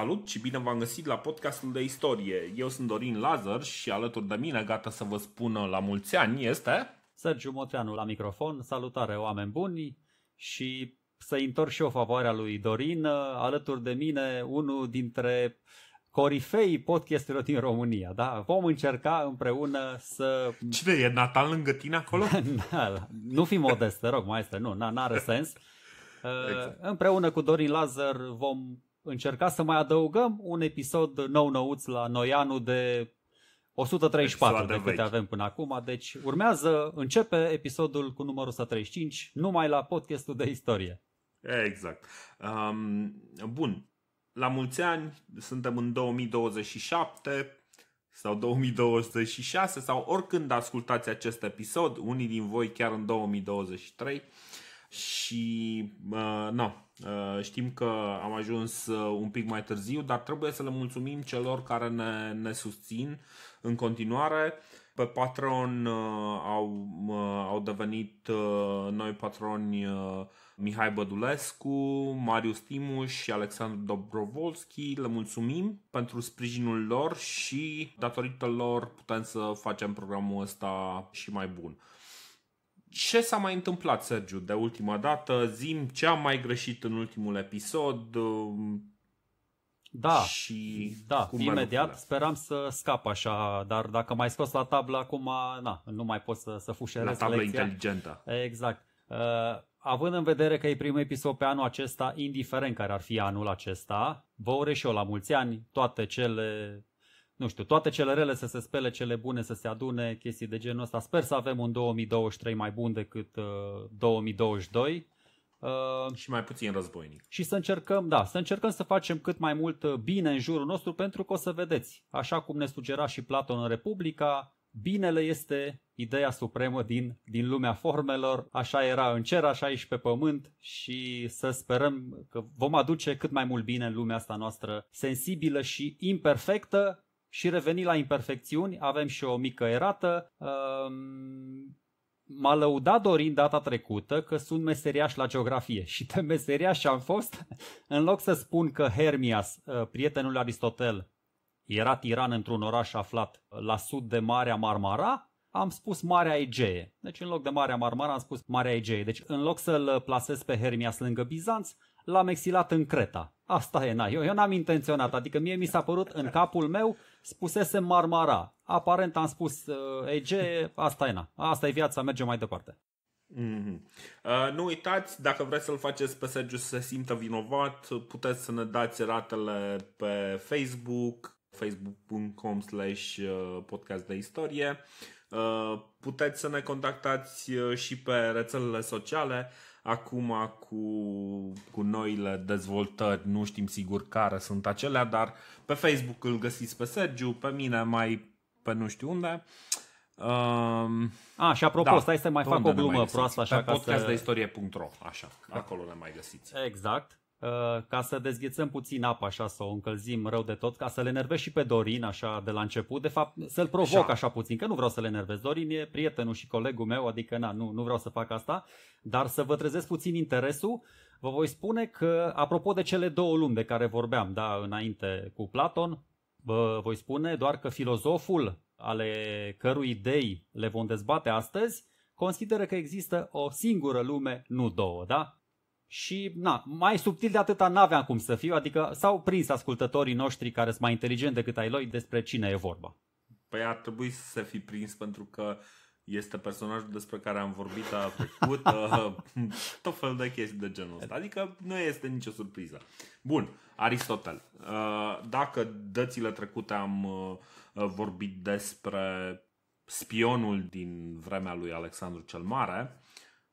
Salut și bine v-am găsit la podcastul de istorie. Eu sunt Dorin Lazar și alături de mine, gata să vă spună la mulți ani, este... Sergiu Moteanu la microfon, salutare oameni buni și să întorc și eu favoarea lui Dorin, alături de mine unul dintre corifei podcasturilor din România, da? Vom încerca împreună să... Cine e? Natal lângă tine acolo? nu fi modest, te rog, maestre, nu, n-are sens. Exact. Împreună cu Dorin Lazar vom încerca să mai adăugăm un episod nou-nouț la noi anul de 134 Episoade de câte vechi. avem până acum, deci urmează, începe episodul cu numărul 135 numai la podcastul de istorie. Exact. Um, bun, la mulți ani, suntem în 2027 sau 2026 sau oricând ascultați acest episod, unii din voi chiar în 2023 și uh, no, Uh, știm că am ajuns uh, un pic mai târziu, dar trebuie să le mulțumim celor care ne, ne susțin în continuare. Pe Patron uh, au, au devenit noi patroni Mihai Bădulescu, Marius Timuș și Alexandru Dobrovolski. Le mulțumim pentru sprijinul lor și datorită lor putem să facem programul ăsta și mai bun ce s-a mai întâmplat, Sergiu, de ultima dată? Zim ce am mai greșit în ultimul episod. Um, da, și da, imediat speram să scap așa, dar dacă mai scos la tablă acum, na, nu mai pot să, să fușerez La tablă lecția. inteligentă. Exact. Uh, având în vedere că e primul episod pe anul acesta, indiferent care ar fi anul acesta, vă urez și eu la mulți ani toate cele nu știu, toate cele rele să se spele, cele bune să se adune, chestii de genul ăsta. Sper să avem un 2023 mai bun decât uh, 2022. Uh, și mai puțin războinic. Și să încercăm, da, să încercăm să facem cât mai mult uh, bine în jurul nostru pentru că o să vedeți, așa cum ne sugera și Platon în Republica, binele este ideea supremă din, din lumea formelor, așa era în cer, așa e și pe pământ și să sperăm că vom aduce cât mai mult bine în lumea asta noastră sensibilă și imperfectă, și reveni la imperfecțiuni, avem și o mică erată. Um, m-a lăudat Dorin data trecută că sunt meseriaș la geografie și de meseriaș am fost. în loc să spun că Hermias, eh, prietenul lui Aristotel, era tiran într-un oraș aflat eh, la sud de Marea Marmara, am spus Marea Egee. Deci în loc de Marea Marmara am spus Marea Egee. Deci în loc să-l eh, plasez pe Hermias lângă Bizanț, l-am exilat în Creta. Asta e, na, eu, eu n-am intenționat, adică mie mi s-a părut în capul meu spusese Marmara. Aparent am spus uh, EG, asta e na. Asta e viața, mergem mai departe. Mm-hmm. Uh, nu uitați, dacă vreți să-l faceți pe Sergiu să se simtă vinovat, puteți să ne dați ratele pe Facebook, facebook.com slash uh, podcast de istorie. Uh, puteți să ne contactați uh, și pe rețelele sociale. Acum cu, cu noile dezvoltări nu știm sigur care sunt acelea, dar pe Facebook îl găsiți pe Sergiu, pe mine mai pe nu știu unde. Um, A, și apropo, da, stai să mai fac o glumă proastă așa pe ca să... de istorie.ro, așa, acolo ne mai găsiți. Exact. Uh, ca să dezghețăm puțin apa așa, să o încălzim rău de tot, ca să le nervez și pe Dorin așa de la început, de fapt să-l provoc așa. puțin, că nu vreau să le nervez. Dorin e prietenul și colegul meu, adică na, nu, nu vreau să fac asta, dar să vă trezesc puțin interesul. Vă voi spune că, apropo de cele două lumi de care vorbeam, da, înainte cu Platon, vă voi spune doar că filozoful ale cărui idei le vom dezbate astăzi, consideră că există o singură lume, nu două, da? și na, mai subtil de atâta n-aveam cum să fiu, adică s-au prins ascultătorii noștri care sunt mai inteligenti decât ai lui despre cine e vorba. Păi ar trebui să fi prins pentru că este personajul despre care am vorbit a trecut, uh, tot felul de chestii de genul ăsta. Adică nu este nicio surpriză. Bun, Aristotel. Uh, dacă dățile trecute am uh, vorbit despre spionul din vremea lui Alexandru cel Mare,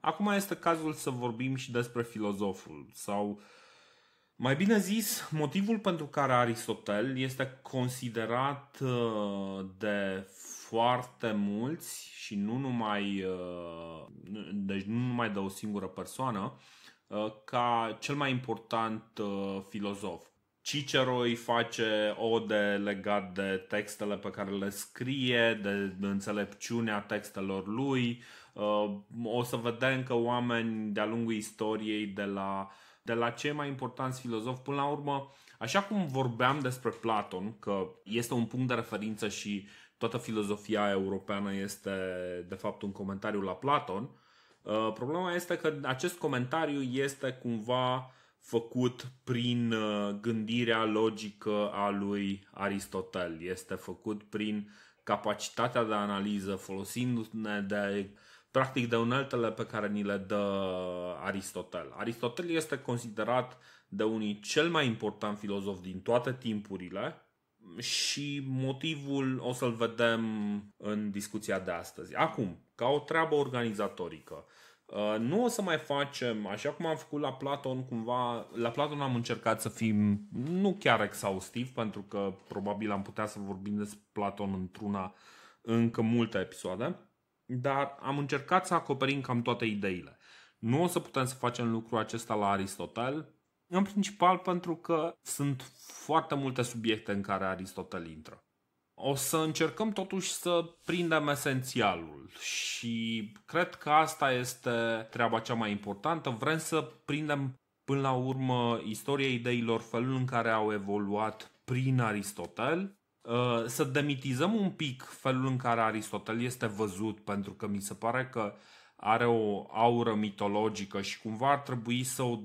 Acum este cazul să vorbim și despre filozoful sau mai bine zis, motivul pentru care Aristotel este considerat uh, de foarte mulți și nu numai uh, deci nu numai de o singură persoană uh, ca cel mai important filozof. Cicero îi face ode legat de textele pe care le scrie, de înțelepciunea textelor lui, Uh, o să vedem că oameni de-a lungul istoriei, de la, de la cei mai importanți filozofi, până la urmă, așa cum vorbeam despre Platon, că este un punct de referință și toată filozofia europeană este, de fapt, un comentariu la Platon, uh, problema este că acest comentariu este cumva făcut prin uh, gândirea logică a lui Aristotel. Este făcut prin capacitatea de analiză, folosindu-ne de practic de uneltele pe care ni le dă Aristotel. Aristotel este considerat de unii cel mai important filozof din toate timpurile și motivul o să-l vedem în discuția de astăzi. Acum, ca o treabă organizatorică, uh, nu o să mai facem, așa cum am făcut la Platon, cumva, la Platon am încercat să fim nu chiar exhaustiv, pentru că probabil am putea să vorbim despre Platon într-una încă multe episoade, dar am încercat să acoperim cam toate ideile. Nu o să putem să facem lucrul acesta la Aristotel, în principal pentru că sunt foarte multe subiecte în care Aristotel intră. O să încercăm totuși să prindem esențialul și cred că asta este treaba cea mai importantă. Vrem să prindem până la urmă istoria ideilor, felul în care au evoluat prin Aristotel Uh, să demitizăm un pic felul în care Aristotel este văzut, pentru că mi se pare că are o aură mitologică și cumva ar trebui să o,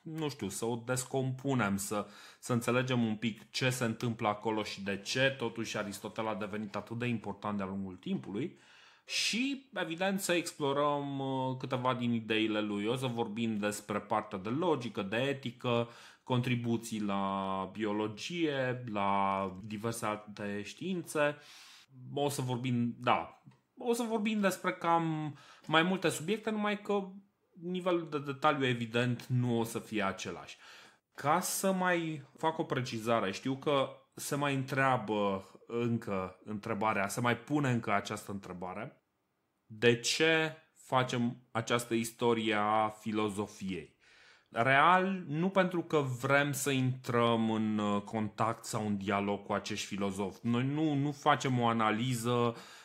nu știu, să o descompunem, să, să înțelegem un pic ce se întâmplă acolo și de ce totuși Aristotel a devenit atât de important de-a lungul timpului și, evident, să explorăm uh, câteva din ideile lui. O să vorbim despre partea de logică, de etică, contribuții la biologie, la diverse alte științe. O să vorbim, da, o să vorbim despre cam mai multe subiecte, numai că nivelul de detaliu evident nu o să fie același. Ca să mai fac o precizare, știu că se mai întreabă încă întrebarea, se mai pune încă această întrebare. De ce facem această istorie a filozofiei? real nu pentru că vrem să intrăm în uh, contact sau în dialog cu acești filozofi. Noi nu, nu facem o analiză,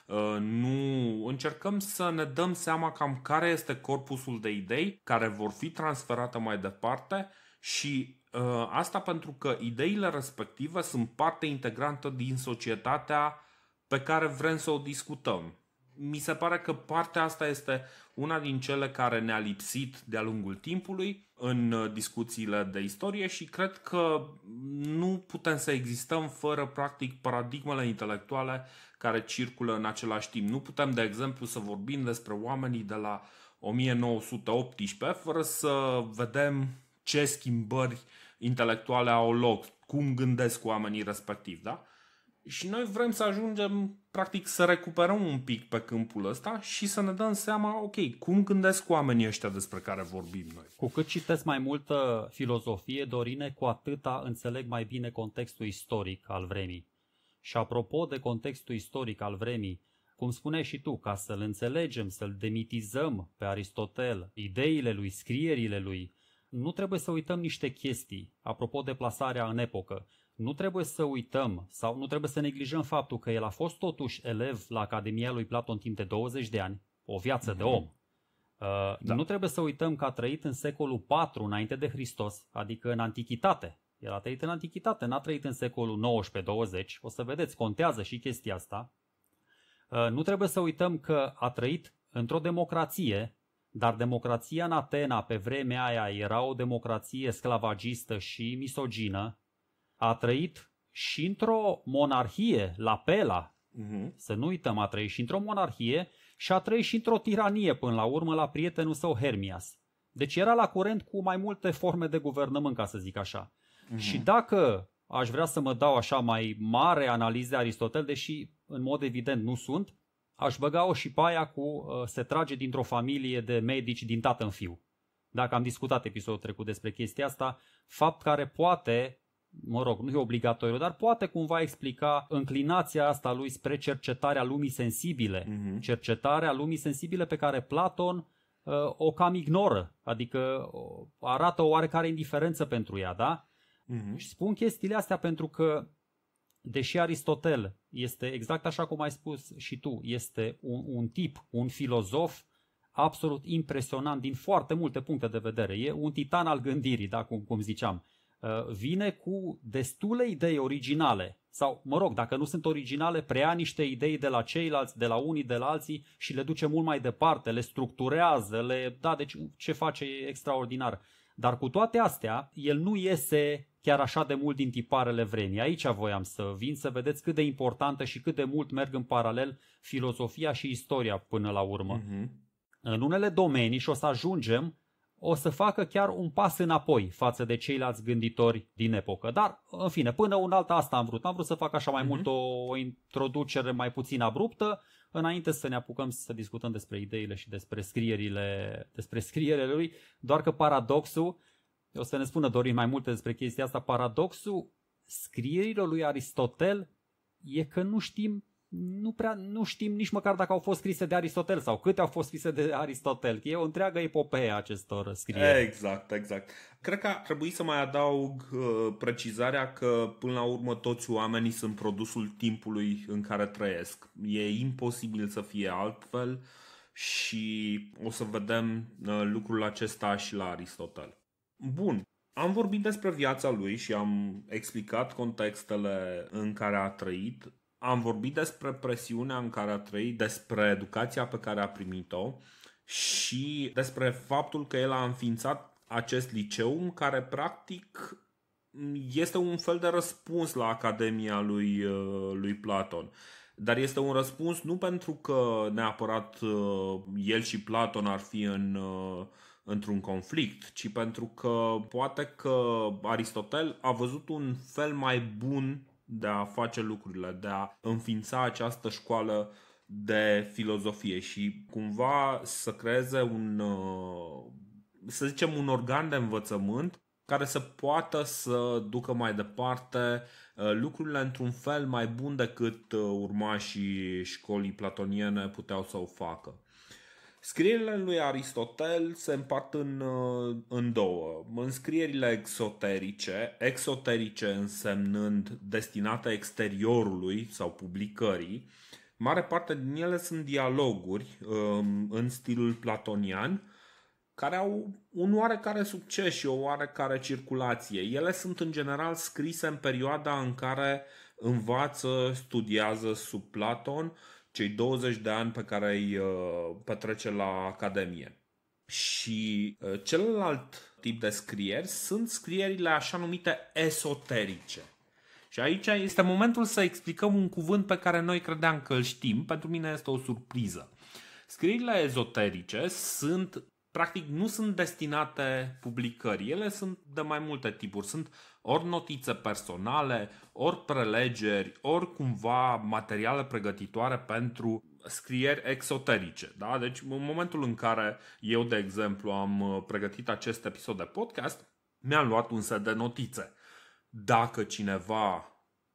uh, nu încercăm să ne dăm seama cam care este corpusul de idei care vor fi transferate mai departe și uh, asta pentru că ideile respective sunt parte integrantă din societatea pe care vrem să o discutăm. Mi se pare că partea asta este una din cele care ne-a lipsit de-a lungul timpului în uh, discuțiile de istorie și cred că nu putem să existăm fără practic paradigmele intelectuale care circulă în același timp. Nu putem, de exemplu, să vorbim despre oamenii de la 1918 fără să vedem ce schimbări intelectuale au loc, cum gândesc oamenii respectiv, da? Și noi vrem să ajungem, practic, să recuperăm un pic pe câmpul ăsta și să ne dăm seama, ok, cum gândesc oamenii ăștia despre care vorbim noi. Cu cât citesc mai multă filozofie, Dorine, cu atâta înțeleg mai bine contextul istoric al vremii. Și apropo de contextul istoric al vremii, cum spuneai și tu, ca să-l înțelegem, să-l demitizăm pe Aristotel, ideile lui, scrierile lui, nu trebuie să uităm niște chestii, apropo de plasarea în epocă nu trebuie să uităm sau nu trebuie să neglijăm faptul că el a fost totuși elev la Academia lui Platon timp de 20 de ani, o viață mm-hmm. de mhm. om. Uh, da. Nu trebuie să uităm că a trăit în secolul IV înainte de Hristos, adică în Antichitate. El a trăit în Antichitate, n-a trăit în secolul 19 20 o să vedeți, contează și chestia asta. Uh, nu trebuie să uităm că a trăit într-o democrație, dar democrația în Atena pe vremea aia era o democrație sclavagistă și misogină, a trăit și într-o monarhie, la Pela, uh-huh. să nu uităm, a trăit și într-o monarhie și a trăit și într-o tiranie până la urmă la prietenul său Hermias. Deci era la curent cu mai multe forme de guvernământ, ca să zic așa. Uh-huh. Și dacă aș vrea să mă dau așa mai mare analize Aristotel, deși în mod evident nu sunt, aș băga-o și pe aia cu uh, se trage dintr-o familie de medici din tată în fiu. Dacă am discutat episodul trecut despre chestia asta, fapt care poate mă rog, nu e obligatoriu, dar poate cumva explica înclinația asta lui spre cercetarea lumii sensibile, mm-hmm. cercetarea lumii sensibile pe care Platon uh, o cam ignoră, adică uh, arată o oarecare indiferență pentru ea, da? Mm-hmm. Și spun chestiile astea pentru că, deși Aristotel este exact așa cum ai spus și tu, este un, un tip, un filozof absolut impresionant din foarte multe puncte de vedere, e un titan al gândirii, da, cum, cum ziceam, Uh, vine cu destule idei originale sau, mă rog, dacă nu sunt originale, preia niște idei de la ceilalți, de la unii, de la alții și le duce mult mai departe, le structurează, le... Da, deci ce face e extraordinar. Dar cu toate astea, el nu iese chiar așa de mult din tiparele vremii. Aici voiam să vin să vedeți cât de importantă și cât de mult merg în paralel filozofia și istoria până la urmă. Uh-huh. În unele domenii, și o să ajungem, o să facă chiar un pas înapoi față de ceilalți gânditori din epocă. Dar, în fine, până un alt asta am vrut. Am vrut să fac așa mai mm-hmm. mult o, o introducere mai puțin abruptă, înainte să ne apucăm să discutăm despre ideile și despre scrierile, despre scrierile lui, doar că paradoxul, o să ne spună Dorin mai multe despre chestia asta, paradoxul scrierilor lui Aristotel e că nu știm nu prea nu știm nici măcar dacă au fost scrise de Aristotel sau câte au fost scrise de Aristotel. E o întreagă epopee acestor scrieri. Exact, exact. Cred că ar trebui să mai adaug uh, precizarea că până la urmă toți oamenii sunt produsul timpului în care trăiesc. E imposibil să fie altfel și o să vedem uh, lucrul acesta și la Aristotel. Bun, am vorbit despre viața lui și am explicat contextele în care a trăit am vorbit despre presiunea în care a trăit, despre educația pe care a primit-o și despre faptul că el a înființat acest liceu care practic este un fel de răspuns la Academia lui, uh, lui Platon. Dar este un răspuns nu pentru că neapărat uh, el și Platon ar fi în, uh, într-un conflict, ci pentru că poate că Aristotel a văzut un fel mai bun de a face lucrurile, de a înființa această școală de filozofie și cumva să creeze un, uh, să zicem, un organ de învățământ care să poată să ducă mai departe uh, lucrurile într-un fel mai bun decât uh, urmașii școlii platoniene puteau să o facă. Scrierile lui Aristotel se împart în, uh, în două. În scrierile exoterice, exoterice însemnând destinate exteriorului sau publicării, mare parte din ele sunt dialoguri um, în stilul platonian, care au un oarecare succes și o oarecare circulație. Ele sunt în general scrise în perioada în care învață, studiază sub Platon cei 20 de ani pe care îi uh, petrece la Academie. Și uh, celălalt tip de scrieri sunt scrierile așa numite esoterice. Și aici este momentul să explicăm un cuvânt pe care noi credeam că îl știm. Pentru mine este o surpriză. Scrierile ezoterice sunt practic nu sunt destinate publicării. Ele sunt de mai multe tipuri. Sunt ori notițe personale, ori prelegeri, ori cumva materiale pregătitoare pentru scrieri exoterice. Da? Deci în momentul în care eu, de exemplu, am uh, pregătit acest episod de podcast, mi-am luat un set de notițe. Dacă cineva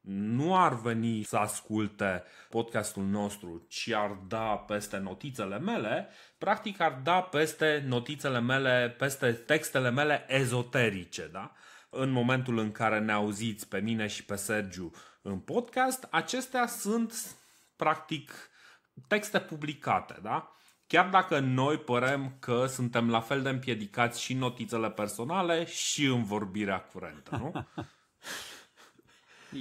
nu ar veni să asculte podcastul nostru, ci ar da peste notițele mele, practic ar da peste notițele mele, peste textele mele ezoterice, da? în momentul în care ne auziți pe mine și pe Sergiu în podcast, acestea sunt practic texte publicate, da? Chiar dacă noi părem că suntem la fel de împiedicați și în notițele personale și în vorbirea curentă, nu?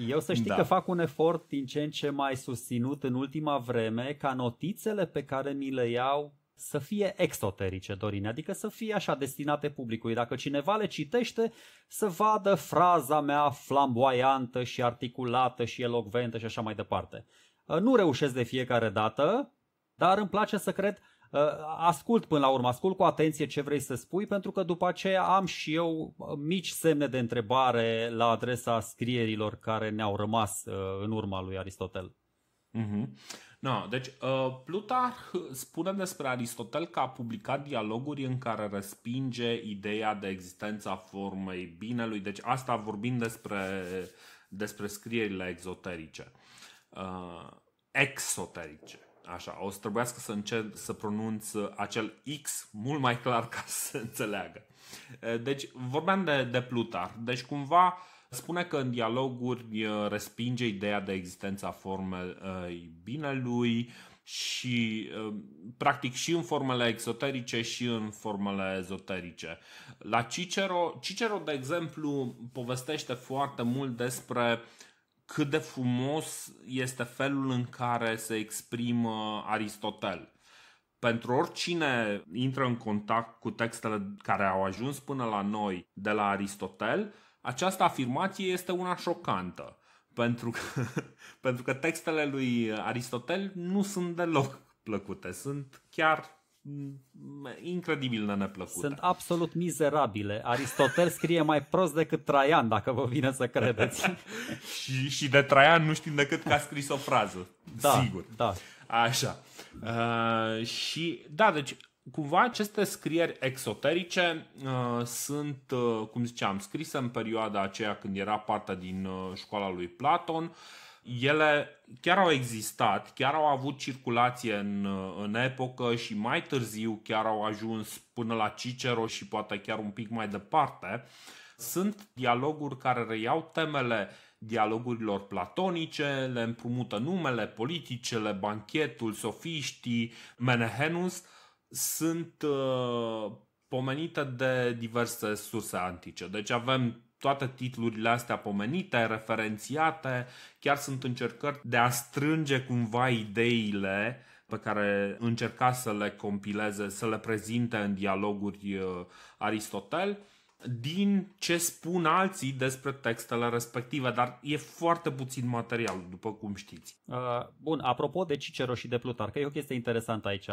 Eu să știi da. că fac un efort din ce în ce mai susținut în ultima vreme ca notițele pe care mi le iau să fie exoterice, Dorine, adică să fie așa destinate publicului. Dacă cineva le citește, să vadă fraza mea flamboiantă și articulată și elocventă și așa mai departe. Uh, nu reușesc de fiecare dată, dar îmi place să cred, uh, ascult până la urmă, ascult cu atenție ce vrei să spui, pentru că după aceea am și eu uh, mici semne de întrebare la adresa scrierilor care ne-au rămas în urma lui Aristotel. Mm-hmm. No, deci, uh, Plutarh spune despre Aristotel că a publicat dialoguri în care respinge ideea de existența formei binelui. Deci, asta vorbim despre, despre scrierile exoterice. Uh, exoterice. Așa, o să trebuiască să încerc să pronunț acel X mult mai clar ca să se înțeleagă. Uh, deci, vorbeam de, de Plutar. Deci, cumva, uh, Spune că în dialoguri respinge ideea de existența formei binelui și practic și în formele exoterice și în formele ezoterice. La Cicero, Cicero de exemplu povestește foarte mult despre cât de frumos este felul în care se exprimă Aristotel pentru oricine intră în contact cu textele care au ajuns până la noi de la Aristotel, această afirmație este una șocantă, pentru că, pentru că textele lui Aristotel nu sunt deloc plăcute, sunt chiar mm, incredibil de neplăcute. Sunt absolut mizerabile. Aristotel scrie mai prost decât Traian, dacă vă vine să credeți. și, și de Traian nu știm decât că a scris o frază. Da, sigur. Da. Așa. Uh, și da, deci cumva aceste scrieri exoterice uh, sunt, uh, cum ziceam, scrise în perioada aceea când era parte din uh, școala lui Platon. Ele chiar au existat, chiar au avut circulație în, uh, în epocă și mai târziu chiar au ajuns până la Cicero și poate chiar un pic mai departe. Sunt dialoguri care reiau temele dialogurilor platonice, le împrumută numele, politicele, banchetul, sofiștii, Menehenus – sunt uh, pomenite de diverse surse antice. Deci avem toate titlurile astea pomenite, referențiate, chiar sunt încercări de a strânge cumva ideile pe care încerca să le compileze, să le prezinte în dialoguri uh, Aristotel din ce spun alții despre textele respective, dar e foarte puțin material, după cum știți. Uh, bun, apropo de Cicero și de Plutar, că e o chestie interesantă aici,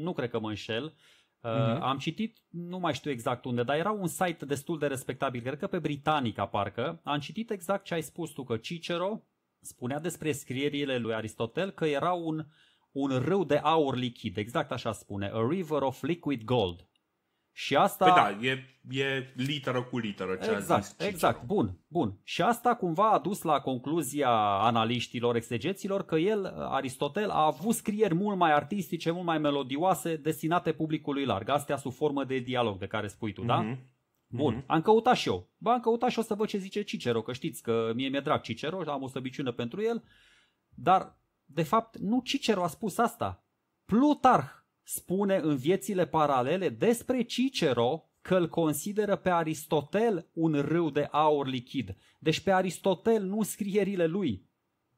nu cred că mă înșel, Uh, uh-huh. Am citit, nu mai știu exact unde, dar era un site destul de respectabil, cred că pe Britanica parcă. Am citit exact ce ai spus tu, că Cicero spunea despre scrierile lui Aristotel că era un, un râu de aur lichid, exact așa spune, a river of liquid gold. Și asta... Păi da, e, e literă cu literă ce exact, a zis Cicero. Exact, bun, bun. Și asta cumva a dus la concluzia analiștilor, exegeților, că el, Aristotel, a avut scrieri mult mai artistice, mult mai melodioase, destinate publicului larg. Astea sub formă de dialog de care spui tu, mm-hmm. da? Mhm. Bun, mm-hmm. am căutat și eu. Bă, am căutat și eu să văd ce zice Cicero, că știți că mie mi-e drag Cicero, am o slăbiciune pentru el. Dar, de fapt, nu Cicero a spus asta. Plutarh spune în viețile paralele despre Cicero că îl consideră pe Aristotel un râu de aur lichid. Deci pe Aristotel, nu scrierile lui.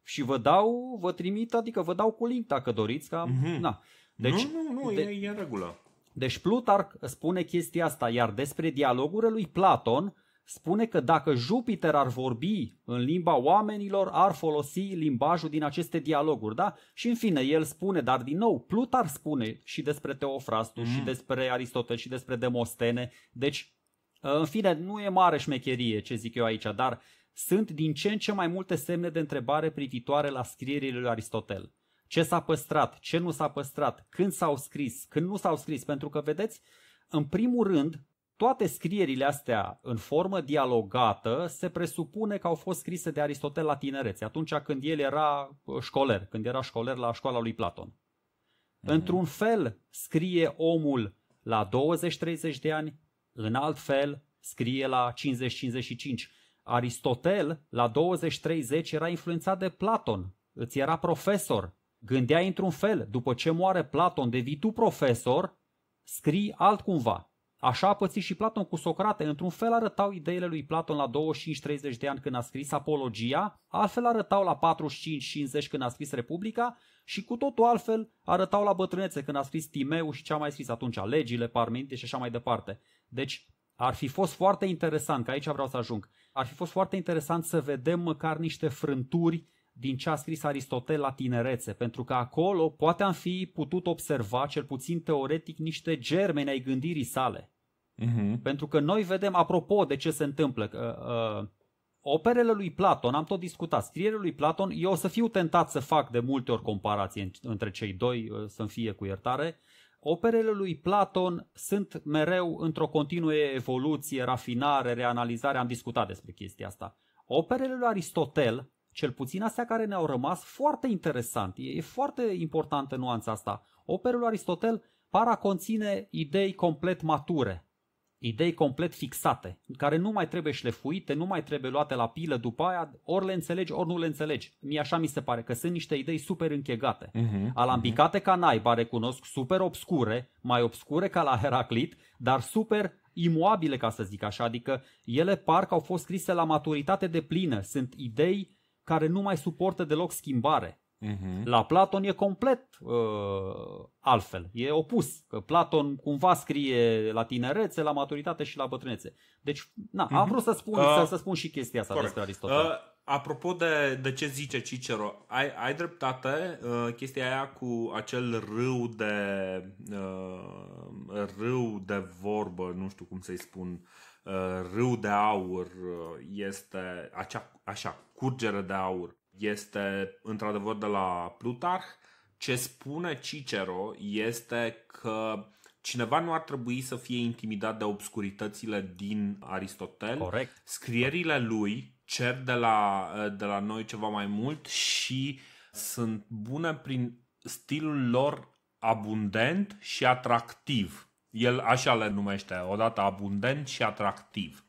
Și vă dau, vă trimit, adică vă dau cu link dacă doriți. Ca, mm-hmm. na. Deci, nu, nu, nu, de, e, e în regulă. Deci Plutarc spune chestia asta, iar despre dialogurile lui Platon, spune că dacă Jupiter ar vorbi în limba oamenilor, ar folosi limbajul din aceste dialoguri, da? Și în fine, el spune, dar din nou, Plutar spune și despre Teofrastu, mm. și despre Aristotel, și despre Demostene. Deci, în fine, nu e mare șmecherie ce zic eu aici, dar sunt din ce în ce mai multe semne de întrebare privitoare la scrierile lui Aristotel. Ce s-a păstrat, ce nu s-a păstrat, când s-au scris, când nu s-au scris, pentru că, vedeți, în primul rând, toate scrierile astea în formă dialogată se presupune că au fost scrise de Aristotel la tinerețe, atunci când el era uh, școler, când era școler la școala lui Platon. Mhm. Într-un fel scrie omul la 20-30 de ani, în alt fel scrie la 50-55. Aristotel la 20-30 era influențat de Platon, îți era profesor. Gândea într-un fel, după ce moare Platon, devii tu profesor, scrii altcumva. Așa a pățit și Platon cu Socrate, într-un fel arătau ideile lui Platon la 25-30 de ani când a scris Apologia, altfel arătau la 45-50 când a scris Republica și cu totul altfel arătau la bătrânețe când a scris Timeu și ce a mai scris atunci, legile, parmente și așa mai departe. Deci ar fi fost foarte interesant, că aici vreau să ajung, ar fi fost foarte interesant să vedem măcar niște frânturi din ce a scris Aristotel la tinerețe, pentru că acolo poate am fi putut observa, cel puțin teoretic, niște germeni ai gândirii sale. Uh-huh. Pentru că noi vedem, apropo de ce se întâmplă, uh, uh, operele lui Platon, am tot discutat, scrierile lui Platon, eu o să fiu tentat să fac de multe ori comparații între cei doi, uh, să-mi fie cu iertare, Operele lui Platon sunt mereu într-o continuă evoluție, rafinare, reanalizare, am discutat despre chestia asta. Operele lui Aristotel cel puțin astea care ne-au rămas, foarte interesant. E, e foarte importantă nuanța asta. Operul lui Aristotel para conține idei complet mature, idei complet fixate, care nu mai trebuie șlefuite, nu mai trebuie luate la pilă după aia, ori le înțelegi, ori nu le înțelegi. mi așa mi se pare, că sunt niște idei super închegate, uh-huh, alambicate uh-huh. ca naiba, recunosc, super obscure, mai obscure ca la Heraclit, dar super imuabile, ca să zic așa, adică ele par au fost scrise la maturitate de plină, sunt idei care nu mai suportă deloc schimbare. Uh-huh. La Platon e complet uh, altfel, e opus. Că Platon cumva scrie la tinerețe, la maturitate și la bătrânețe. Deci, na, uh-huh. am mhm. vrut să spun, uh, să, să spun și chestia asta corect. despre uh, Aristotel. Uh, apropo de, de ce zice Cicero, ai, ai dreptate, uh, chestia aia cu acel râu de uh, râu de vorbă, nu știu cum să-i spun, uh, râu de aur uh, este acea, așa, Curgere de aur este într-adevăr de la Plutarh. Ce spune Cicero este că cineva nu ar trebui să fie intimidat de obscuritățile din Aristotel. Corect. Scrierile lui cer de la, de la noi ceva mai mult și sunt bune prin stilul lor abundent și atractiv. El așa le numește, odată abundent și atractiv.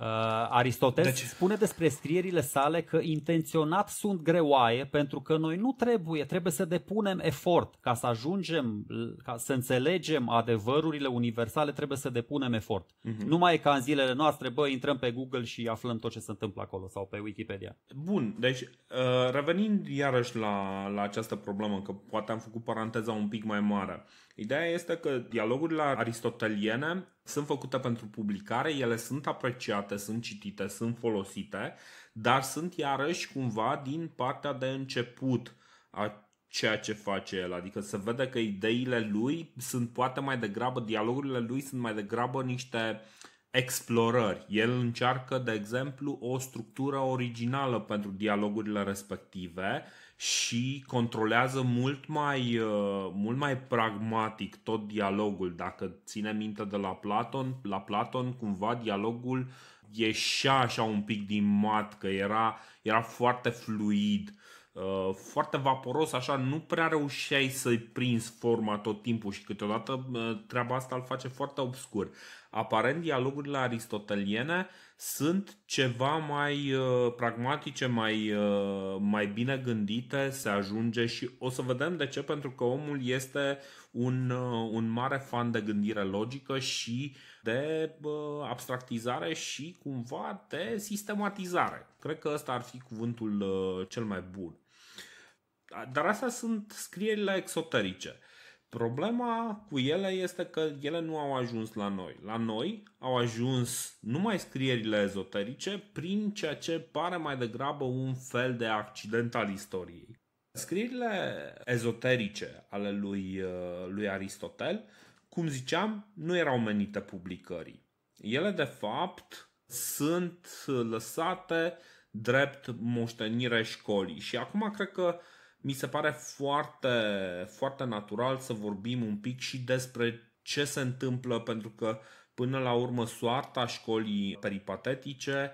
Uh, Aristotel deci... spune despre scrierile sale că intenționat sunt greoaie pentru că noi nu trebuie, trebuie să depunem efort ca să ajungem, ca să înțelegem adevărurile universale, trebuie să depunem efort. Uh-huh. Nu mai e ca în zilele noastre, bă, intrăm pe Google și aflăm tot ce se întâmplă acolo sau pe Wikipedia. Bun, deci uh, revenind iarăși la, la această problemă, că poate am făcut paranteza un pic mai mare. Uh, Ideea este că dialogurile aristoteliene sunt făcute pentru publicare, ele sunt apreciate, sunt citite, sunt folosite, dar sunt iarăși cumva din partea de început a ceea ce face el, adică se vede că ideile lui sunt poate mai degrabă, dialogurile lui sunt mai degrabă niște explorări. El încearcă, de exemplu, o structură originală pentru dialogurile respective și controlează mult mai, uh, mult mai pragmatic tot dialogul. Dacă ține minte de la Platon, la Platon cumva dialogul ieșea așa un pic din mat, că era, era foarte fluid, uh, foarte vaporos, așa, nu prea reușeai să-i prinzi forma tot timpul și câteodată uh, treaba asta îl face foarte obscur. Aparent, dialogurile aristoteliene uh, sunt ceva mai uh, pragmatice, mai, uh, mai bine gândite, se ajunge și o să vedem de ce, pentru că omul este un, uh, un mare fan de gândire logică și de uh, abstractizare și cumva de sistematizare. Cred că ăsta ar fi cuvântul uh, cel mai bun. Dar astea sunt scrierile exoterice. Problema cu ele este că ele nu au ajuns la noi. La noi au ajuns numai scrierile ezoterice prin ceea ce pare mai degrabă un fel de accident al istoriei. Scrierile ezoterice ale lui, uh, lui Aristotel, cum ziceam, nu erau menite publicării. Ele, de fapt, sunt lăsate drept moștenire școlii și acum cred că mi se pare foarte, foarte natural să vorbim un pic și despre ce se întâmplă, pentru că până la urmă soarta școlii peripatetice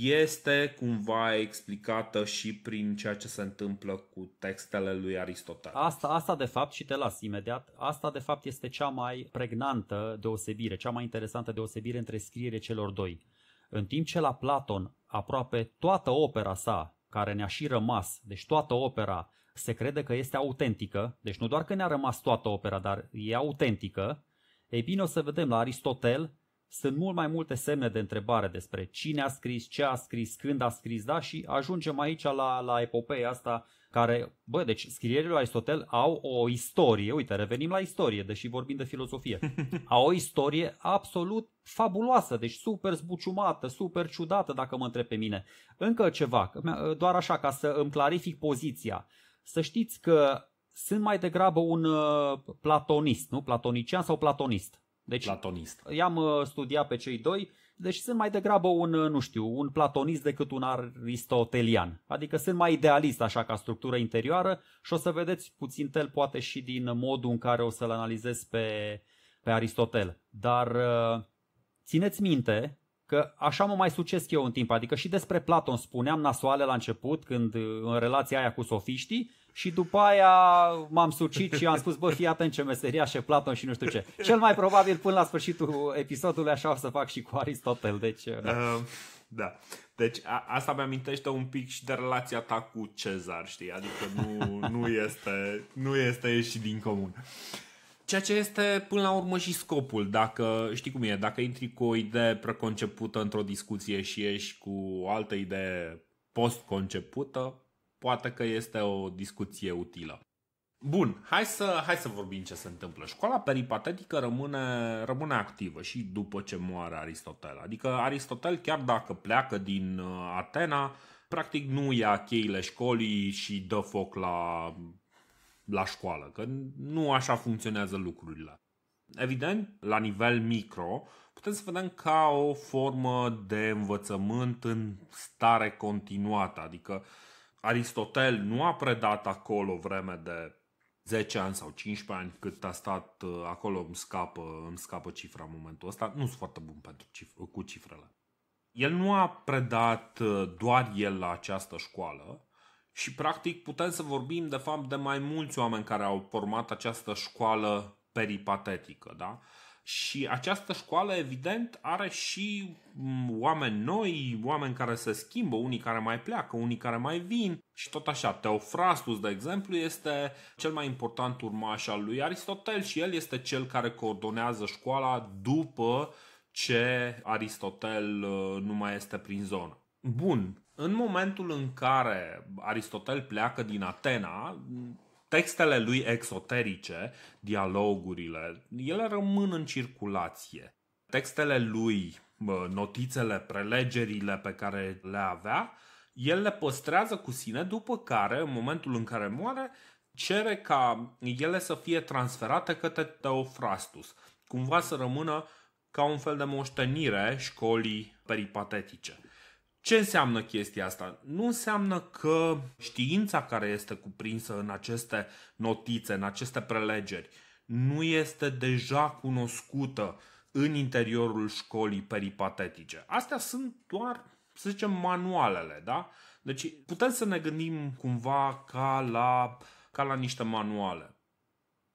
este cumva explicată și prin ceea ce se întâmplă cu textele lui Aristotel. Asta, asta de fapt, și te las imediat, asta de fapt este cea mai pregnantă deosebire, cea mai interesantă deosebire între scriere celor doi. În timp ce la Platon aproape toată opera sa care ne-a și rămas, deci toată opera se crede că este autentică, deci nu doar că ne-a rămas toată opera, dar e autentică, ei bine o să vedem la Aristotel sunt mult mai multe semne de întrebare despre cine a scris, ce a scris, când a scris, da? Și ajungem aici la, la epopeea asta care, bă, deci scrierile lui Aristotel au o istorie, uite, revenim la istorie, deși vorbim de filozofie, au o istorie absolut fabuloasă, deci super zbuciumată, super ciudată, dacă mă întreb pe mine. Încă ceva, doar așa, ca să îmi clarific poziția. Să știți că sunt mai degrabă un uh, platonist, nu? Platonician sau platonist? Deci, platonist. I-am uh, studiat pe cei doi, deci sunt mai degrabă un, uh, nu știu, un platonist decât un aristotelian. Adică sunt mai idealist așa ca structură interioară și o să vedeți puțin tel poate și din modul în care o să-l analizez pe, pe Aristotel. Dar uh, țineți minte că așa mă mai sucesc eu în timp. Adică și despre Platon spuneam nasoale la început, când în relația aia cu sofiștii, și după aia m-am sucit și am spus, bă, fii atent ce meseria și Platon și nu știu ce. Cel mai probabil până la sfârșitul episodului așa o să fac și cu Aristotel, deci... Da. Uh, da. Deci a, asta mi-amintește un pic și de relația ta cu Cezar, știi? Adică nu, nu, este, nu este ieșit din comun. Ceea ce este până la urmă și scopul, dacă știi cum e, dacă intri cu o idee preconcepută într-o discuție și ieși cu o altă idee postconcepută, poate că este o discuție utilă. Bun, hai să, hai să vorbim ce se întâmplă. Școala peripatetică rămâne, rămâne activă și după ce moare Aristotel. Adică Aristotel, chiar dacă pleacă din uh, Atena, practic nu ia cheile școlii și dă foc la, la școală, că nu așa funcționează lucrurile. Evident, la nivel micro, putem să vedem ca o formă de învățământ în stare continuată, adică uh, Aristotel nu a predat acolo vreme de 10 ani sau 15 ani cât a stat uh, acolo, îmi scapă, îmi scapă cifra în momentul ăsta. Nu sunt foarte bun pentru cif- cu cifrele. El nu a predat uh, doar el la această școală și practic putem să vorbim de fapt de mai mulți oameni care au format această școală peripatetică. Da? Și această școală, evident, are și mm, oameni noi, oameni care se schimbă, unii care mai pleacă, unii care mai vin și tot așa. Teofrastus, de exemplu, este cel mai important urmaș al lui Aristotel și el este cel care coordonează școala după ce Aristotel uh, nu mai este prin zonă. Bun, în momentul în care Aristotel pleacă din Atena, textele lui exoterice, dialogurile, ele rămân în circulație. Textele lui, notițele, prelegerile pe care le avea, el le păstrează cu sine, după care, în momentul în care moare, cere ca ele să fie transferate către Teofrastus, cumva să rămână ca un fel de moștenire școlii peripatetice. Ce înseamnă chestia asta? Nu înseamnă că știința care este cuprinsă în aceste notițe, în aceste prelegeri, nu este deja cunoscută în interiorul școlii peripatetice. Astea sunt doar, să zicem, manualele, da? Deci putem să ne gândim cumva ca la, ca la niște manuale.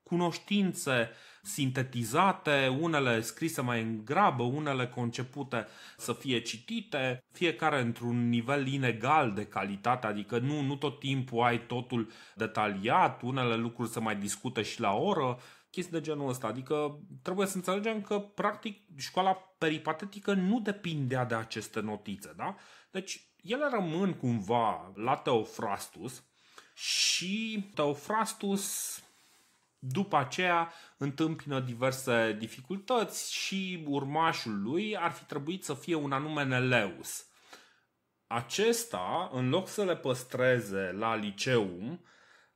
Cunoștințe sintetizate, unele scrise mai în grabă, unele concepute să fie citite, fiecare într-un nivel inegal de calitate, adică nu, nu tot timpul ai totul detaliat, unele lucruri se mai discută și la oră, chestii de genul ăsta. Adică trebuie să înțelegem că, practic, școala peripatetică nu depindea de aceste notițe, da? Deci, ele rămân cumva la Teofrastus și Teofrastus după aceea întâmpină diverse dificultăți și urmașul lui ar fi trebuit să fie un anume Neleus. Acesta, în loc să le păstreze la liceum,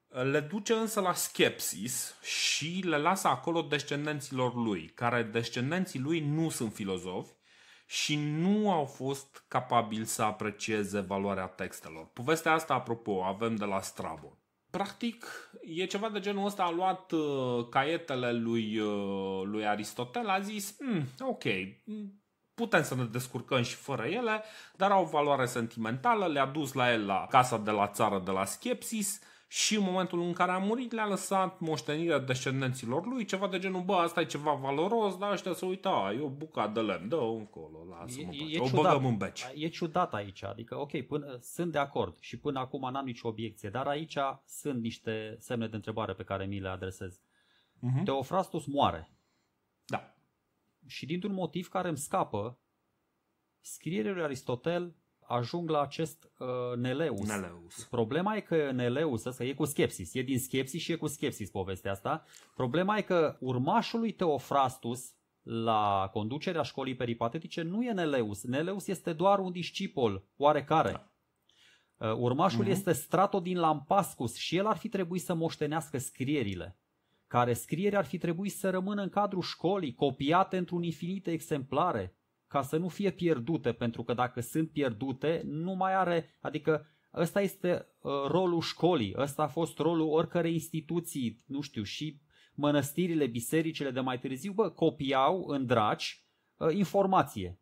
le duce însă la skepsis și le lasă acolo descendenților lui, care descendenții lui nu sunt filozofi și nu au fost capabili să aprecieze valoarea textelor. Povestea asta, apropo, avem de la Strabon practic, e ceva de genul ăsta, a luat uh, caietele lui, uh, lui Aristotel, a zis, mm, ok, putem să ne descurcăm și fără ele, dar au valoare sentimentală, le-a dus la el la casa de la țară de la Skepsis, și în momentul în care a murit le-a lăsat moștenirea descendenților lui, ceva de genul, bă, asta e ceva valoros, dar ăștia să uita, e o bucată de lemn, dă încolo, lasă-mă, e, e o ciudat, băgăm în beci. E ciudat aici, adică, ok, până, sunt de acord și până acum n-am nicio obiecție, dar aici sunt niște semne de întrebare pe care mi le adresez. Uh-huh. Teofrastus moare. Da. Și dintr-un motiv care îmi scapă, scrierile lui Aristotel ajung la acest uh, Neleus. Neleus. Problema e că Neleus ăsta e cu skepsis, e din skepsis și e cu skepsis povestea asta. Problema e că lui Teofrastus la conducerea școlii peripatetice nu e Neleus. Neleus este doar un discipol oarecare. Da. Uh, urmașul uh-huh. este Strato din Lampascus și el ar fi trebuit să moștenească scrierile, care scrieri ar fi trebuit să rămână în cadrul școlii, copiate într-un infinit exemplare ca să nu fie pierdute, pentru că dacă sunt pierdute, nu mai are, adică ăsta este uh, rolul școlii, ăsta a fost rolul oricărei instituții, nu știu, și mănăstirile, bisericile de mai târziu, bă, copiau în draci uh, informație.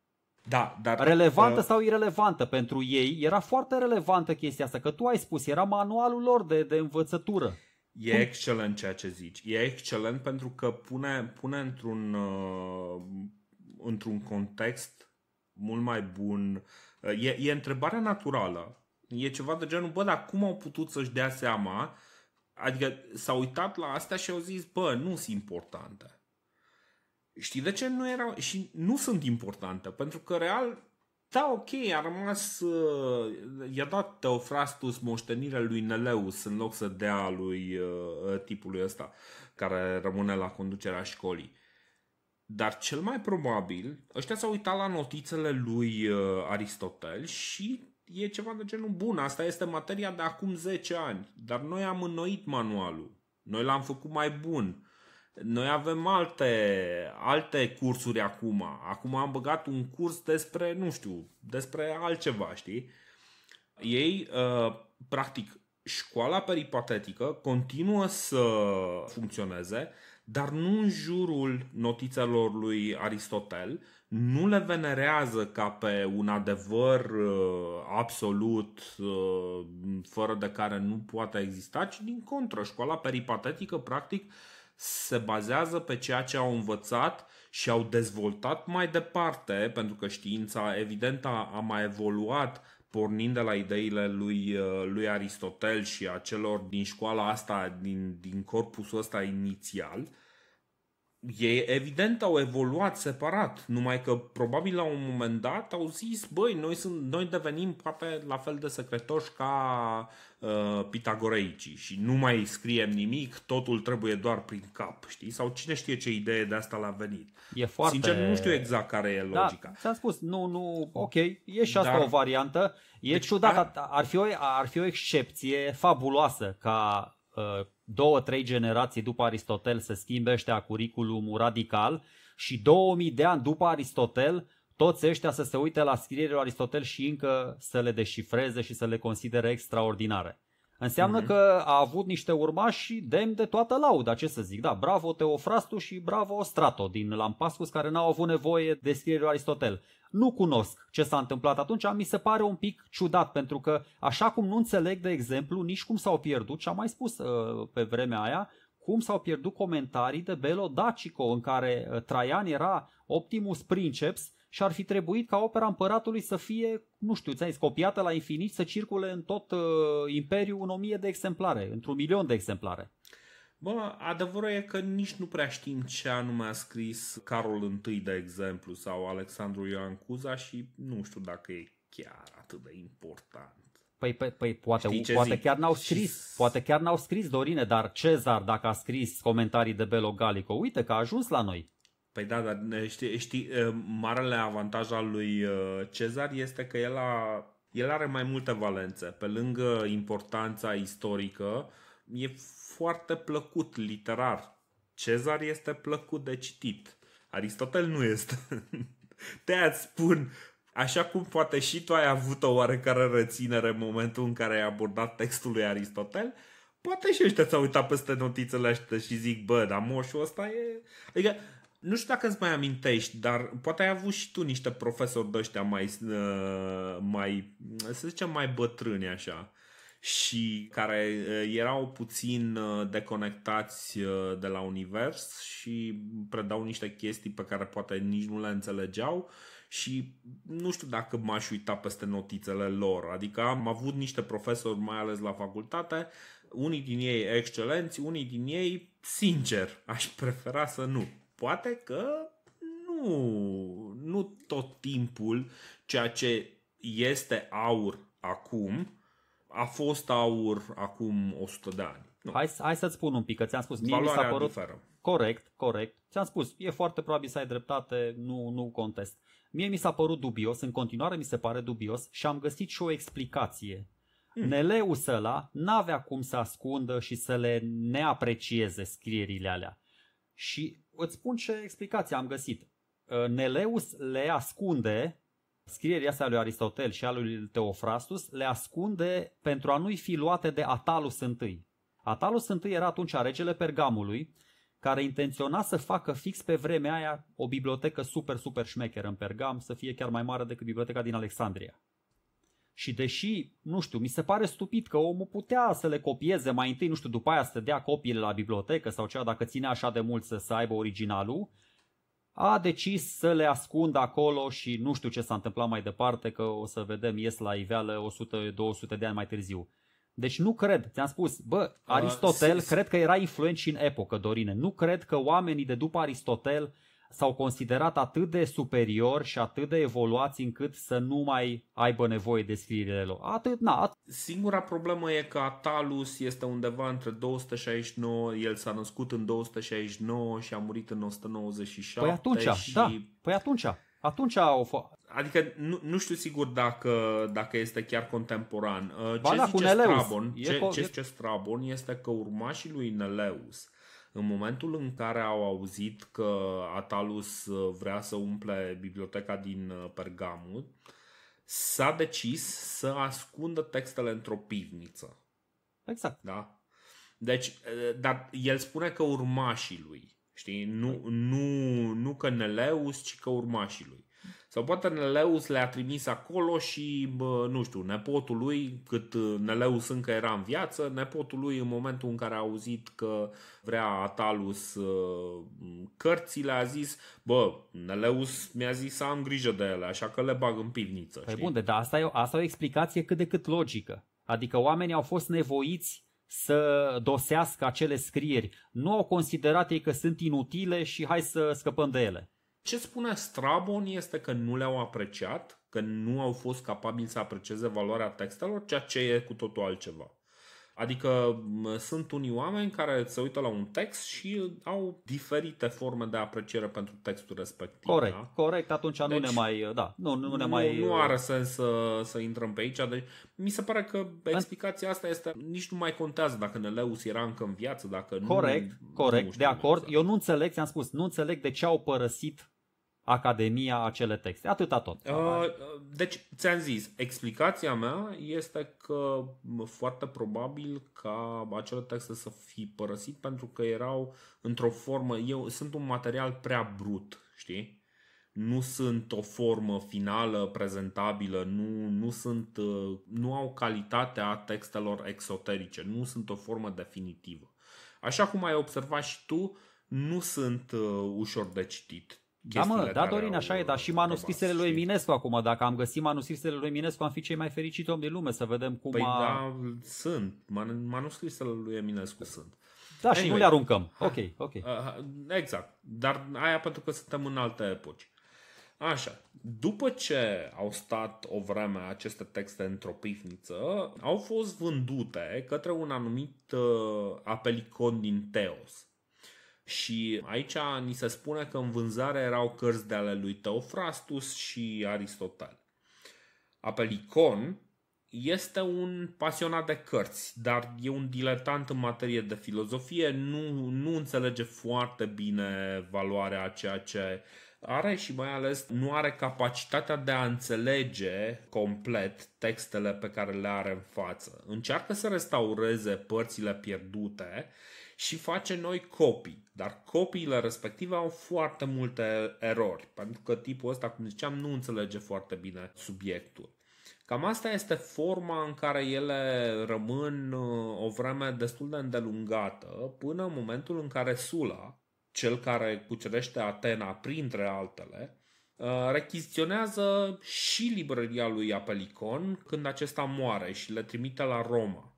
Da, dar... Relevantă uh... sau irelevantă pentru ei, era foarte relevantă chestia asta, că tu ai spus, era manualul lor de, de învățătură. E Cum? excelent ceea ce zici. E excelent pentru că pune, pune într-un uh, într-un context mult mai bun. E, e întrebarea naturală. E ceva de genul, bă, dar cum au putut să-și dea seama? Adică s-au uitat la astea și au zis, bă, nu sunt importante. Știi de ce nu erau? Și nu sunt importante, pentru că real da, ok, a rămas, uh, i-a dat Teofrastus moștenirea lui Neleus în loc să dea lui uh, tipului ăsta care rămâne la conducerea școlii. Dar cel mai probabil, ăștia s-au uitat la notițele lui uh, Aristotel și e ceva de genul bun. Asta este materia de acum 10 ani, dar noi am înnoit manualul. Noi l-am făcut mai bun. Noi avem alte, alte cursuri acum. Acum am băgat un curs despre, nu știu, despre altceva, știi? Ei, uh, practic, școala peripatetică continuă să funcționeze, dar nu în jurul notițelor lui Aristotel, nu le venerează ca pe un adevăr uh, absolut uh, fără de care nu poate exista, ci din contră, școala peripatetică practic se bazează pe ceea ce au învățat și au dezvoltat mai departe, pentru că știința evidentă a, a mai evoluat pornind de la ideile lui, uh, lui Aristotel și a celor din școala asta, din, din corpusul ăsta inițial, e evident au evoluat separat, numai că probabil la un moment dat au zis, băi, noi, sunt, noi devenim poate la fel de secretoși ca Uh, pitagoreici și nu mai scriem nimic, totul trebuie doar prin cap, știi? Sau cine știe ce idee de asta l-a venit. E foarte... Sincer, nu știu exact care e da, logica. Da, ți-am spus, nu, nu, ok, e și asta Dar... o variantă. E deci, ciudat, ar... Ar, fi o, ar fi o excepție fabuloasă ca uh, două, trei generații după Aristotel să schimbe ăștia curiculumul radical și 2000 de ani după Aristotel toți ăștia să se uite la scrierile lui Aristotel și încă să le deșifreze și să le considere extraordinare. Înseamnă mm-hmm. că a avut niște urmași demn de toată lauda, ce să zic. Da, bravo Teofrastu și bravo Strato din Lampascus, care n-au avut nevoie de scrierile lui Aristotel. Nu cunosc ce s-a întâmplat atunci, mi se pare un pic ciudat, pentru că așa cum nu înțeleg, de exemplu, nici cum s-au pierdut, și am mai spus uh, pe vremea aia, cum s-au pierdut comentarii de Belo Dacico, în care uh, Traian era Optimus Princeps, și ar fi trebuit ca opera împăratului să fie, nu știu, ți-ai scopiată la infinit, să circule în tot uh, imperiul în o mie de exemplare, într-un milion de exemplare. Bă, adevărul e că nici nu prea știm ce anume a scris Carol I, de exemplu, sau Alexandru Ioan Cuza și nu știu dacă e chiar atât de important. Păi, păi, păi poate, poate chiar n-au scris, și... poate chiar n-au scris Dorine, dar Cezar, dacă a scris comentarii de Belo Gallico, uite că a ajuns la noi. Păi da, dar știi, știi marele avantaj al lui Cezar este că el, a, el are mai multă valență. Pe lângă importanța istorică, e foarte plăcut literar. Cezar este plăcut de citit. Aristotel nu este. te spun, așa cum poate și tu ai avut o oarecare reținere în momentul în care ai abordat textul lui Aristotel, poate și ăștia s-au uitat peste notițele astea și zic, bă, dar moșul ăsta e... Adică nu știu dacă îți mai amintești, dar poate ai avut și tu niște profesori de ăștia mai, uh, mai, să zicem, mai bătrâni așa și care uh, erau puțin uh, deconectați de la univers și predau niște chestii pe care poate nici nu le înțelegeau și nu știu dacă m-aș uita peste notițele lor. Adică am avut niște profesori, mai ales la facultate, unii din ei excelenți, unii din ei sincer, aș prefera să nu poate că nu, nu tot timpul ceea ce este aur acum a fost aur acum 100 de ani. Nu. Hai, hai să-ți spun un pic, că ți-am spus, mie mi s-a părut... Diferă. Corect, corect. Ți-am spus, e foarte probabil să ai dreptate, nu, nu contest. Mie mi s-a părut dubios, în continuare mi se pare dubios și am găsit și o explicație. Hmm. Neleu ăla n-avea cum să ascundă și să le neaprecieze scrierile alea. Și Îți spun ce explicație am găsit. Uh, Neleus le ascunde scrierea asta lui Aristotel și a lui Teofrastus, le ascunde pentru a nu-i fi luate de Atalus I. Atalus I era atunci regele Pergamului, care intenționa să facă fix pe vremea aia o bibliotecă super, super șmecheră în Pergam, să fie chiar mai mare decât biblioteca din Alexandria. Și deși, nu știu, mi se pare stupid că omul putea să le copieze mai întâi, nu știu, după aia să dea copiile la bibliotecă sau ceva, dacă ține așa de mult să, să aibă originalul, a decis să le ascundă acolo și nu știu ce s-a întâmplat mai departe, că o să vedem, ies la iveală 100-200 de ani mai târziu. Deci nu cred, ți-am spus, bă, Aristotel uh, cred că era influent și în epocă, Dorine. Nu cred că oamenii de după Aristotel s-au considerat atât de superior și atât de evoluați încât să nu mai aibă nevoie de scrierile lor. Atât, na. Singura problemă e că Atalus este undeva între 269, el s-a născut în 269 și a murit în 197. Păi atunci, și... da, păi atunci. Atunci au fost... Adică nu, nu știu sigur dacă, dacă este chiar contemporan. Uh, ce ba, da, zice Strabon, ce, ce zice Strabon este că urmașii lui Neleus în momentul în care au auzit că Atalus uh, vrea să umple biblioteca din uh, Pergamut, s-a decis să ascundă textele într-o pivniță. Exact. Da? Deci, uh, dar el spune că urmașii lui, știi? Nu, nu, nu că Neleus, ci că urmașii lui. Sau poate Neleus le-a trimis acolo și, bă, nu știu, nepotul lui, cât uh, Neleus încă era în viață, nepotul lui în momentul în care a auzit că vrea Atalus uh, cărțile a zis, bă, Neleus mi-a zis să am grijă de ele, așa că le bag în pivniță. Păi bun, dar asta e, asta e o explicație cât de cât logică. Adică oamenii au fost nevoiți să dosească acele scrieri. Nu au considerat ei că sunt inutile și hai să scăpăm de ele. Ce spune Strabon este că nu le-au apreciat, că nu au fost capabili să aprecieze valoarea textelor, ceea ce e cu totul altceva. Adică sunt unii oameni care se uită la un text și au diferite forme de apreciere pentru textul respectiv. Corect, da? corect, atunci deci, nu ne deci, mai. Da, nu, nu, ne mai... nu are sens să, să intrăm pe aici. Deci, mi se pare că explicația asta este. Nici nu mai contează dacă Neleus era încă în viață, dacă corect, nu. Corect, corect, de acord. Exact. Eu nu înțeleg, ți-am spus, nu înțeleg de ce au părăsit Academia acele texte. Atâta tot. Uh, deci, ți-am zis, explicația mea este că foarte probabil ca acele texte să fi părăsit pentru că erau într-o formă, eu sunt un material prea brut, știi? Nu sunt o formă finală prezentabilă, nu, nu, sunt, uh, nu au calitatea textelor exoterice, nu sunt o formă definitivă. Așa cum ai observat și tu, nu sunt uh, ușor de citit da, mă, da, Dorin, așa e, dar și manuscrisele lui Eminescu acum, dacă am găsit manuscrisele lui Eminescu, am fi cei mai fericiți om din lume, să vedem cum păi a... da, sunt, Man- manuscrisele lui Eminescu sunt. Da, anyway. și nu le aruncăm. Ok, ok. Exact, dar aia pentru că suntem în alte epoci. Așa, după ce au stat o vreme aceste texte într-o pifniță, au fost vândute către un anumit uh, apelicon din Teos și aici ni se spune că în vânzare erau cărți de ale lui Teofrastus și Aristotel. Apelicon este un pasionat de cărți, dar e un diletant în materie de filozofie, nu, nu înțelege foarte bine valoarea a ceea ce are și mai ales nu are capacitatea de a înțelege complet textele pe care le are în față. Încearcă să restaureze părțile pierdute și face noi copii. Dar copiile respective au foarte multe erori, pentru că tipul ăsta, cum ziceam, nu înțelege foarte bine subiectul. Cam asta este forma în care ele rămân uh, o vreme destul de îndelungată, până în momentul în care Sula, cel care cucerește Atena printre altele, uh, rechiziționează și librăria lui Apelicon când acesta moare și le trimite la Roma.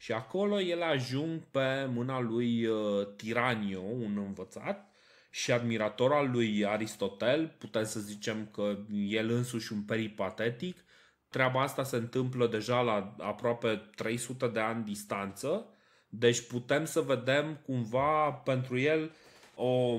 Și acolo el ajung pe mâna lui uh, Tiranio, un învățat, și admirator al lui Aristotel, putem să zicem că el însuși un peripatetic, treaba asta se întâmplă deja la aproape 300 de ani distanță, deci putem să vedem cumva pentru el o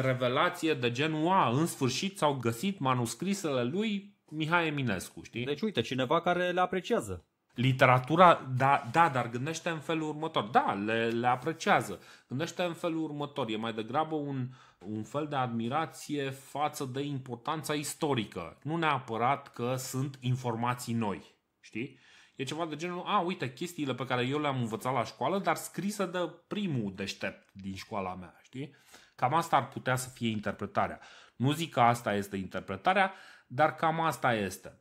revelație de genul A, în sfârșit s-au găsit manuscrisele lui Mihai Eminescu, știi? Deci uite, cineva care le apreciază. Literatura, da, da, dar gândește în felul următor. Da, le, le apreciază. Gândește în felul următor. E mai degrabă un, un fel de admirație față de importanța istorică. Nu neapărat că sunt informații noi. Știi? E ceva de genul, a, uite, chestiile pe care eu le-am învățat la școală, dar scrisă de primul deștept din școala mea, știi? Cam asta ar putea să fie interpretarea. Nu zic că asta este interpretarea, dar cam asta este.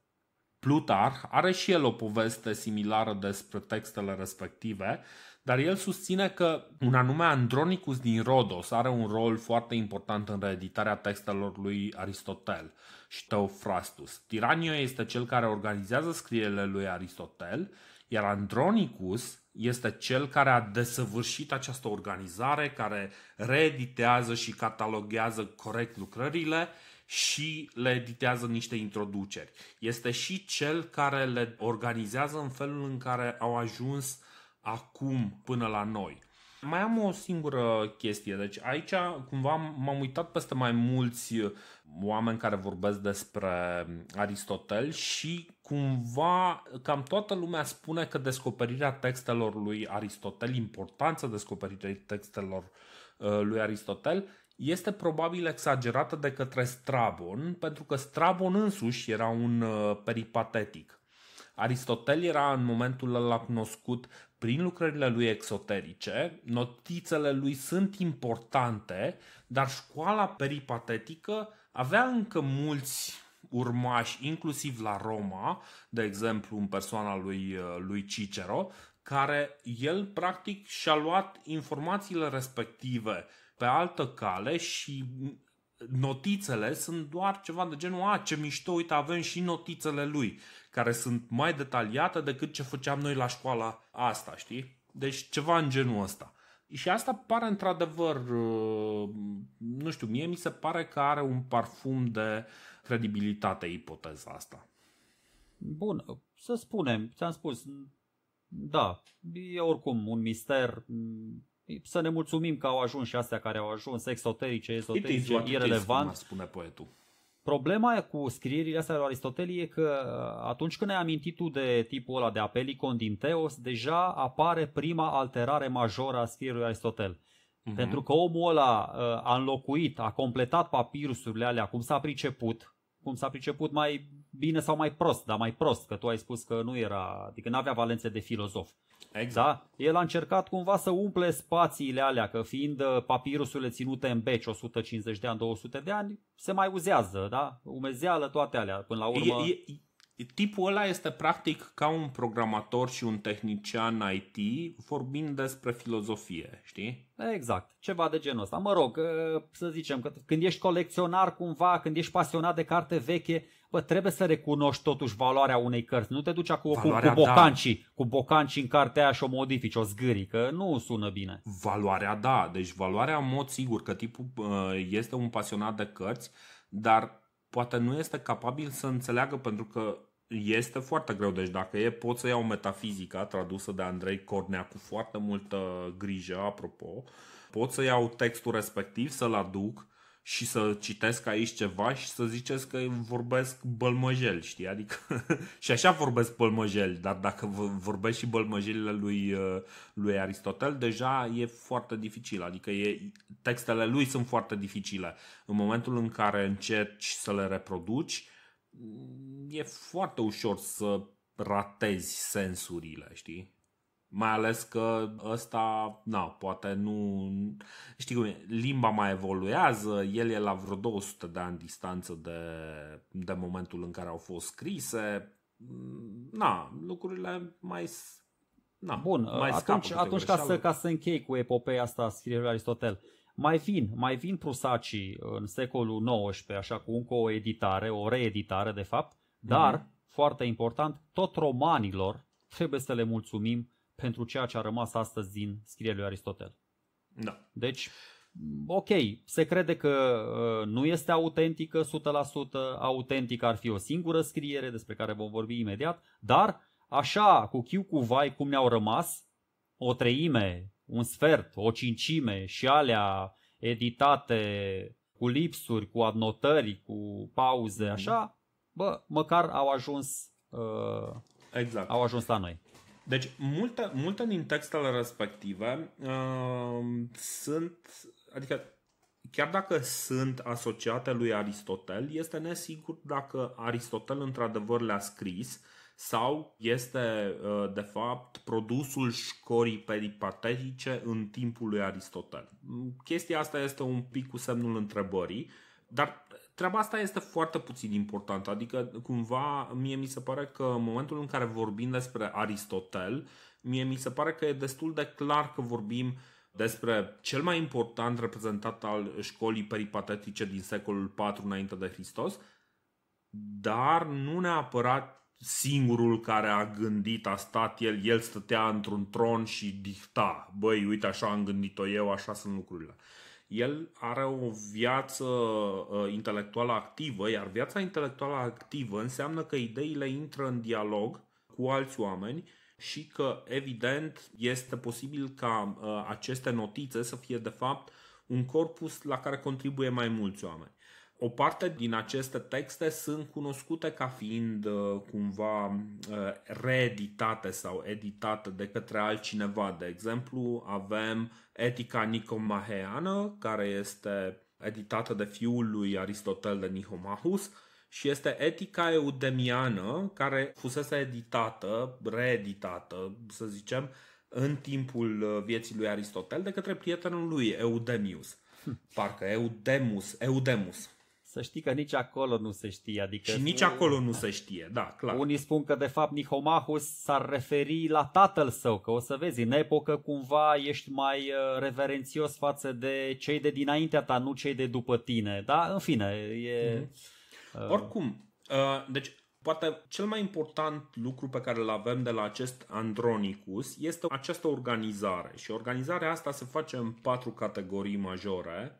Plutarh are și el o poveste similară despre textele respective, dar el susține că un anume Andronicus din Rodos are un rol foarte important în reeditarea textelor lui Aristotel și Teofrastus. Tiranio este cel care organizează scrierile lui Aristotel, iar Andronicus este cel care a desăvârșit această organizare, care reeditează și cataloguează corect lucrările și le editează niște introduceri. Este și cel care le organizează în felul în care au ajuns acum până la noi. Mai am o singură chestie, deci aici cumva m-am uitat peste mai mulți oameni care vorbesc despre Aristotel și cumva cam toată lumea spune că descoperirea textelor lui Aristotel, importanța descoperirii textelor uh, lui Aristotel este probabil exagerată de către Strabon, pentru că Strabon însuși era un uh, peripatetic. Aristotel era în momentul ăla cunoscut prin lucrările lui exoterice, notițele lui sunt importante, dar școala peripatetică avea încă mulți urmași, inclusiv la Roma, de exemplu în persoana lui, uh, lui Cicero, care el practic și-a luat informațiile respective pe altă cale și notițele sunt doar ceva de genul a, ce mișto, uite, avem și notițele lui, care sunt mai detaliate decât ce făceam noi la școala asta, știi? Deci ceva în genul ăsta. Și asta pare într-adevăr, uh, nu știu, mie mi se pare că are un parfum de credibilitate ipoteza asta. Bun, să spunem, ți-am spus, da, e oricum un mister, să ne mulțumim că au ajuns și astea care au ajuns, exoterice, ezoterice, irrelevant. Is, spune poetul. Problema cu scrierile astea lui Aristotelie e că uh, atunci când ai amintit tu de tipul ăla de apelicon din Teos, deja apare prima alterare majoră a scrierii lui Aristotel. Uh-huh. Pentru că omul ăla uh, a înlocuit, a completat papirusurile alea, cum s-a priceput, cum s-a priceput mai bine sau mai prost, dar mai prost, că tu ai spus că nu era, adică nu avea valențe de filozof. Exact. Da? El a încercat cumva să umple spațiile alea, că fiind uh, papirusurile ținute în beci 150 de ani, 200 de ani, se mai uzează, da? Umezeală toate alea, până la urmă. E, e, tipul ăla este practic ca un programator și un tehnician IT vorbind despre filozofie, știi? Exact, ceva de genul ăsta. Mă rog, uh, să zicem că când ești colecționar cumva, când ești pasionat de carte veche, bă, trebuie să recunoști totuși valoarea unei cărți. Nu te duci acum cu, cu bocancii, da. cu bocancii în cartea aia și o modifici, o zgâri, că nu sună bine. Valoarea, da. Deci valoarea, în mod sigur, că tipul este un pasionat de cărți, dar poate nu este capabil să înțeleagă pentru că este foarte greu. Deci dacă e, pot să iau metafizica tradusă de Andrei Cornea cu foarte multă grijă, apropo, pot să iau textul respectiv, să-l aduc, și să citesc aici ceva și să ziceți că vorbesc bălmăjel, știi? Adică și așa vorbesc bălmăjel, dar dacă vorbesc și bălmăjelile lui, uh, lui Aristotel, deja e foarte dificil. Adică e, textele lui sunt foarte dificile. În momentul în care încerci să le reproduci, mm, e foarte ușor să ratezi sensurile, știi? Mai ales că ăsta, na, poate nu... Știi cum e, limba mai evoluează, el e la vreo 200 de ani distanță de, de momentul în care au fost scrise. Mm, na, lucrurile mai... Na, Bun, mai atunci, atunci ca, să, ca să închei cu epopeea asta a scrierii Aristotel. Mai vin, mai vin prusacii în secolul XIX, așa cu încă o editare, o reeditare de fapt, dar, mm-hmm. foarte important, tot romanilor trebuie să le mulțumim pentru ceea ce a rămas astăzi din scrierile lui Aristotel. Da. Deci, ok, se crede că uh, nu este autentică 100%, autentică ar fi o singură scriere despre care vom vorbi imediat, dar așa, cu chiu cu vai, cum ne-au rămas, o treime, un sfert, o cincime și alea editate cu lipsuri, cu adnotări, cu pauze, așa, mhm. bă, măcar au ajuns, uh, exact. au ajuns la noi. Deci, multe, multe din textele respective uh, sunt, adică, chiar dacă sunt asociate lui Aristotel, este nesigur dacă Aristotel într-adevăr le-a scris sau este, uh, de fapt, produsul școlii peripatetice în timpul lui Aristotel. Chestia asta este un pic cu semnul întrebării, dar treaba asta este foarte puțin importantă. Adică, cumva, mie mi se pare că în momentul în care vorbim despre Aristotel, mie mi se pare că e destul de clar că vorbim despre cel mai important reprezentat al școlii peripatetice din secolul IV înainte de Hristos, dar nu neapărat singurul care a gândit, a stat el, el stătea într-un tron și dicta. Băi, uite așa am gândit-o eu, așa sunt lucrurile el are o viață uh, intelectuală activă, iar viața intelectuală activă înseamnă că ideile intră în dialog cu alți oameni și că, evident, este posibil ca uh, aceste notițe să fie, de fapt, un corpus la care contribuie mai mulți oameni. O parte din aceste texte sunt cunoscute ca fiind uh, cumva uh, reeditate sau editate de către altcineva. De exemplu, avem Etica Nicomaheană, care este editată de fiul lui Aristotel de Nihomachus, și este Etica Eudemiană, care fusese editată, reeditată, să zicem, în timpul uh, vieții lui Aristotel de către prietenul lui Eudemius. Hm. Parcă Eudemus, Eudemus, să știi că nici acolo nu se știe. Adică și nici acolo nu se știe, da, clar. Unii spun că de fapt Nihomahus s-ar referi la tatăl său, că o să vezi, în epocă cumva ești mai uh, reverențios față de cei de dinaintea ta, nu cei de după tine. Da, în fine, e... Mm-hmm. Uh... Oricum, uh, deci Poate cel mai important lucru pe care îl avem de la acest Andronicus este această organizare și organizarea asta se face în patru categorii majore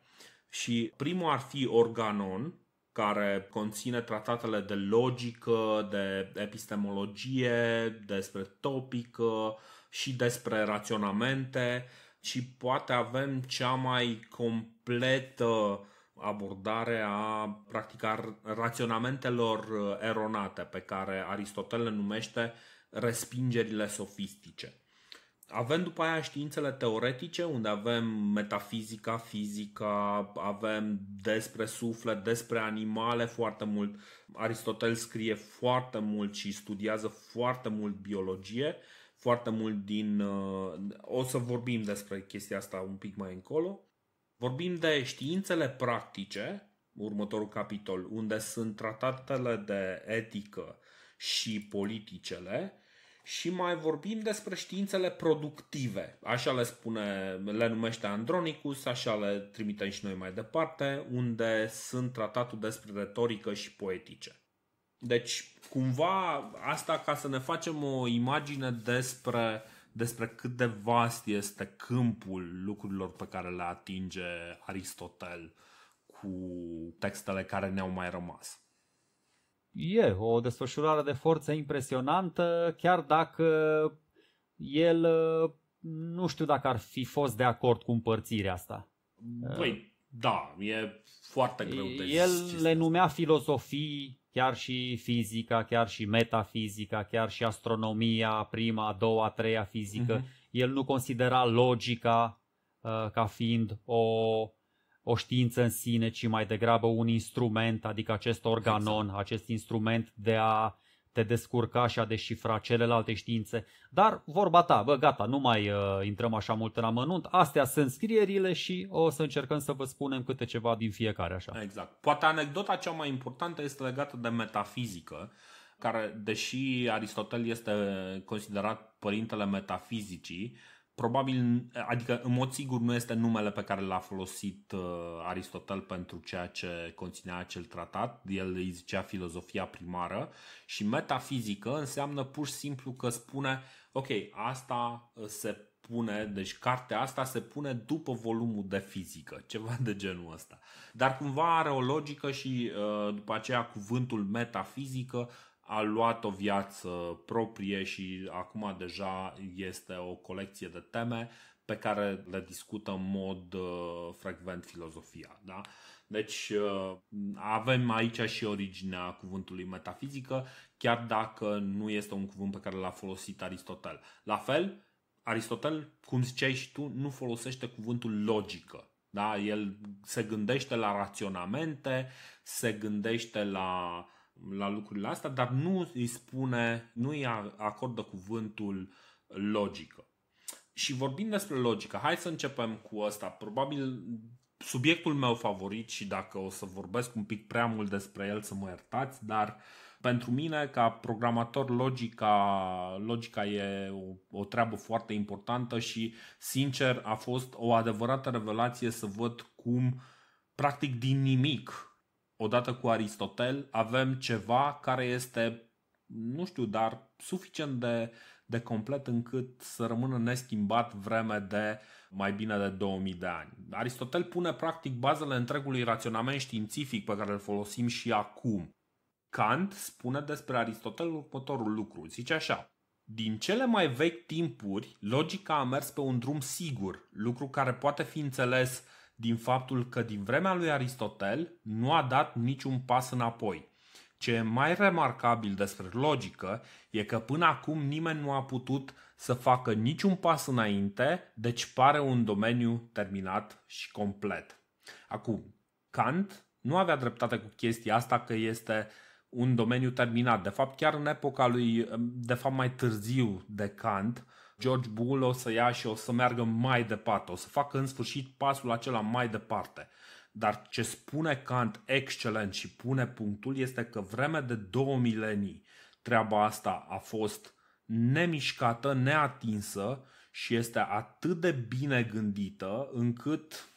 și primul ar fi Organon, care conține tratatele de logică, de epistemologie, despre topică și despre raționamente și poate avem cea mai completă abordare a practica raționamentelor eronate pe care Aristotel le numește respingerile sofistice. Avem după aia științele teoretice, unde avem metafizica, fizica, avem despre suflet, despre animale foarte mult. Aristotel scrie foarte mult și studiază foarte mult biologie, foarte mult din. Uh, o să vorbim despre chestia asta un pic mai încolo. Vorbim de științele practice, următorul capitol, unde sunt tratatele de etică și politicele și mai vorbim despre științele productive. Așa le spune, le numește Andronicus, așa le trimitem și noi mai departe, unde sunt tratatul despre retorică și poetice. Deci, cumva, asta ca să ne facem o imagine despre, despre cât de vast este câmpul lucrurilor pe care le atinge Aristotel cu textele care ne-au mai rămas e o desfășurare de forță impresionantă, chiar dacă el nu știu dacă ar fi fost de acord cu împărțirea asta. Păi, da, e foarte greu de El zis, le numea filozofii, chiar și fizica, chiar și metafizica, chiar și astronomia, prima, a doua, a treia fizică. Uh-huh. El nu considera logica uh, ca fiind o o știință în sine, ci mai degrabă un instrument, adică acest organon, exact. acest instrument de a te descurca și a deșifra celelalte științe. Dar vorba ta, bă, gata, nu mai uh, intrăm așa mult în amănunt. Astea sunt scrierile și o să încercăm să vă spunem câte ceva din fiecare așa. Exact. Poate anecdota cea mai importantă este legată de metafizică, care, deși Aristotel este considerat părintele metafizicii, uh, probabil, adică în mod sigur nu este numele pe care l-a folosit uh, Aristotel pentru ceea ce conținea acel tratat, el îi zicea filozofia primară și metafizică înseamnă pur și simplu că spune, ok, asta uh, se pune, deci cartea asta se pune după volumul de fizică, ceva de genul ăsta. Dar cumva are o logică și uh, după aceea cuvântul metafizică a luat o viață proprie și acum deja este o colecție de teme pe care le discută în mod uh, frecvent filozofia. Da? Deci uh, avem aici și originea cuvântului metafizică, chiar dacă nu este un cuvânt pe care l-a folosit Aristotel. La fel, Aristotel, cum ziceai și tu, nu folosește cuvântul logică. Da? El se gândește la raționamente, se gândește la la lucrurile astea, dar nu îi spune, nu îi acordă cuvântul logică. Și vorbind despre logică, hai să începem cu asta. Probabil subiectul meu favorit și dacă o să vorbesc un pic prea mult despre el să mă iertați, dar pentru mine ca programator logica, logica e o, o treabă foarte importantă și sincer a fost o adevărată revelație să văd cum practic din nimic odată cu Aristotel, avem ceva care este, nu știu, dar suficient de, de complet încât să rămână neschimbat vreme de mai bine de 2000 de ani. Aristotel pune practic bazele întregului raționament științific pe care îl folosim și acum. Kant spune despre Aristotel următorul lucru, zice așa. Din cele mai vechi timpuri, logica a mers pe un drum sigur, lucru care poate fi înțeles din faptul că din vremea lui Aristotel nu a dat niciun pas înapoi. Ce e mai remarcabil despre logică e că până acum nimeni nu a putut să facă niciun pas înainte, deci pare un domeniu terminat și complet. Acum, Kant nu avea dreptate cu chestia asta că este un domeniu terminat. De fapt, chiar în epoca lui, de fapt mai târziu de Kant, George Bull o să ia și o să meargă mai departe, o să facă în sfârșit pasul acela mai departe. Dar ce spune Kant excelent și pune punctul este că vreme de două milenii treaba asta a fost nemișcată, neatinsă și este atât de bine gândită încât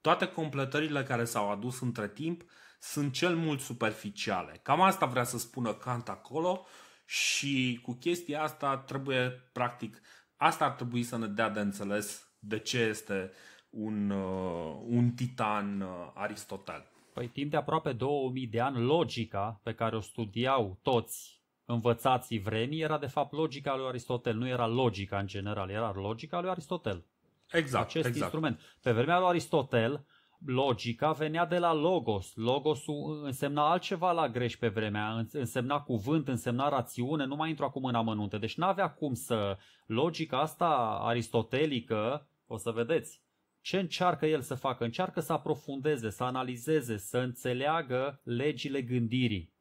toate completările care s-au adus între timp sunt cel mult superficiale. Cam asta vrea să spună Kant acolo și cu chestia asta trebuie, practic, asta ar trebui să ne dea de înțeles de ce este un, uh, un titan uh, Aristotel. Păi timp de aproape 2000 de ani, logica pe care o studiau toți învățații vremii era de fapt logica lui Aristotel, nu era logica în general, era logica lui Aristotel. Exact, acest exact. instrument. Pe vremea lui Aristotel, logica venea de la logos. Logosul însemna altceva la greș pe vremea, însemna cuvânt, însemna rațiune, nu mai intru acum în amănunte. Deci n-avea cum să... Logica asta aristotelică, o să vedeți, ce încearcă el să facă? Încearcă să aprofundeze, să analizeze, să înțeleagă legile gândirii.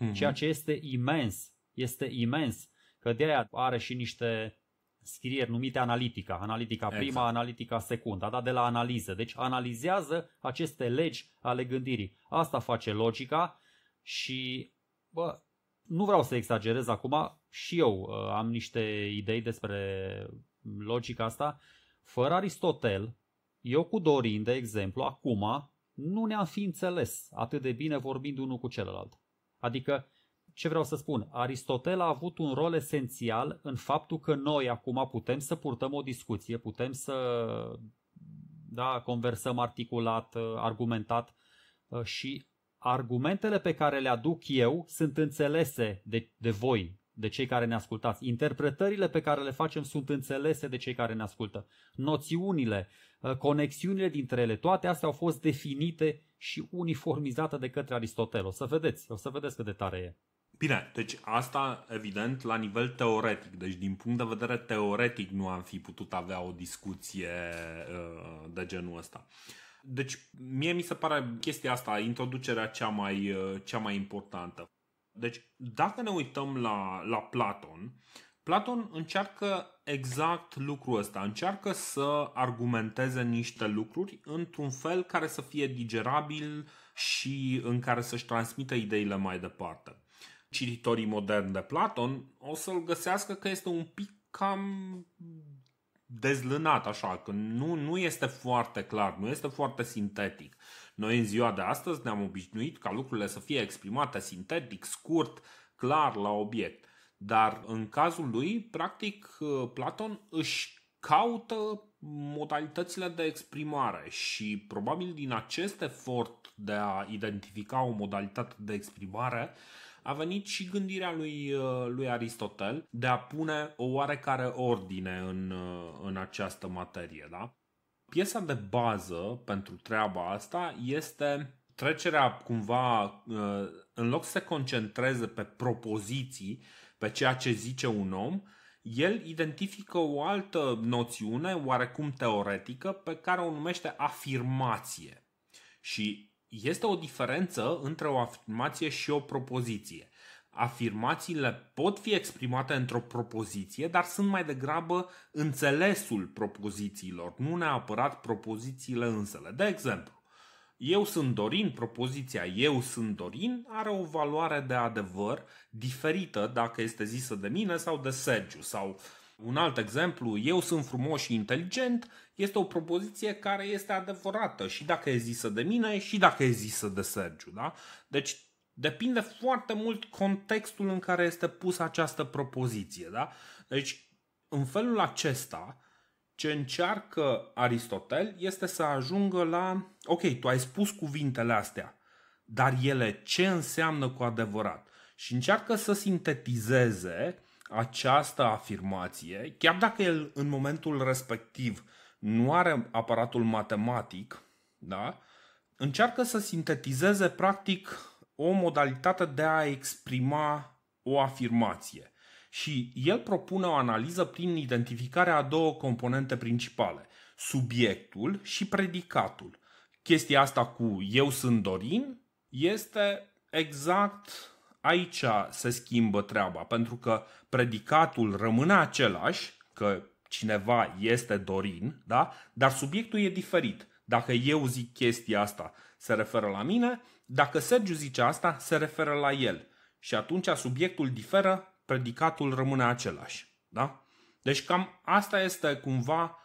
Mm-hmm. Ceea ce este imens, este imens. Că de aia are și niște scrieri numite analitica. Analitica prima, exact. analitica secunda, da? de la analiză. Deci analizează aceste legi ale gândirii. Asta face logica și bă, nu vreau să exagerez acum, și eu uh, am niște idei despre logica asta. Fără Aristotel, eu cu Dorin, de exemplu, acum nu ne-am fi înțeles atât de bine vorbind unul cu celălalt. Adică ce vreau să spun? Aristotel a avut un rol esențial în faptul că noi acum putem să purtăm o discuție, putem să da, conversăm articulat, uh, argumentat uh, și argumentele pe care le aduc eu sunt înțelese de, de voi, de cei care ne ascultați. Interpretările pe care le facem sunt înțelese de cei care ne ascultă. Noțiunile, uh, conexiunile dintre ele, toate astea au fost definite și uniformizate de către Aristotel. O să vedeți, o să vedeți cât de tare e. Bine, deci asta evident la nivel teoretic, deci din punct de vedere teoretic nu am fi putut avea o discuție uh, de genul ăsta. Deci mie mi se pare chestia asta, introducerea cea mai, uh, cea mai importantă. Deci dacă ne uităm la, la Platon, Platon încearcă exact lucrul ăsta, încearcă să argumenteze niște lucruri într-un fel care să fie digerabil și în care să-și transmită ideile mai departe cititorii moderni de Platon, o să-l găsească că este un pic cam dezlânat așa, că nu, nu este foarte clar, nu este foarte sintetic. Noi în ziua de astăzi ne-am obișnuit ca lucrurile să fie exprimate sintetic, scurt, clar, la obiect. Dar în cazul lui, practic, Platon își caută modalitățile de exprimare și probabil din acest efort de a identifica o modalitate de exprimare a venit și gândirea lui, uh, lui Aristotel de a pune o oarecare ordine în, uh, în această materie. Da? Piesa de bază pentru treaba asta este trecerea cumva, uh, în loc să se concentreze pe propoziții, pe ceea ce zice un om, el identifică o altă noțiune, oarecum teoretică, pe care o numește afirmație. Și este o diferență între o afirmație și o propoziție. Afirmațiile pot fi exprimate într-o propoziție, dar sunt mai degrabă înțelesul propozițiilor, nu neapărat propozițiile însele. De exemplu, eu sunt Dorin, propoziția eu sunt Dorin are o valoare de adevăr diferită dacă este zisă de mine sau de Sergiu sau uh, un alt exemplu, eu sunt frumos și inteligent, este o propoziție care este adevărată și dacă e zisă de mine și dacă e zisă de Sergiu. Da? Deci depinde foarte mult contextul în care este pusă această propoziție. Da? Deci în felul acesta ce încearcă Aristotel este să ajungă la ok, tu ai spus cuvintele astea, dar ele ce înseamnă cu adevărat? Și încearcă să sintetizeze această afirmație, chiar dacă el în momentul respectiv nu are aparatul matematic, da? încearcă să sintetizeze practic o modalitate de a exprima o afirmație. Și el propune o analiză prin identificarea a două componente principale, subiectul și predicatul. Chestia asta cu eu sunt Dorin este exact aici se schimbă treaba, pentru că predicatul rămâne același, că cineva este Dorin, da? dar subiectul e diferit. Dacă eu zic chestia asta, se referă la mine, dacă Sergiu zice asta, se referă la el. Și atunci subiectul diferă, predicatul rămâne același. Da? Deci cam asta este cumva,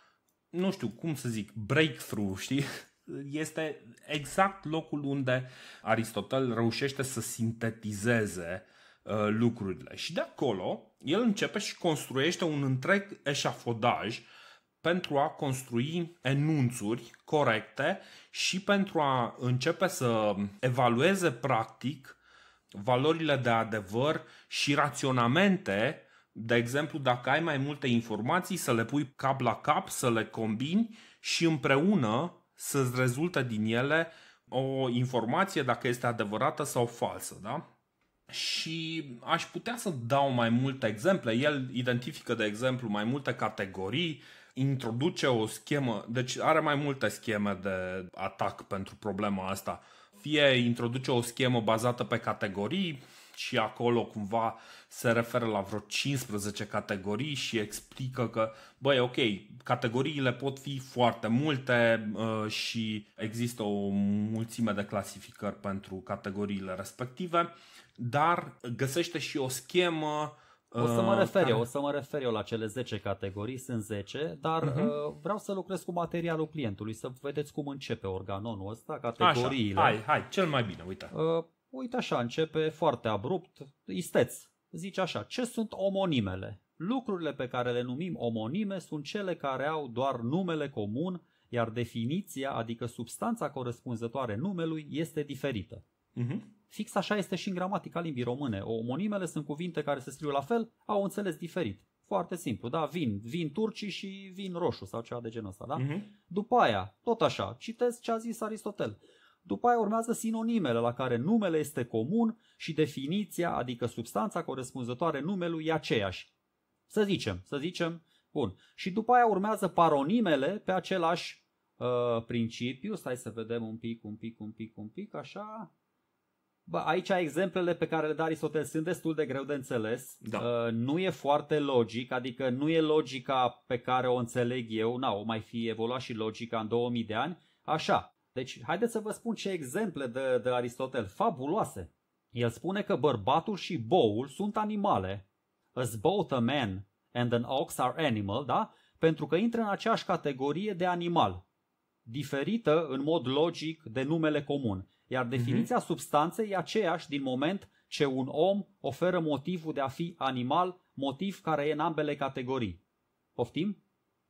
nu știu cum să zic, breakthrough, știi? este exact locul unde Aristotel reușește să sintetizeze uh, lucrurile. Și de acolo el începe și construiește un întreg eșafodaj pentru a construi enunțuri corecte și pentru a începe să evalueze practic valorile de adevăr și raționamente, de exemplu, dacă ai mai multe informații, să le pui cap la cap, să le combini și împreună să-ți rezultă din ele o informație dacă este adevărată sau falsă. Da? Și aș putea să dau mai multe exemple. El identifică, de exemplu, mai multe categorii, introduce o schemă, deci are mai multe scheme de atac pentru problema asta. Fie introduce o schemă bazată pe categorii, și acolo cumva se referă la vreo 15 categorii și explică că, băi, ok, categoriile pot fi foarte multe uh, și există o mulțime de clasificări pentru categoriile respective, dar găsește și o schemă o să mă uh, refer eu, o să mă refer eu la cele 10 categorii, sunt 10, dar uh-huh. vreau să lucrez cu materialul clientului, să vedeți cum începe organonul ăsta, categoriile. Așa, hai, hai, cel mai bine, uite. Uh, Uite așa, începe foarte abrupt, isteț. Zice așa, ce sunt omonimele? Lucrurile pe care le numim omonime sunt cele care au doar numele comun, iar definiția, adică substanța corespunzătoare numelui, este diferită. Uh-huh. Fix așa este și în gramatica limbii române. Omonimele sunt cuvinte care se scriu la fel, au înțeles diferit. Foarte simplu, da? Vin, vin turcii și vin roșu sau ceva de genul ăsta, da? Uh-huh. După aia, tot așa, citesc ce a zis Aristotel după aia urmează sinonimele la care numele este comun și definiția, adică substanța corespunzătoare numelui e aceeași. Să zicem, să zicem, bun. Și după aia urmează paronimele pe același uh, principiu. Stai să vedem un pic, un pic, un pic, un pic, așa. Bă, aici exemplele pe care le dă Aristotel sunt destul de greu de înțeles. Da. Uh, nu e foarte logic, adică nu e logica pe care o înțeleg eu, na, o mai fi evoluat și logica în 2000 de ani. Așa, deci, haideți să vă spun ce exemple de, de Aristotel, fabuloase. El spune că bărbatul și boul sunt animale. As both a man and an ox are animal, da? Pentru că intră în aceeași categorie de animal, diferită în mod logic de numele comun. Iar mhm. definiția mm-hmm. substanței e aceeași din moment ce un om oferă motivul de a fi animal, motiv care e în ambele categorii. Poftim?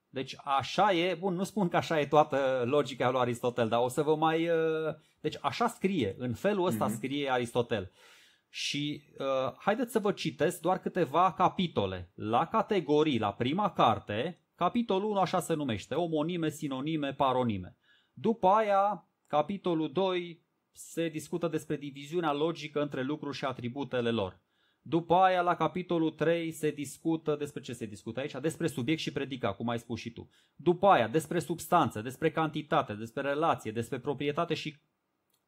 Deci așa e, bun, nu spun că așa e toată logica lui Aristotel, dar o să vă mai... Uh, deci așa scrie, în felul ăsta mm-hmm. scrie Aristotel. Și uh, haideți să vă citesc doar câteva capitole. La categorii, la prima carte, capitolul 1 așa se numește, omonime, sinonime, paronime. După aia, capitolul 2 se discută despre diviziunea logică între lucruri și atributele lor. După aia, la capitolul 3, se discută despre ce se discută aici, despre subiect și predica, cum ai spus și tu. După aia, despre substanță, despre cantitate, despre relație, despre proprietate și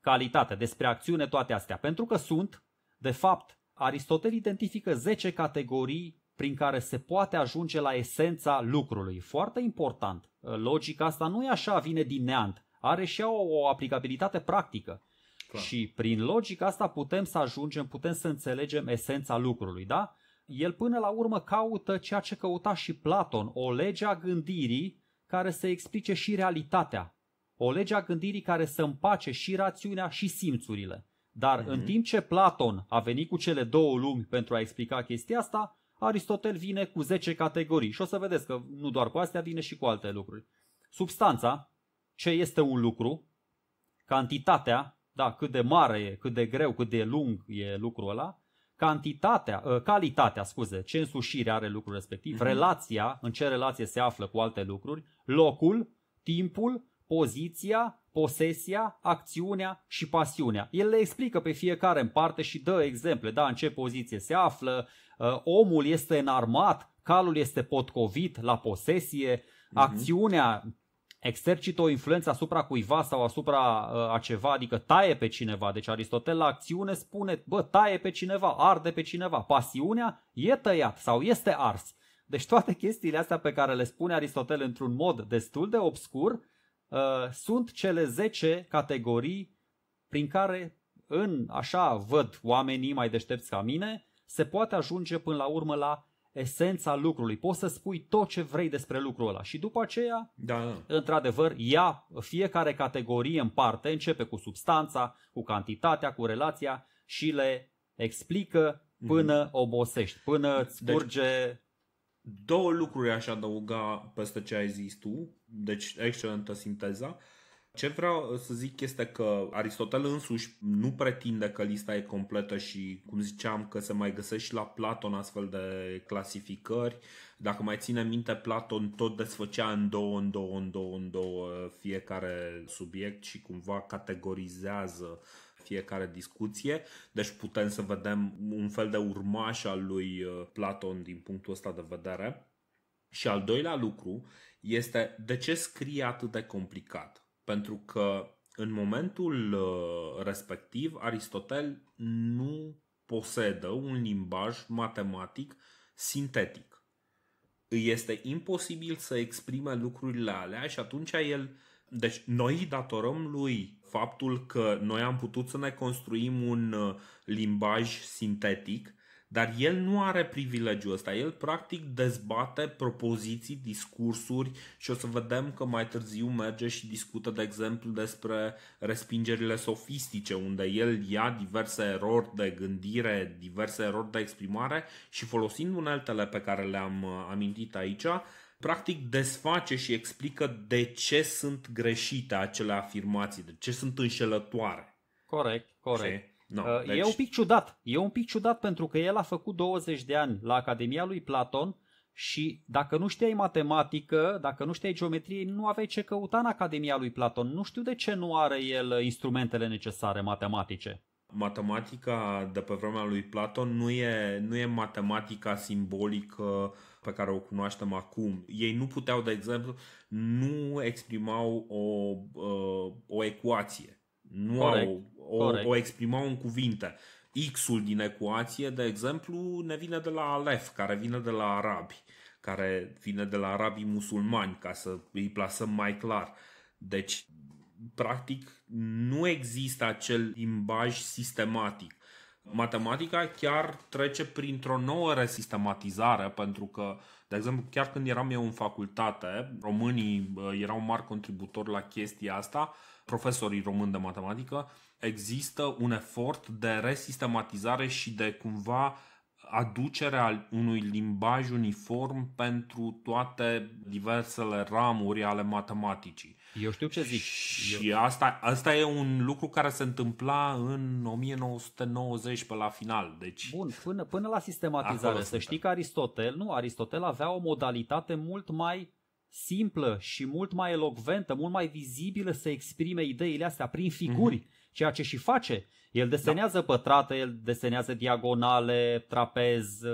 calitate, despre acțiune, toate astea. Pentru că sunt, de fapt, Aristotel identifică 10 categorii prin care se poate ajunge la esența lucrului. Foarte important. Logica asta nu e așa, vine din neant. Are și o aplicabilitate practică. Și prin logica asta putem să ajungem, putem să înțelegem esența lucrului, da? El până la urmă caută ceea ce căuta și Platon, o lege a gândirii care să explice și realitatea, o lege a gândirii care să împace și rațiunea și simțurile. Dar mm-hmm. în mhm. timp ce Platon a venit cu cele două lumi pentru a explica chestia asta, Aristotel vine cu 10 categorii și o să vedeți că nu doar cu astea vine și cu alte lucruri. Substanța, ce este un lucru, cantitatea, da, cât de mare e, cât de greu, cât de lung e lucrul ăla, cantitatea, ă, calitatea, scuze, ce însușire are lucrul respectiv, mhm. relația, în ce relație se află cu alte lucruri, locul, timpul, poziția, posesia, acțiunea și pasiunea. El le explică pe fiecare în parte și dă exemple, da, în ce poziție se află, ă, omul este înarmat, calul este potcovit la posesie, mhm. acțiunea exercită o influență asupra cuiva sau asupra uh, a ceva, adică taie pe cineva. Deci Aristotel la acțiune spune, bă, taie pe cineva, arde pe cineva. Pasiunea e tăiat sau este ars. Deci toate chestiile astea pe care le spune Aristotel într-un mod destul de obscur uh, sunt cele 10 categorii prin care în așa văd oamenii mai deștepți ca mine, se poate ajunge până la urmă la esența lucrului. Poți să spui tot ce vrei despre lucrul ăla și după aceea, da. într-adevăr, ia fiecare categorie în parte, începe cu substanța, cu cantitatea, cu relația și le explică mhm. până mm obosești, până îți curge... Deci, două lucruri aș adăuga peste ce ai zis tu, deci excelentă sinteza. Uh, ce vreau să zic este că Aristotel însuși nu pretinde că lista e completă și, cum ziceam, că se mai găsește și la Platon astfel de clasificări. Dacă mai ține minte, Platon tot desfăcea în două, în două, în două, în două fiecare subiect și cumva categorizează fiecare discuție, deci putem să vedem un fel de urmaș al lui uh, Platon din punctul ăsta de vedere. Și al doilea lucru este de ce scrie atât de complicat. Pentru că în momentul uh, respectiv Aristotel nu posedă un limbaj matematic sintetic. Îi este imposibil să exprime lucrurile alea și atunci el deci noi datorăm lui faptul că noi am putut să ne construim un uh, limbaj sintetic dar el nu are privilegiul ăsta, el practic dezbate propoziții, discursuri și o să vedem că mai târziu merge și discută, de exemplu, despre respingerile sofistice, unde el ia diverse erori de gândire, diverse erori de exprimare și folosind uneltele pe care le-am uh, amintit aici, practic desface și explică de ce sunt greșite acele afirmații, de ce sunt înșelătoare. Corect, corect. Și No, uh, deci... E un pic ciudat. E un pic ciudat pentru că el a făcut 20 de ani la Academia lui Platon și dacă nu știai matematică, dacă nu știai geometrie, nu aveai ce căuta în Academia lui Platon. Nu știu de ce nu are el uh, instrumentele necesare matematice. Matematica de pe vremea lui Platon nu e, nu e matematica simbolică pe care o cunoaștem acum. Ei nu puteau, de exemplu, nu exprimau o, uh, o ecuație nu corect, au, o, corect. o exprimau în cuvinte. X-ul din ecuație, de exemplu, ne vine de la Alef, care vine de la arabi, care vine de la arabii musulmani, ca să îi plasăm mai clar. Deci, practic, nu există acel limbaj sistematic. Matematica chiar trece printr-o nouă resistematizare, pentru că, de exemplu, chiar când eram eu în facultate, românii uh, erau mari contributori la chestia asta, profesorii români de matematică, există un efort de resistematizare și de cumva aducerea unui limbaj uniform pentru toate diversele ramuri ale matematicii. Eu știu ce zici. Și Eu... asta, asta e un lucru care se întâmpla în 1990 pe la final. Deci... Bun, până, până la sistematizare. Acolo să suntem. știi că Aristotel, nu, Aristotel avea o modalitate mult mai simplă și mult mai elocventă, mult mai vizibilă să exprime ideile astea prin mhm. figuri, mm-hmm. ceea ce și face. El desenează da. pătrate, el desenează diagonale, trapez, ă,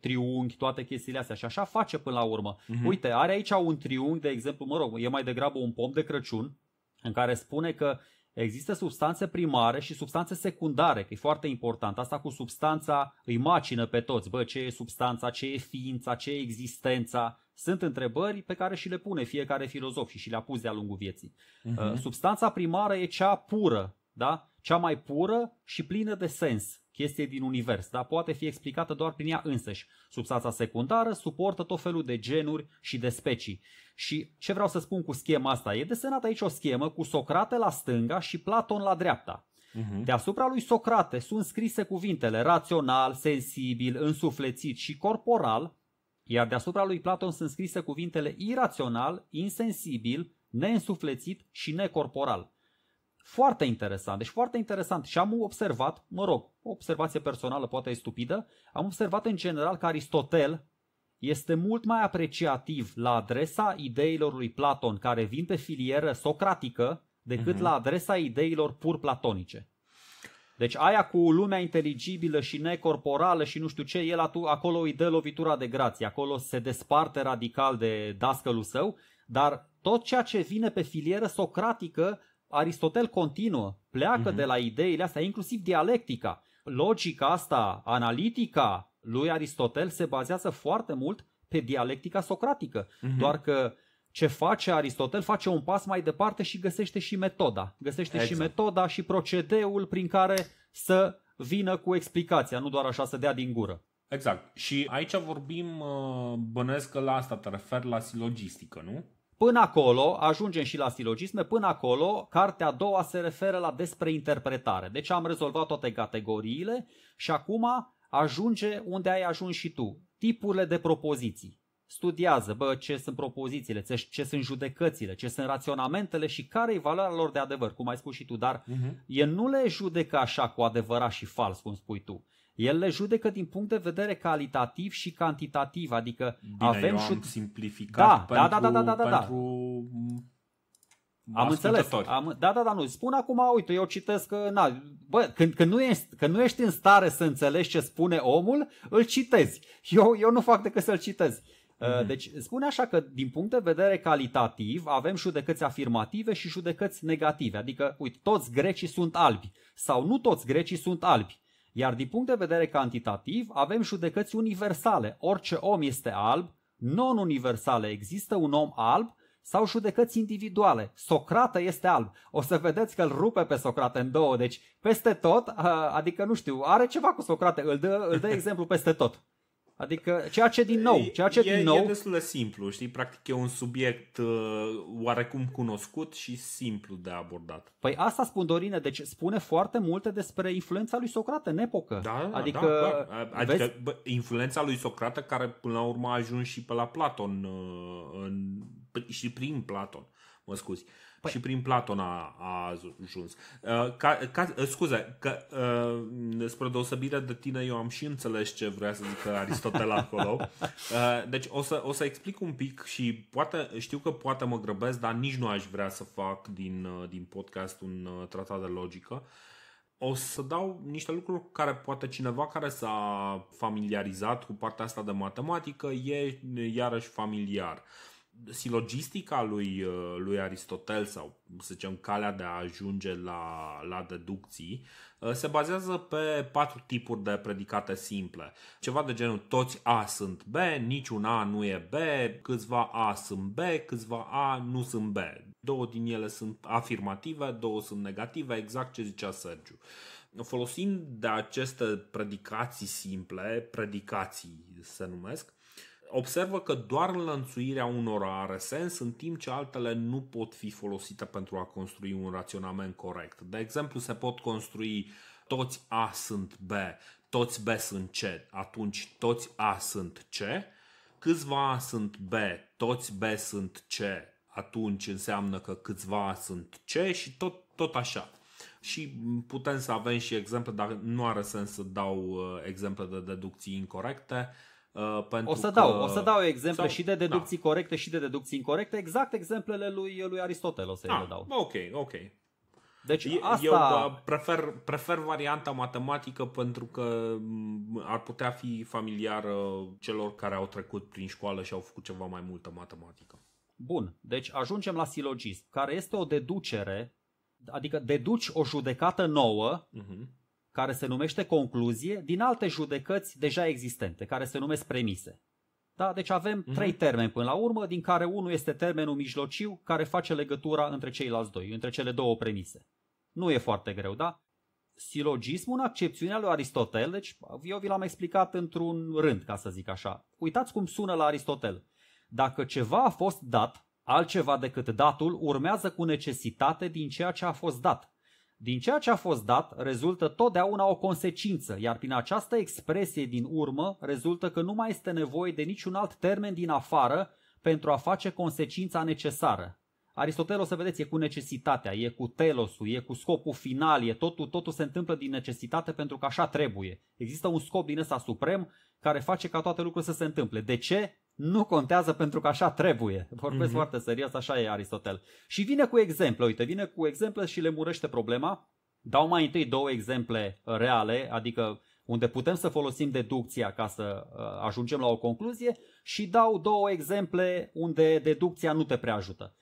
triunghi, toate chestiile astea și așa face până la urmă. Mm-hmm. Uite, are aici un triunghi, de exemplu, mă rog, e mai degrabă un pom de Crăciun, în care spune că Există substanțe primare și substanțe secundare, că e foarte important. Asta cu substanța îi macină pe toți. Bă, ce e substanța, ce e ființa, ce e existența, sunt întrebări pe care și le pune fiecare filozof și și le-a pus de-a lungul vieții. Uh-huh. Substanța primară e cea pură, da? cea mai pură și plină de sens, chestie din univers, dar poate fi explicată doar prin ea însăși. Substanța secundară suportă tot felul de genuri și de specii. Și ce vreau să spun cu schema asta? E desenată aici o schemă cu Socrate la stânga și Platon la dreapta. Mhm. Deasupra lui Socrate sunt scrise cuvintele rațional, sensibil, însuflețit și corporal, iar deasupra lui Platon sunt scrise cuvintele irațional, insensibil, neînsuflețit și necorporal. Foarte interesant, deci foarte interesant și am observat, mă rog, o observație personală poate e stupidă, am observat în general că Aristotel este mult mai apreciativ la adresa ideilor lui Platon care vin pe filieră socratică decât uh-huh. la adresa ideilor pur platonice. Deci aia cu lumea inteligibilă și necorporală și nu știu ce, el acolo îi dă lovitura de grație, acolo se desparte radical de dascălul său, dar tot ceea ce vine pe filieră socratică, Aristotel continuă, pleacă uh-huh. de la ideile astea, inclusiv dialectica. Logica asta, analitica lui Aristotel se bazează foarte mult pe dialectica socratică, uh-huh. doar că ce face Aristotel, face un pas mai departe și găsește și metoda. Găsește exact. și metoda și procedeul prin care să vină cu explicația, nu doar așa să dea din gură. Exact. Și aici vorbim, uh, bănuiesc că la asta te refer la silogistică, nu? Până acolo, ajungem și la silogisme, până acolo, cartea a doua se referă la despre interpretare. Deci am rezolvat toate categoriile și acum ajunge unde ai ajuns și tu, tipurile de propoziții. Studiază, bă, ce sunt propozițiile, ce, ce sunt judecățile, ce sunt raționamentele și care e valoarea lor de adevăr, cum ai spus și tu, dar uh-huh. el nu le judecă așa cu adevărat și fals, cum spui tu. El le judecă din punct de vedere calitativ și cantitativ, adică Bine, avem și șut... simplificat da, pentru, da, da, da, da, da, da. pentru am înțeles. Am, da, da, da, nu. Spun acum, uite, eu citesc, că, uh, na, bă, când, când, nu ești, când nu ești în stare să înțelegi ce spune omul, îl citezi. Eu, eu nu fac decât să-l Uh, Mm-hmm. Deci spune așa că din punct de vedere calitativ avem judecăți afirmative și judecăți negative. Adică, uite, toți grecii sunt albi sau nu toți grecii sunt albi. Iar din punct de vedere cantitativ avem judecăți universale. Orice om este alb, non-universale, există un om alb sau judecăți individuale. Socrate este alb. O să vedeți că îl rupe pe Socrate în două, deci peste tot, uh, adică nu știu, are ceva cu Socrate, îl dă, îl dă exemplu peste tot. Adică ceea ce din nou, ceea ce e, din nou... E destul de simplu, știi? Practic e un subiect uh, oarecum cunoscut și simplu de abordat. Păi asta spun Dorine, deci spune foarte multe despre influența lui Socrate în epocă. Da, da adică, da, da. adică vezi? Bă, influența lui Socrate care până la urmă a ajuns și pe la Platon uh, în, și prin Platon, mă scuzi. Uh, Păi. Și prin Platon a, a ajuns. Uh, ca, ca, uh, scuze, că, uh, spre deosebire de tine, eu am și înțeles ce vrea să zică Aristotel acolo. Uh, deci o să, o să explic un pic și poate, știu că poate mă grăbesc, dar nici nu aș vrea să fac din, uh, din podcast un uh, tratat de logică. O să dau niște lucruri care poate cineva care s-a familiarizat cu partea asta de matematică e iarăși familiar. Uh, silogistica lui, uh, lui Aristotel sau, să zicem, calea de a ajunge la, la deducții uh, se bazează pe patru tipuri de predicate simple. Ceva de genul toți A sunt B, niciun A nu e B, câțiva A sunt B, câțiva A nu sunt B. Două din ele sunt afirmative, două sunt negative, exact ce zicea Sergiu. Folosind de aceste predicații simple, predicații se numesc, observă că doar înlănțuirea unora are sens, în timp ce altele nu pot fi folosite pentru a construi un raționament corect. De exemplu, se pot construi toți A sunt B, toți B sunt C, atunci toți A sunt C, câțiva A sunt B, toți B sunt C, atunci înseamnă că câțiva A sunt C și tot, tot așa. Și putem să avem și exemple, dar nu are sens să dau uh, exemple de deducții incorrecte. Uh, pentru o să că... dau, o să dau exemple sau... și de da. deducții da. corecte și de deducții incorrecte, exact exemplele lui, lui Aristotel o să ah, le dau. Ok, ok. Deci Eu asta... Eu uh, prefer, prefer varianta matematică pentru că mm, ar putea fi familiară celor care au trecut prin școală și au făcut ceva mai multă matematică. Bun, deci ajungem la silogism, care este o deducere, adică deduci o judecată nouă uh-huh care se numește concluzie din alte judecăți deja existente, care se numesc premise. Da? Deci avem uh-huh. trei termeni până la urmă, din care unul este termenul mijlociu care face legătura între ceilalți doi, între cele două premise. Nu e foarte greu, da? Silogismul în accepțiunea lui Aristotel, deci eu vi l-am explicat într-un rând, ca să zic așa. Uitați cum sună la Aristotel. Dacă ceva a fost dat, altceva decât datul urmează cu necesitate din ceea ce a fost dat. Din ceea ce a fost dat, rezultă totdeauna o consecință, iar prin această expresie din urmă rezultă că nu mai este nevoie de niciun alt termen din afară pentru a face consecința necesară. Aristotel, o să vedeți, e cu necesitatea, e cu telosul, e cu scopul final, e totul, totul se întâmplă din necesitate pentru că așa trebuie. Există un scop din ăsta suprem care face ca toate lucrurile să se întâmple. De ce? nu contează pentru că așa trebuie. Vorbesc mm-hmm. foarte serios, așa e Aristotel. Și vine cu exemple, uite, vine cu exemple și le murește problema. Dau mai întâi două exemple reale, adică unde putem să folosim deducția ca să uh, ajungem la o concluzie și dau două exemple unde deducția nu te prea ajută.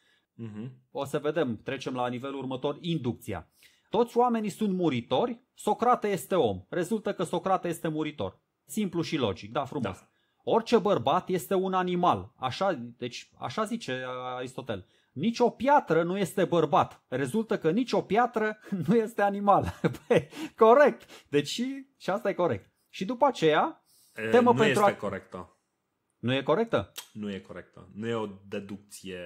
Mm-hmm. O să vedem, trecem la nivelul următor, inducția. Toți oamenii sunt muritori, Socrate este om. Rezultă că Socrate este muritor. Simplu și logic, da, frumos. Da. Orice bărbat este un animal. Așa, deci, așa zice Aristotel. Nici o piatră nu este bărbat. Rezultă că nici o piatră nu este animal. Păi, corect. Deci și, și asta e corect. Și după aceea, e, temă nu pentru este a... corectă. Nu e corectă? Nu e corectă. Nu e o deducție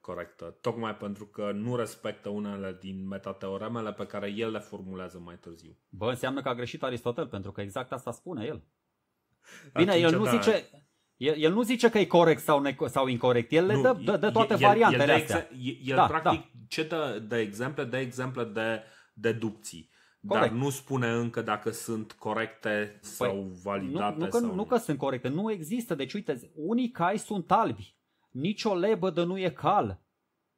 corectă. Tocmai pentru că nu respectă unele din metateoremele pe care el le formulează mai târziu. Bă, înseamnă că a greșit Aristotel, pentru că exact asta spune el. Bine, Atunci, el nu da. zice... El, el nu zice că e corect sau, ne, sau incorect, el nu, le dă, dă, dă toate el, variantele el dă astea. Exe- el da, practic da. ce dă de exemple? Dă exemple de deducții. Corect. Dar nu spune încă dacă sunt corecte păi, sau validate. Nu, nu, că, sau... nu că sunt corecte, nu există. Deci uite, unii cai sunt albi, nicio lebădă nu e cal.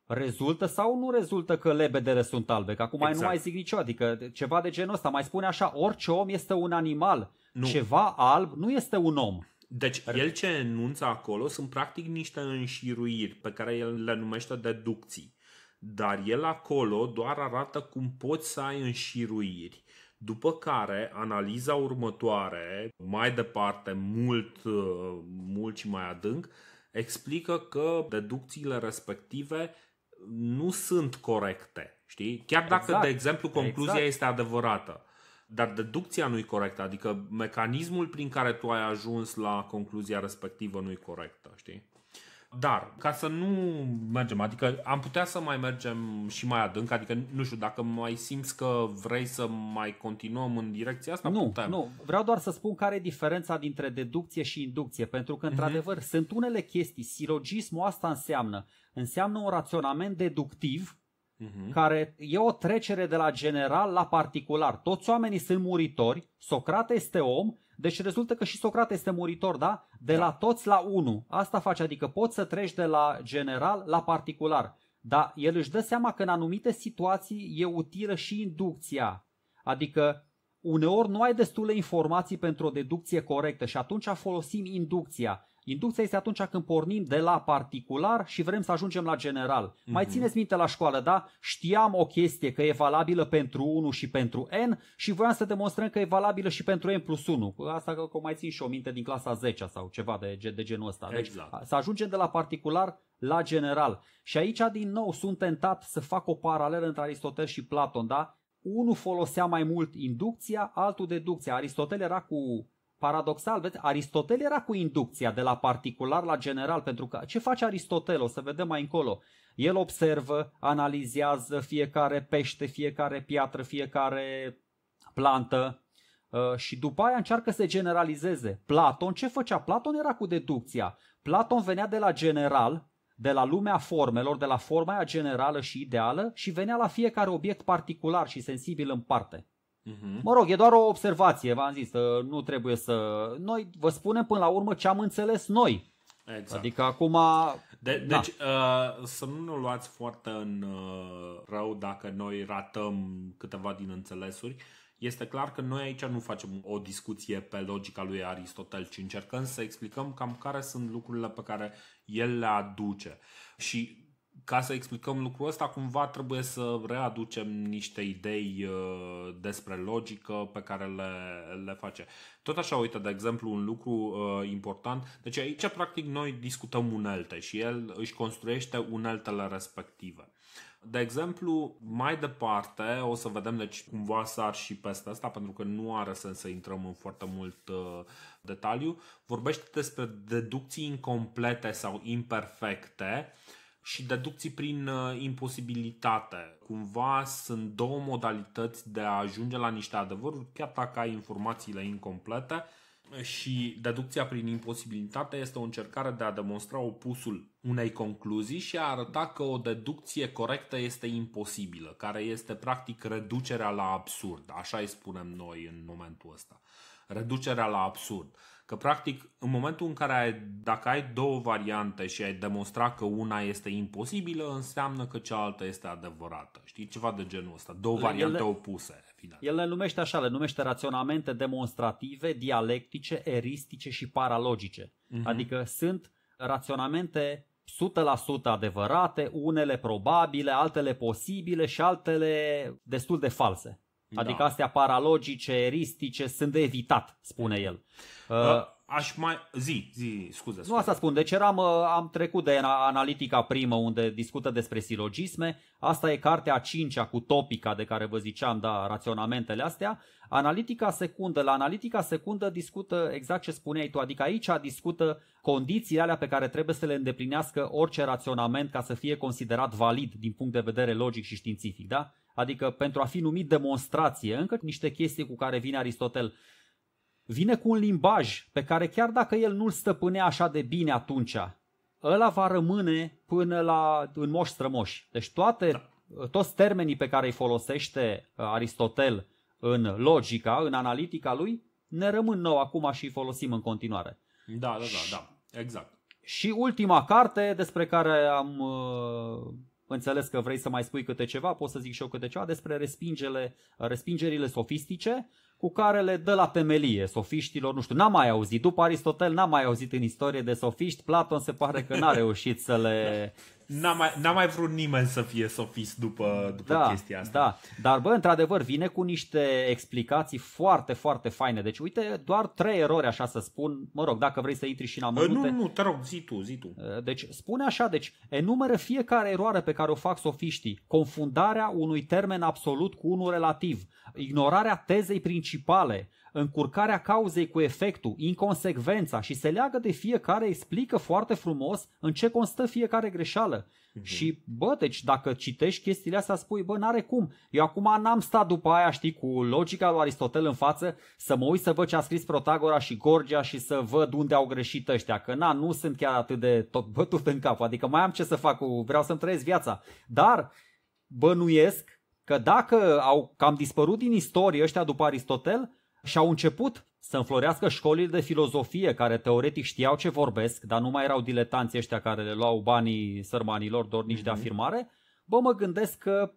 Rezultă sau nu rezultă că lebedele sunt albe? Că acum exact. nu mai zic nicio, adică ceva de genul ăsta. Mai spune așa, orice om este un animal nu. ceva alb nu este un om. Deci el ce enunță acolo sunt practic niște înșiruiri pe care el le numește deducții. Dar el acolo doar arată cum poți să ai înșiruiri. După care, analiza următoare, mai departe, mult, mult și mai adânc, explică că deducțiile respective nu sunt corecte. Știi? Chiar dacă, exact. de exemplu, concluzia exact. este adevărată dar deducția nu-i corectă, adică mecanismul prin care tu ai ajuns la concluzia respectivă nu-i corectă, știi? Dar, ca să nu mergem, adică am putea să mai mergem și mai adânc, adică nu știu, dacă mai simți că vrei să mai continuăm în direcția asta, nu, putem. Nu, vreau doar să spun care e diferența dintre deducție și inducție, pentru că, mhm. într-adevăr, uh-huh. sunt unele chestii, silogismul asta înseamnă, înseamnă un raționament deductiv uh-huh. care e o trecere de la general la particular. Toți oamenii sunt muritori, Socrate este om, deci rezultă că și Socrate este muritor, da? De la da. toți la unul. Asta face, adică poți să treci de la general la particular. Dar el își dă seama că în anumite situații e utilă și inducția. Adică uneori nu ai destule informații pentru o deducție corectă și atunci folosim inducția. Inducția este atunci când pornim de la particular și vrem să ajungem la general. Mm-hmm. Mai mhm. țineți minte la școală, da? Știam o chestie că e valabilă pentru 1 și pentru N și voiam să demonstrăm că e valabilă și pentru N plus 1. Asta că, o mai țin și o minte din clasa 10 sau ceva de, de genul ăsta. Deci exact. să ajungem de la particular la general. Și aici din nou sunt tentat să fac o paralelă între Aristotel și Platon, da? Unul folosea mai mult inducția, altul deducția. Aristotel era cu paradoxal, vezi, Aristotel era cu inducția de la particular la general, pentru că ce face Aristotel, o să vedem mai încolo. El observă, analizează fiecare pește, fiecare piatră, fiecare plantă uh, și după aia încearcă să generalizeze. Platon, ce făcea? Platon era cu deducția. Platon venea de la general, de la lumea formelor, de la forma aia generală și ideală și venea la fiecare obiect particular și sensibil în parte. Mhm. Mă rog, e doar o observație, v-am zis, uh, nu trebuie să... Noi vă spunem până la urmă ce am înțeles noi. Exact. Adică acum... De, da. Deci uh, să nu ne luați foarte în uh, rău dacă noi ratăm câteva din înțelesuri. Este clar că noi aici nu facem o discuție pe logica lui Aristotel, ci încercăm să explicăm cam care sunt lucrurile pe care el le aduce. Și ca să explicăm lucrul ăsta, cumva trebuie să readucem niște idei uh, despre logică pe care le, le face. Tot așa, uite, de exemplu, un lucru uh, important. Deci aici, practic, noi discutăm unelte și el își construiește uneltele respective. De exemplu, mai departe o să vedem, deci cumva sar și peste asta, pentru că nu are sens să intrăm în foarte mult uh, detaliu. Vorbește despre deducții incomplete sau imperfecte, uh, și deducții prin uh, imposibilitate. Cumva sunt două modalități de a ajunge la niște adevăruri, chiar dacă ai informațiile incomplete și deducția prin imposibilitate este o încercare de a demonstra opusul unei concluzii și a arăta că o deducție corectă este imposibilă, care este practic reducerea la absurd, așa îi spunem noi în momentul ăsta. Reducerea la absurd. Că practic, în momentul în care ai, dacă ai două variante și ai demonstrat că una este imposibilă, înseamnă că cealaltă este adevărată. Știi, ceva de genul ăsta. Două le, variante ele, opuse. Final. El le numește așa, le numește raționamente demonstrative, dialectice, eristice și paralogice. Uh-huh. Adică sunt raționamente 100% adevărate, unele probabile, altele posibile și altele destul de false. Da. Adică astea paralogice, eristice, sunt de evitat, spune el. Da. Uh, aș mai... Zi, zi, scuze, Nu asta spun, deci eram, uh, am trecut de analitica primă unde discută despre silogisme, asta e cartea a cincea cu topica de care vă ziceam, da, raționamentele astea. Analitica secundă, la analitica secundă discută exact ce spuneai tu, adică aici discută condițiile alea pe care trebuie să le îndeplinească orice raționament ca să fie considerat valid din punct de vedere logic și științific, da? Adică pentru a fi numit demonstrație, încă niște chestii cu care vine Aristotel. Vine cu un limbaj pe care chiar dacă el nu-l stăpânea așa de bine atunci, ăla va rămâne până la în moș strămoși. Deci toate, da. toți termenii pe care îi folosește uh, Aristotel în logica, în analitica lui, ne rămân nou acum și îi folosim în continuare. Da, da, da, da, exact. Și ultima carte despre care am uh, înțeles că vrei să mai spui câte ceva, pot să zic și eu câte ceva, despre respingele, respingerile sofistice, cu care le dă la temelie sofiștilor, nu știu, n-am mai auzit, după Aristotel n-am mai auzit în istorie de sofiști, Platon se pare că n-a reușit să le, da. N-a mai, n-a mai vrut nimeni să fie sofist după, după da, chestia asta. Da, dar bă, într-adevăr, vine cu niște explicații foarte, foarte faine. Deci, uite, doar trei erori, așa să spun. Mă rog, dacă vrei să intri și în amănunte. Nu, nu, te rog, zi tu, zi tu. Ă, deci, spune așa, deci, enumeră fiecare eroare pe care o fac sofiștii. Confundarea unui termen absolut cu unul relativ. Ignorarea tezei principale încurcarea cauzei cu efectul, inconsecvența și se leagă de fiecare, explică foarte frumos în ce constă fiecare greșeală. Uh-huh. Și bă, deci dacă citești chestiile astea spui, bă, n-are cum. Eu acum n-am stat după aia, știi, cu logica lui Aristotel în față, să mă uit să văd ce a scris Protagora și Gorgia și să văd unde au greșit ăștia, că na, nu sunt chiar atât de tot bătut în cap, adică mai am ce să fac, cu, vreau să-mi trăiesc viața. Dar bănuiesc că dacă au cam dispărut din istorie ăștia după Aristotel, și au început să înflorească școlile de filozofie care teoretic știau ce vorbesc, dar nu mai erau diletanții ăștia care le luau banii sărmanilor nici mm-hmm. de mhm. afirmare, bă, mă gândesc că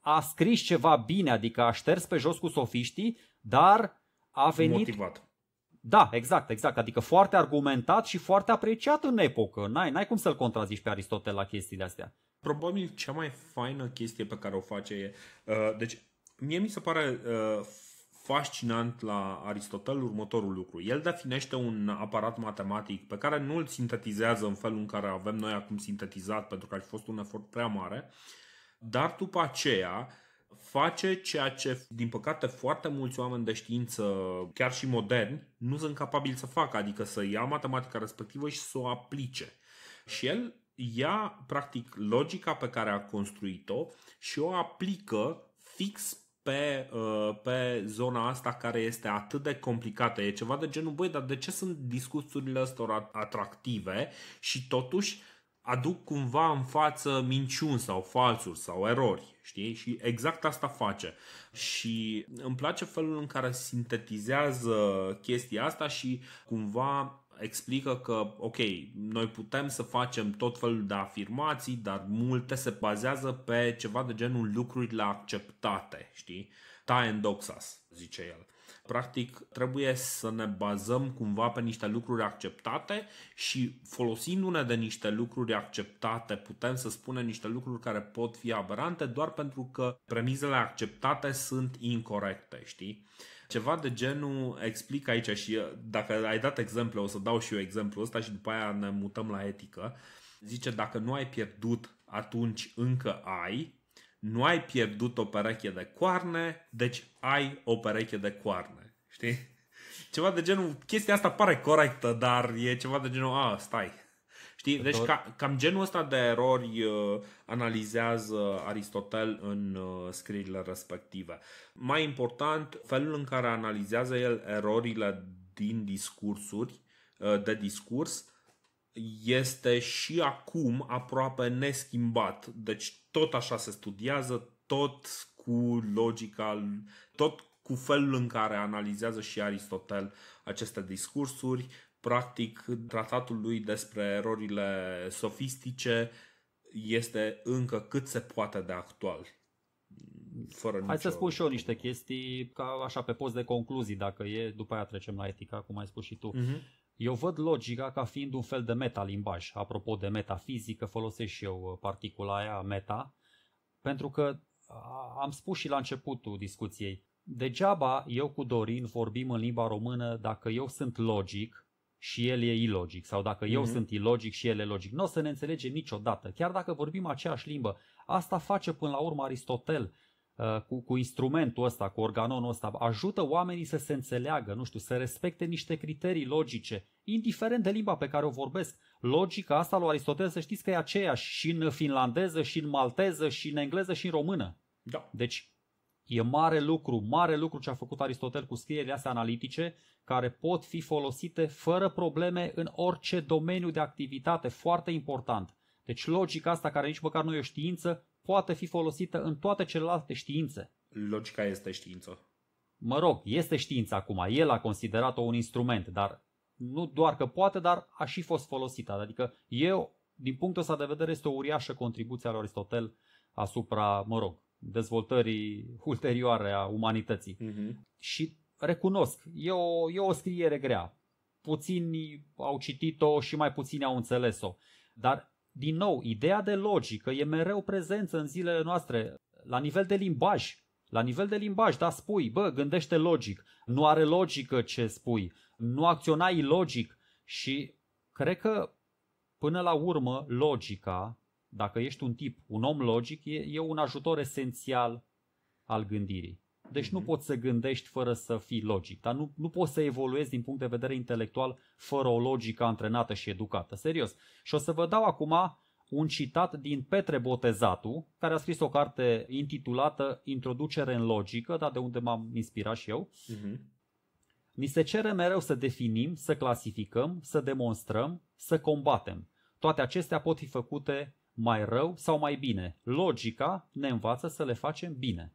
a scris ceva bine, adică a șters pe jos cu sofiștii, dar a venit... Motivat. Da, exact, exact. Adică foarte argumentat și foarte apreciat în epocă. N-ai, n-ai cum să-l contrazici pe Aristotel la chestiile astea. Probabil cea mai faină chestie pe care o face e... Uh, deci, mie mi se pare uh, fascinant la Aristotel următorul lucru. El definește un aparat matematic pe care nu îl sintetizează în felul în care avem noi acum sintetizat, pentru că ar fi fost un efort prea mare, dar după aceea face ceea ce, din păcate, foarte mulți oameni de știință, chiar și moderni, nu sunt capabili să facă, adică să ia matematica respectivă și să o aplice. Și el ia, practic, logica pe care a construit-o și o aplică fix pe, uh, pe zona asta care este atât de complicată. E ceva de genul, băi, dar de ce sunt discursurile astea atractive și totuși aduc cumva în față minciuni sau falsuri sau erori, știi? Și exact asta face. Și îmi place felul în care sintetizează chestia asta și cumva explică că, ok, noi putem să facem tot felul de afirmații, dar multe se bazează pe ceva de genul lucrurile acceptate, știi? Ta doxas, zice el. Practic, trebuie să ne bazăm cumva pe niște lucruri acceptate și folosindu-ne de niște lucruri acceptate, putem să spunem niște lucruri care pot fi aberante doar pentru că premizele acceptate sunt incorrecte, știi? Ceva de genul explic aici și uh, dacă ai dat exemple, o să dau și eu exemplu ăsta și după aia ne mutăm la etică. Zice, dacă nu ai pierdut, atunci încă ai, nu ai pierdut o pereche de coarne, deci ai o pereche de coarne. Știi? Ceva de genul, chestia asta pare corectă, dar e ceva de genul, a, ah, stai, Știi? Deci ca, cam genul ăsta de erori uh, analizează Aristotel în uh, scrierile respective. Mai important, felul în care analizează el erorile din discursuri, uh, de discurs, este și acum aproape neschimbat. Deci tot așa se studiază, tot cu logica, tot cu felul în care analizează și Aristotel aceste discursuri, Practic, tratatul lui despre erorile sofistice este încă cât se poate de actual. Fără Hai nicio... să spun și eu niște chestii, ca așa pe post de concluzii, dacă e, după aia trecem la etica, cum ai spus și tu. Uh-huh. Eu văd logica ca fiind un fel de metalimbaj. Apropo de metafizică, folosesc și eu uh, particula aia meta, pentru că uh, am spus și la începutul discuției, degeaba eu cu Dorin vorbim în limba română dacă eu sunt logic și el e ilogic sau dacă eu mm-hmm. sunt ilogic și el e logic. Nu o să ne înțelegem niciodată, chiar dacă vorbim aceeași limbă. Asta face până la urmă Aristotel uh, cu, cu instrumentul ăsta, cu organonul ăsta, ajută oamenii să se înțeleagă, nu știu, să respecte niște criterii logice, indiferent de limba pe care o vorbesc. Logica asta lui Aristotel, să știți că e aceeași și în finlandeză, și în malteză, și în engleză, și în română. Da. Deci E mare lucru, mare lucru ce a făcut Aristotel cu scrierile astea analitice, care pot fi folosite fără probleme în orice domeniu de activitate, foarte important. Deci logica asta, care nici măcar nu e o știință, poate fi folosită în toate celelalte științe. Logica este știință. Mă rog, este știință acum, el a considerat-o un instrument, dar nu doar că poate, dar a și fost folosită. Adică eu, din punctul ăsta de vedere, este o uriașă contribuție al Aristotel asupra, mă rog, dezvoltării ulterioare a umanității. Uh-huh. Și recunosc, e o, e o scriere grea. Puțini au citit-o și mai puțini au înțeles-o. Dar, din nou, ideea de logică e mereu prezentă în zilele noastre, la nivel de limbaj. La nivel de limbaj, da, spui, bă, gândește logic. Nu are logică ce spui. Nu acționai logic. Și cred că, până la urmă, logica dacă ești un tip, un om logic, e, e un ajutor esențial al gândirii. Deci nu mhm. poți să gândești fără să fii logic, dar nu, nu poți să evoluezi din punct de vedere intelectual fără o logică antrenată și educată. Serios. Și o să vă dau acum un citat din Petre Botezatu, care a scris o carte intitulată Introducere în logică, da, de unde m-am inspirat și eu. Uh-huh. Ni se cere mereu să definim, să clasificăm, să demonstrăm, să combatem. Toate acestea pot fi făcute mai rău sau mai bine. Logica ne învață să le facem bine.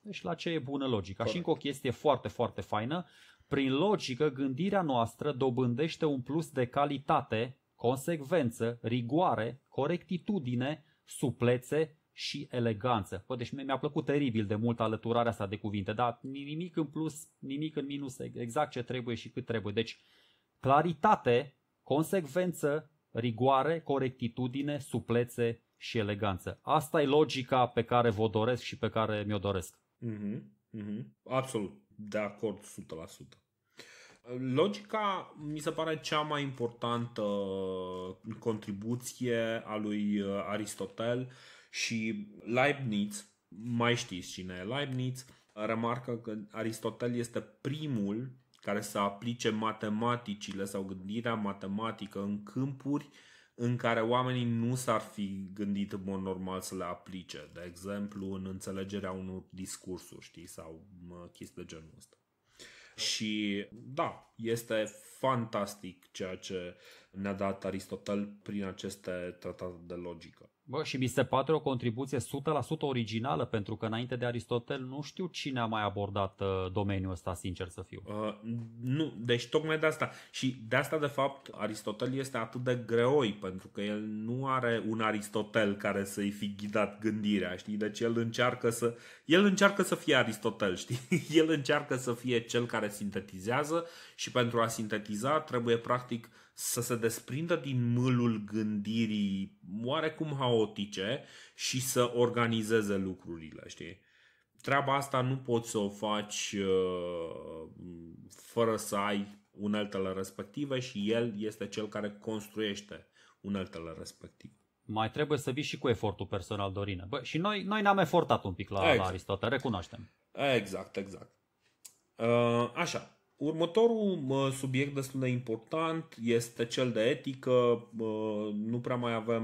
Deci la ce e bună logica? Corect. Și încă o chestie foarte, foarte faină. Prin logică, gândirea noastră dobândește un plus de calitate, consecvență, rigoare, corectitudine, suplețe și eleganță. Bă, deci mi-a plăcut teribil de mult alăturarea asta de cuvinte, dar nimic în plus, nimic în minus, exact ce trebuie și cât trebuie. Deci claritate, consecvență, rigoare, corectitudine, suplețe și eleganță. Asta e logica pe care vă doresc și pe care mi-o doresc. Uh-huh, uh-huh. Absolut, de acord 100%. Logica mi se pare cea mai importantă contribuție a lui uh, Aristotel și Leibniz, mai știți cine e Leibniz, remarcă că Aristotel este primul care să aplice matematicile sau gândirea matematică în câmpuri în care oamenii nu s-ar fi gândit în mod normal să le aplice, de exemplu în înțelegerea unor discursuri, știi, sau chestii de genul ăsta. Și da, este fantastic ceea ce ne-a dat Aristotel prin aceste tratate de logică. Bă, și mi se pare o contribuție 100% originală, pentru că înainte de Aristotel nu știu cine a mai abordat uh, domeniul ăsta, sincer să fiu. Uh, nu, deci tocmai de asta. Și de asta, de fapt, Aristotel este atât de greoi, pentru că el nu are un Aristotel care să-i fi ghidat gândirea, știi? Deci el încearcă să, el încearcă să fie Aristotel, știi? El încearcă să fie cel care sintetizează și pentru a sintetiza trebuie, practic, uh, să se desprindă din mâlul gândirii oarecum haotice și să organizeze lucrurile, știi? Treaba asta nu poți să o faci uh, fără să ai uneltele respective și el este cel care construiește uneltele respective. Mai trebuie să vii și cu efortul personal, Dorină. Bă, și noi, noi ne-am efortat un pic la, exact. la Aristotel, recunoaștem. Exact, exact. Uh, așa, Următorul subiect destul de important este cel de etică. Nu prea mai avem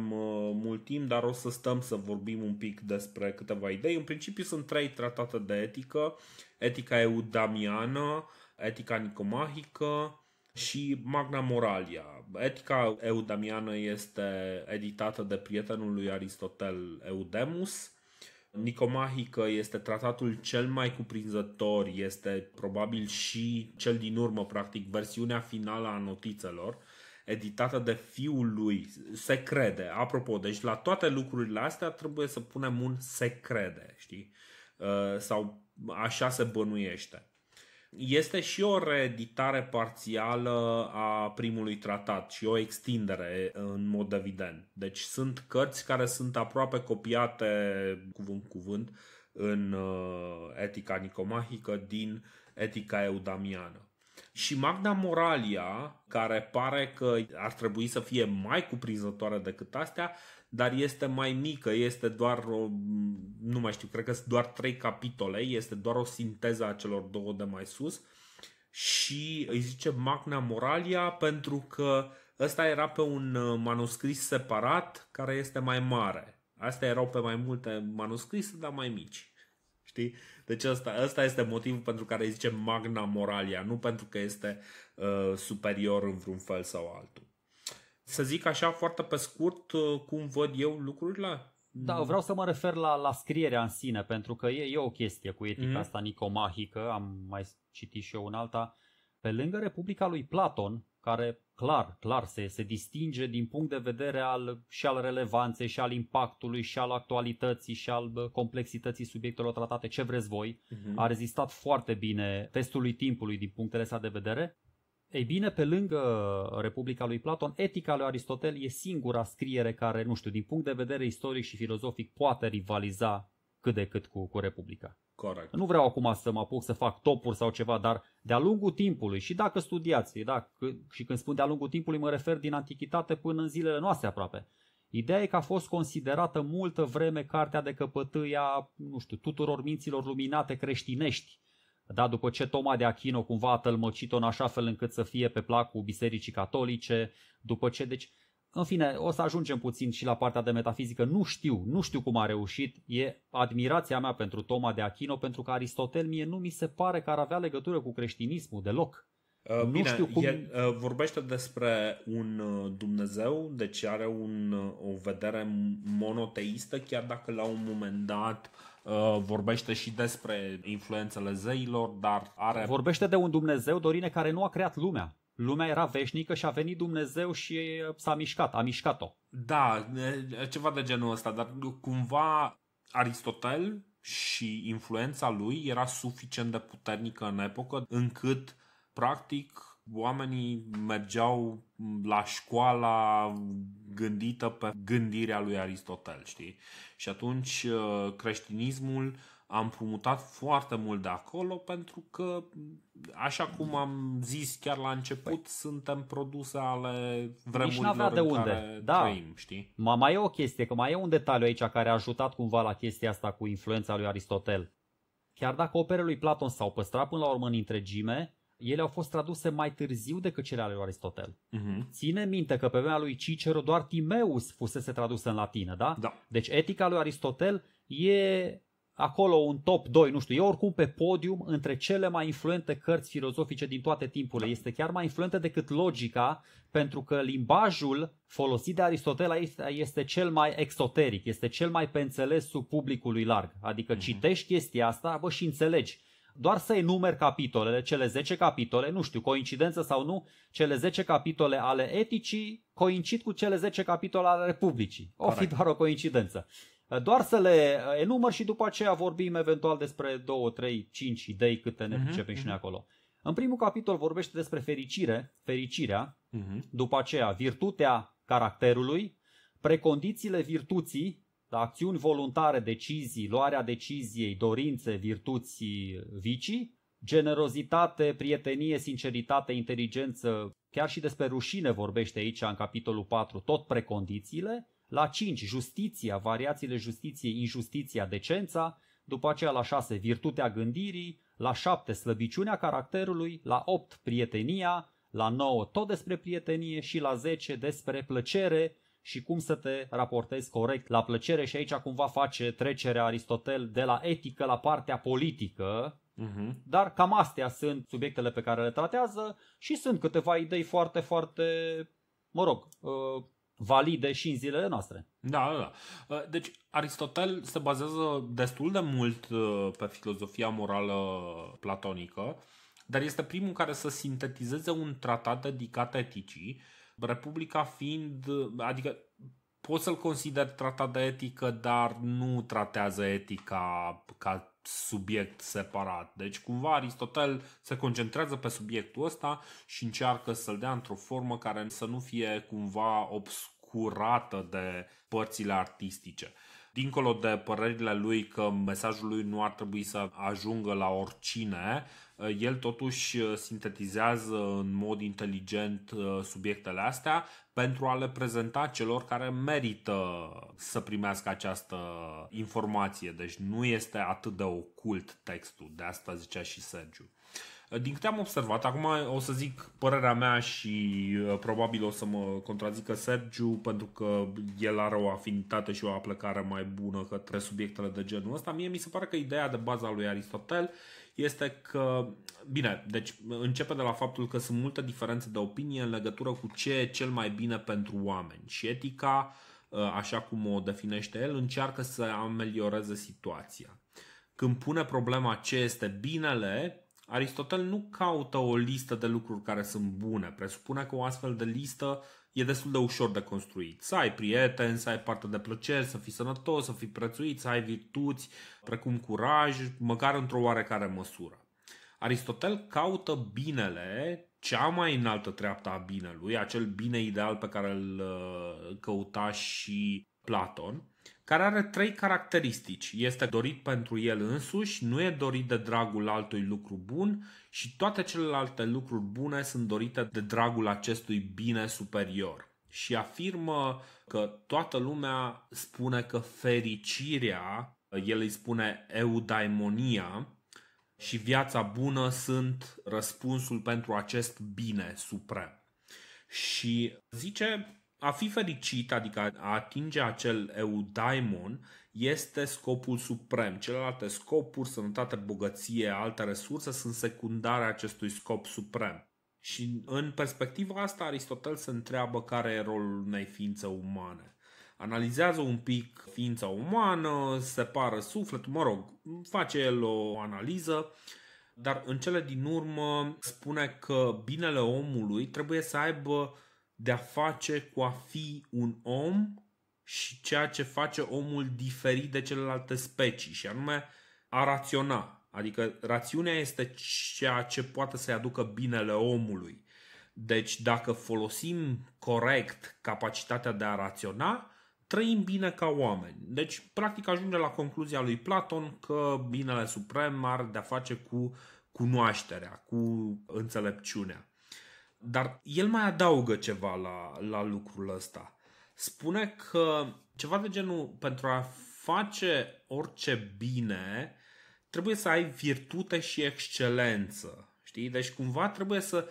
mult timp, dar o să stăm să vorbim un pic despre câteva idei. În principiu sunt trei tratate de etică. Etica eudamiană, etica nicomahică și Magna Moralia. Etica eudamiană este editată de prietenul lui Aristotel Eudemus, Nicomahică este tratatul cel mai cuprinzător, este probabil și cel din urmă, practic, versiunea finală a notițelor editată de fiul lui, se crede. Apropo, deci la toate lucrurile astea trebuie să punem un se crede, știi? Uh, sau așa se bănuiește. Este și o reeditare parțială a primului tratat și o extindere eh, în mod evident. Deci sunt cărți care sunt aproape copiate cuvânt cuvânt în eh, etica nicomahică din etica eudamiană. Și Magna Moralia, care pare că ar trebui să fie mai cuprinzătoare decât astea, dar este mai mică, este doar o, nu mai știu, cred că sunt doar trei capitole, este doar o sinteză a celor două de mai sus și îi zice Magna Moralia pentru că ăsta era pe un uh, manuscris separat care este mai mare. Astea erau pe mai multe manuscrise, dar mai mici. Știi? Deci asta, asta este motivul pentru care îi zice Magna Moralia, nu pentru că este uh, superior în vreun fel sau altul să zic așa foarte pe scurt uh, cum văd eu lucrurile? Da, vreau să mă refer la, la scrierea în sine, pentru că e, e o chestie cu etica mm-hmm. asta nicomahică, am mai citit și eu în alta. Pe lângă Republica lui Platon, care clar, clar se, se distinge din punct de vedere al, și al relevanței, și al impactului, și al actualității, și al complexității subiectelor tratate, ce vreți voi, mm-hmm. a rezistat foarte bine testului timpului din punctele sa de vedere, ei bine, pe lângă Republica lui Platon, Etica lui Aristotel e singura scriere care, nu știu, din punct de vedere istoric și filozofic, poate rivaliza cât de cât cu, cu Republica. Corect. Nu vreau acum să mă apuc să fac topuri sau ceva, dar de-a lungul timpului, și dacă studiați, da, și când spun de-a lungul timpului, mă refer din antichitate până în zilele noastre aproape. Ideea e că a fost considerată multă vreme cartea de căpătâia, nu știu, tuturor minților luminate creștinești da, după ce Toma de Achino cumva a tălmăcit-o în așa fel încât să fie pe placul bisericii catolice, după ce, deci, în fine, o să ajungem puțin și la partea de metafizică. Nu știu, nu știu cum a reușit. E admirația mea pentru Toma de Achino, pentru că Aristotel mie nu mi se pare că ar avea legătură cu creștinismul deloc. Uh, nu bine, știu cum... el uh, vorbește despre un uh, Dumnezeu, deci are un, uh, o vedere monoteistă, chiar dacă la un moment dat uh, Uh, vorbește și despre influențele zeilor, dar are... Vorbește de un Dumnezeu, Dorine, care nu a creat lumea. Lumea era veșnică și a venit Dumnezeu și uh, s-a mișcat, a mișcat-o. Da, ceva de genul ăsta, dar cumva Aristotel și influența lui era suficient de puternică în epocă încât practic oamenii mergeau la școala gândită pe gândirea lui Aristotel, știi? Și atunci uh, creștinismul a împrumutat foarte mult de acolo pentru că, așa cum am zis chiar la început, păi. suntem produse ale vremurilor de în unde. care da. trăim, știi? Ma, mai e o chestie, că mai e un detaliu aici care a ajutat cumva la chestia asta cu influența lui Aristotel. Chiar dacă operele lui Platon s-au păstrat până la urmă în întregime, ele au fost traduse mai târziu decât cele ale lui Aristotel. Uh-huh. Ține minte că pe vremea lui Cicero doar Timeus fusese tradusă în latină, da? da? Deci etica lui Aristotel e acolo un top 2, nu știu, e oricum pe podium între cele mai influente cărți filozofice din toate timpurile. Da. Este chiar mai influentă decât logica, pentru că limbajul folosit de Aristotel este cel mai exoteric, este cel mai pe înțelesul publicului larg. Adică uh-huh. citești chestia asta, bă, și înțelegi doar să enumer capitolele, cele 10 capitole, nu știu, coincidență sau nu, cele 10 capitole ale eticii coincid cu cele 10 capitole ale Republicii. O Correct. fi doar o coincidență. Doar să le uh, enumăr și după aceea vorbim eventual despre 2, 3, 5 idei câte ne mhm, pricepem uh-huh, și noi mhm. acolo. În primul capitol vorbește despre fericire, fericirea, uh-huh. după aceea virtutea caracterului, precondițiile virtuții, la acțiuni voluntare, decizii, luarea deciziei, dorințe, virtuți, vicii, generozitate, prietenie, sinceritate, inteligență, chiar și despre rușine vorbește aici în capitolul 4, tot precondițiile, la 5, justiția, variațiile justiției, injustiția, decența, după aceea la 6, virtutea gândirii, la 7, slăbiciunea caracterului, la 8, prietenia, la 9, tot despre prietenie și la 10, despre plăcere, și cum să te raportezi corect la plăcere și aici cumva face trecerea Aristotel de la etică la partea politică, uh-huh. dar cam astea sunt subiectele pe care le tratează și sunt câteva idei foarte, foarte, mă rog, uh, valide și în zilele noastre. Da, da. da. Uh, deci Aristotel se bazează destul de mult uh, pe filozofia morală platonică, dar este primul care să sintetizeze un tratat dedicat eticii Republica fiind, adică poți să-l consider tratat de etică, dar nu tratează etica ca subiect separat. Deci cumva Aristotel se concentrează pe subiectul ăsta și încearcă să-l dea într-o formă care să nu fie cumva obscurată de părțile artistice. Dincolo de părerile lui că mesajul lui nu ar trebui să ajungă la oricine, Uh, el totuși uh, sintetizează în mod inteligent uh, subiectele astea pentru a le prezenta celor care merită să primească această informație. Deci nu este atât de ocult textul, de asta zicea și Sergiu. Din câte am observat, acum o să zic părerea mea și probabil o să mă contrazică Sergiu pentru că el are o afinitate și o aplecare mai bună către subiectele de genul ăsta. Mie mi se pare că ideea de bază a lui Aristotel este că, bine, deci începe de la faptul că sunt multe diferențe de opinie în legătură cu ce e cel mai bine pentru oameni și etica, ă, așa cum o definește el, încearcă să amelioreze situația. Când pune problema ce este binele, Aristotel nu caută o listă de lucruri care sunt bune. Presupune că o astfel de listă e destul de ușor de construit. Să ai prieteni, să ai parte de plăceri, să fii sănătos, să fii prețuit, să ai virtuți, precum curaj, măcar într-o oarecare măsură. Aristotel caută binele, cea mai înaltă treaptă a binelui, acel bine ideal pe care îl uh, căuta și Platon, care are trei caracteristici. Este dorit pentru el însuși, nu e dorit de dragul altui lucru bun și toate celelalte lucruri bune sunt dorite de dragul acestui bine superior. Și afirmă că toată lumea spune că fericirea, el îi spune eudaimonia, și viața bună sunt răspunsul pentru acest bine suprem. Și zice a fi fericit, adică a atinge acel eudaimon, este scopul suprem. Celelalte scopuri, sănătate, bogăție, alte resurse sunt secundare acestui scop suprem. Și în perspectiva asta, Aristotel se întreabă care e rolul unei ființe umane. Analizează un pic ființa umană, separă sufletul, mă rog, face el o analiză, dar în cele din urmă spune că binele omului trebuie să aibă de a face cu a fi un om și ceea ce face omul diferit de celelalte specii și anume a raționa. Adică rațiunea este ceea ce poate să-i aducă binele omului. Deci dacă folosim corect capacitatea de a raționa, trăim bine ca oameni. Deci, practic, ajunge la concluzia lui Platon că binele suprem are de-a face cu cunoașterea, cu înțelepciunea. Dar el mai adaugă ceva la, la lucrul ăsta. Spune că ceva de genul pentru a face orice bine trebuie să ai virtute și excelență. Știi? Deci cumva trebuie să...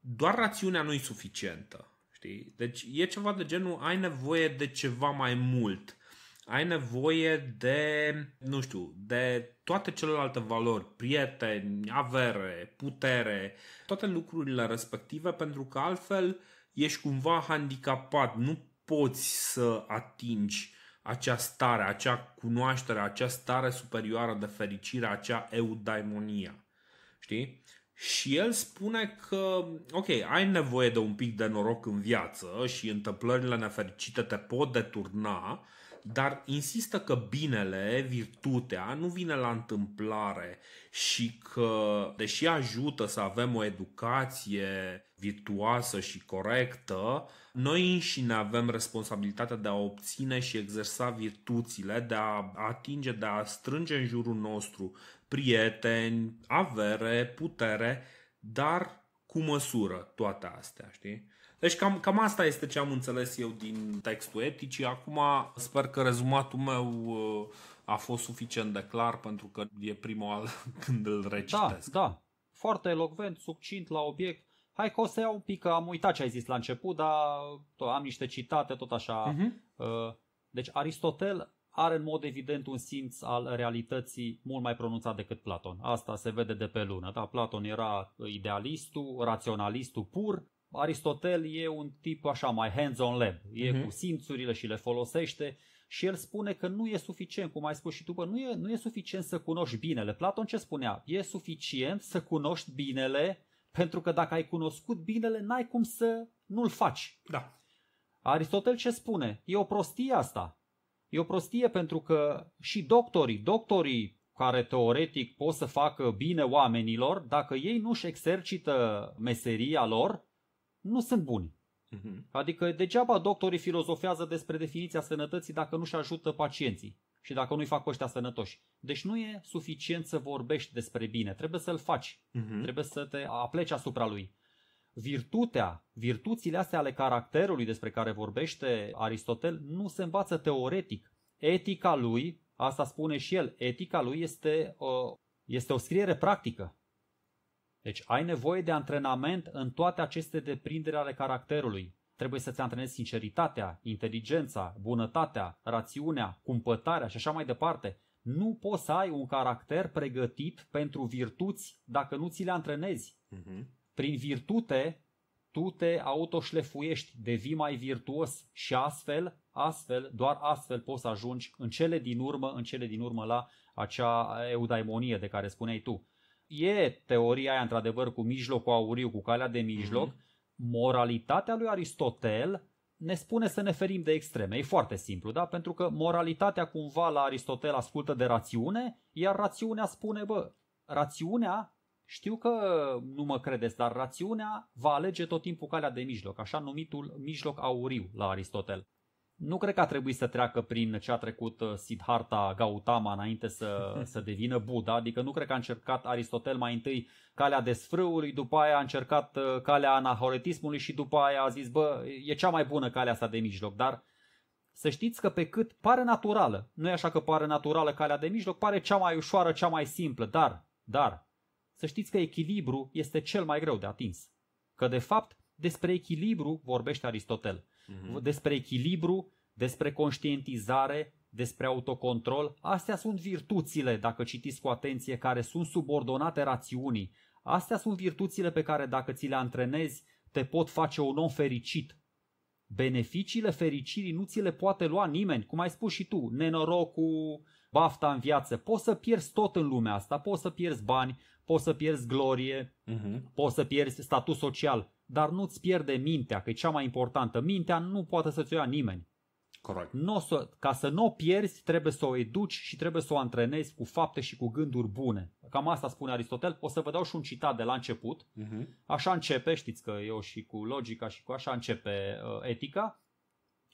Doar rațiunea nu e suficientă. Știi? Deci e ceva de genul ai nevoie de ceva mai mult ai nevoie de, nu știu, de toate celelalte valori, prieteni, avere, putere, toate lucrurile respective, pentru că altfel ești cumva handicapat, nu poți să atingi acea stare, acea cunoaștere, acea stare superioară de fericire, acea eudaimonia. Știi? Și el spune că, ok, ai nevoie de un pic de noroc în viață și întâmplările nefericite te pot deturna, dar insistă că binele, virtutea, nu vine la întâmplare și că, deși ajută să avem o educație virtuoasă și corectă, noi înșine avem responsabilitatea de a obține și exersa virtuțile, de a atinge, de a strânge în jurul nostru prieteni, avere, putere, dar cu măsură toate astea, știi? Deci cam, cam asta este ce am înțeles eu din textul eticii. Acum sper că rezumatul meu uh, a fost suficient de clar pentru că e prima când îl recitesc. Da, da. Foarte elocvent, succint, la obiect. Hai că o să iau un pic, că am uitat ce ai zis la început, dar am niște citate, tot așa. Uh-huh. Deci Aristotel are în mod evident un simț al realității mult mai pronunțat decât Platon. Asta se vede de pe lună. Da? Platon era idealistul, raționalistul pur, Aristotel e un tip așa mai hands-on lab, e uh-huh. cu simțurile și le folosește și el spune că nu e suficient, cum ai spus și tu, bă, nu e, nu e suficient să cunoști binele. Platon ce spunea? E suficient să cunoști binele pentru că dacă ai cunoscut binele, n-ai cum să nu-l faci. Da. Aristotel ce spune? E o prostie asta. E o prostie pentru că și doctorii, doctorii care teoretic pot să facă bine oamenilor, dacă ei nu-și exercită meseria lor, nu sunt buni. Uh-huh. Adică degeaba doctorii filozofează despre definiția sănătății dacă nu-și ajută pacienții și dacă nu-i fac ăștia sănătoși. Deci nu e suficient să vorbești despre bine, trebuie să-l faci, uh-huh. trebuie să te apleci asupra lui. Virtutea, virtuțile astea ale caracterului despre care vorbește Aristotel nu se învață teoretic. Etica lui, asta spune și el, etica lui este, o, uh, este o scriere practică. Deci ai nevoie de antrenament în toate aceste deprinderi ale caracterului. Trebuie să-ți antrenezi sinceritatea, inteligența, bunătatea, rațiunea, cumpătarea și așa mai departe. Nu poți să ai un caracter pregătit pentru virtuți dacă nu ți le antrenezi. Uh-huh. Prin virtute, tu te autoșlefuiești, devii mai virtuos și astfel, astfel, doar astfel poți să ajungi în cele din urmă, în cele din urmă la acea eudaimonie de care spuneai tu e teoria aia, într-adevăr, cu mijlocul auriu, cu calea de mijloc, mm-hmm. moralitatea lui Aristotel ne spune să ne ferim de extreme. E foarte simplu, da? Pentru că moralitatea cumva la Aristotel ascultă de rațiune, iar rațiunea spune, bă, rațiunea, știu că nu mă credeți, dar rațiunea va alege tot timpul calea de mijloc, așa numitul mijloc auriu la Aristotel nu cred că a trebuit să treacă prin ce a trecut uh, Siddhartha Gautama înainte să, să devină Buddha, adică nu cred că a încercat Aristotel mai întâi calea desfrâului, după aia a încercat uh, calea anahoretismului și după aia a zis, bă, e cea mai bună calea asta de mijloc, dar să știți că pe cât pare naturală, nu e așa că pare naturală calea de mijloc, pare cea mai ușoară, cea mai simplă, dar, dar, să știți că echilibru este cel mai greu de atins. Că de fapt despre echilibru vorbește Aristotel – uh-huh. despre echilibru, despre conștientizare, despre autocontrol. Astea sunt virtuțile, dacă citiți cu atenție, care sunt subordonate rațiunii. Astea sunt virtuțile pe care dacă ți le antrenezi, te pot face un om fericit. Beneficiile fericirii nu ți le poate lua nimeni, cum ai spus și tu, nenorocul, bafta în viață. Poți să pierzi tot în lumea asta, poți să pierzi bani, poți să pierzi glorie, uh-huh. poți să pierzi statut social, dar nu-ți pierde mintea, că e cea mai importantă. Mintea nu poate să-ți o ia nimeni. Corect. N-o să, ca să nu o pierzi, trebuie să o educi și trebuie să o antrenezi cu fapte și cu gânduri bune. Cam asta spune Aristotel. O să vă dau și un citat de la început. Uh-huh. Așa începe, știți că eu și cu logica și cu așa începe uh, etica.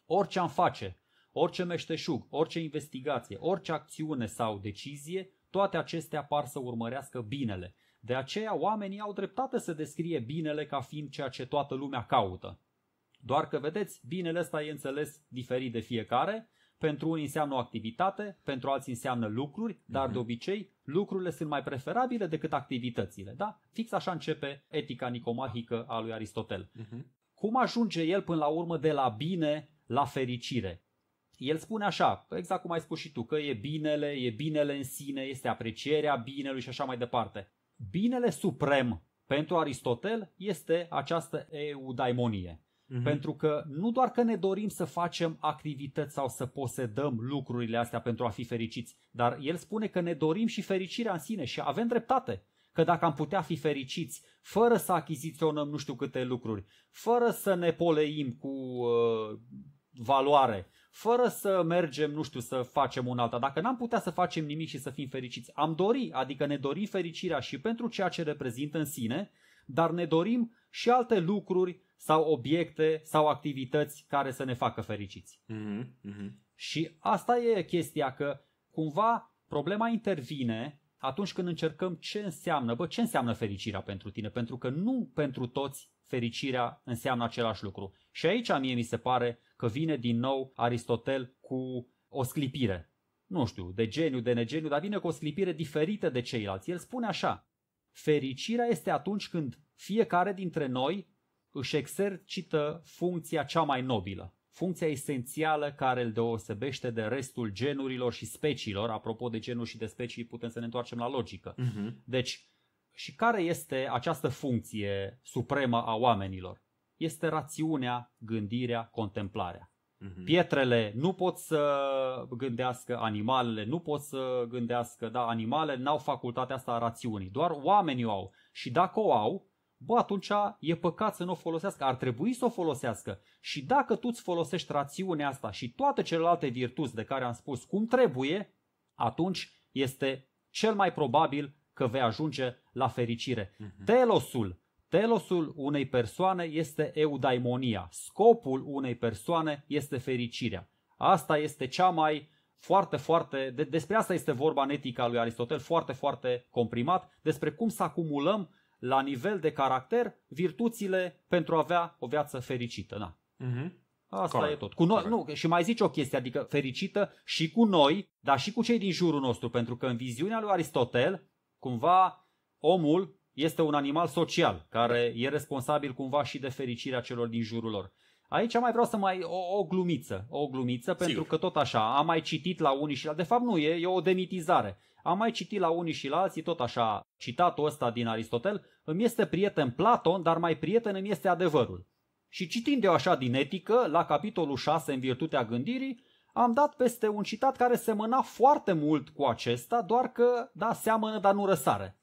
Orice am face, orice meșteșug, orice investigație, orice acțiune sau decizie, toate acestea par să urmărească binele. De aceea oamenii au dreptate să descrie binele ca fiind ceea ce toată lumea caută. Doar că, vedeți, binele ăsta e înțeles diferit de fiecare, pentru unii înseamnă o activitate, pentru alții înseamnă lucruri, dar mhm. de obicei lucrurile sunt mai preferabile decât activitățile. Da? Fix așa începe etica nicomahică a lui Aristotel. Uh-huh. Cum ajunge el până la urmă de la bine la fericire? El spune așa, exact cum ai spus și tu, că e binele, e binele în sine, este aprecierea binelui și așa mai departe. Binele suprem pentru Aristotel este această eudaimonie. Uh-huh. Pentru că nu doar că ne dorim să facem activități sau să posedăm lucrurile astea pentru a fi fericiți, dar el spune că ne dorim și fericirea în sine și avem dreptate. Că dacă am putea fi fericiți fără să achiziționăm nu știu câte lucruri, fără să ne poleim cu uh, valoare, fără să mergem, nu știu, să facem un alta. Dacă n-am putea să facem nimic și să fim fericiți, am dori, adică ne dorim fericirea și pentru ceea ce reprezintă în sine, dar ne dorim și alte lucruri sau obiecte sau activități care să ne facă fericiți. Mm-hmm. Mm-hmm. Și asta e chestia că cumva problema intervine atunci când încercăm ce înseamnă, bă, ce înseamnă fericirea pentru tine, pentru că nu pentru toți fericirea înseamnă același lucru. Și aici mie mi se pare că vine din nou Aristotel cu o sclipire. Nu știu, de geniu, de negeniu, dar vine cu o sclipire diferită de ceilalți. El spune așa, fericirea este atunci când fiecare dintre noi își exercită funcția cea mai nobilă, funcția esențială care îl deosebește de restul genurilor și speciilor. Apropo de genuri și de specii, putem să ne întoarcem la logică. Uh-huh. Deci, și care este această funcție supremă a oamenilor? este rațiunea, gândirea, contemplarea. Mm-hmm. Pietrele nu pot să gândească, animalele nu pot să gândească, da, animalele n-au facultatea asta a rațiunii, doar oamenii o au. Și dacă o au, bă, atunci e păcat să nu o folosească, ar trebui să o folosească. Și dacă tu îți folosești rațiunea asta și toate celelalte virtuți de care am spus cum trebuie, atunci este cel mai probabil că vei ajunge la fericire. Mm-hmm. Telosul Telosul unei persoane este eudaimonia. Scopul unei persoane este fericirea. Asta este cea mai foarte, foarte, de, despre asta este vorba în etica lui Aristotel, foarte, foarte comprimat, despre cum să acumulăm la nivel de caracter virtuțile pentru a avea o viață fericită. Da. Uh-huh. Asta Correct. e tot. Cu noi, nu, și mai zici o chestie, adică fericită și cu noi, dar și cu cei din jurul nostru, pentru că în viziunea lui Aristotel, cumva omul este un animal social, care e responsabil cumva și de fericirea celor din jurul lor. Aici mai vreau să mai o, o glumiță, o glumiță, Sigur. pentru că tot așa, am mai citit la unii și la... De fapt nu, e, e o demitizare. Am mai citit la unii și la alții, tot așa, citatul ăsta din Aristotel, îmi este prieten Platon, dar mai prieten îmi este adevărul. Și citind eu așa din etică, la capitolul 6, în virtutea gândirii, am dat peste un citat care semăna foarte mult cu acesta, doar că, da, seamănă, dar nu răsare.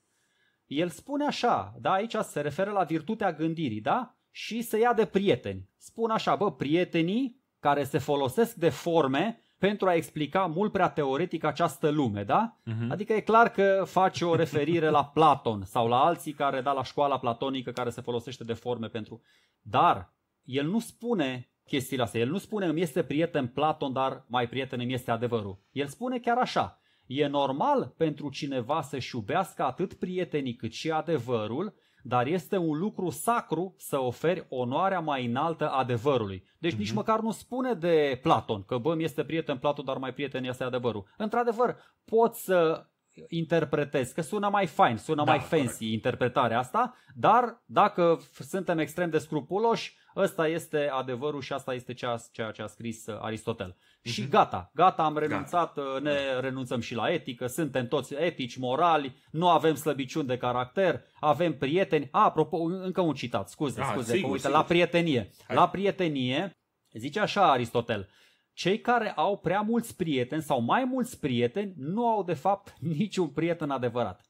El spune așa, da, aici se referă la virtutea gândirii, da? Și se ia de prieteni. Spun așa, bă, prietenii care se folosesc de forme pentru a explica mult prea teoretic această lume, da? Uh-huh. Adică e clar că face o referire la Platon sau la alții care, da, la școala platonică care se folosește de forme pentru... Dar el nu spune chestiile astea. El nu spune îmi este prieten Platon, dar mai prieten îmi este adevărul. El spune chiar așa. E normal pentru cineva să-și iubească atât prietenii cât și adevărul, dar este un lucru sacru să oferi onoarea mai înaltă adevărului. Deci uh-huh. nici mhm. măcar nu spune de Platon că bă, mi este prieten Platon, dar mai prieten este adevărul. Într-adevăr, poți să interpretezi, că sună mai fain, sună da, mai fancy corect. interpretarea asta, dar dacă suntem extrem de scrupuloși, Ăsta este adevărul și asta este ceea, ceea ce a scris uh, Aristotel. Uh-huh. Și gata, gata, am renunțat, gata. Uh, ne da. renunțăm și la etică, suntem toți etici, morali, nu avem slăbiciuni de caracter, avem prieteni. A, apropo, încă un citat, scuze, da, scuze, sigur, uite, sigur. la prietenie. Hai. La prietenie, zice așa Aristotel, cei care au prea mulți prieteni sau mai mulți prieteni nu au de fapt niciun prieten adevărat.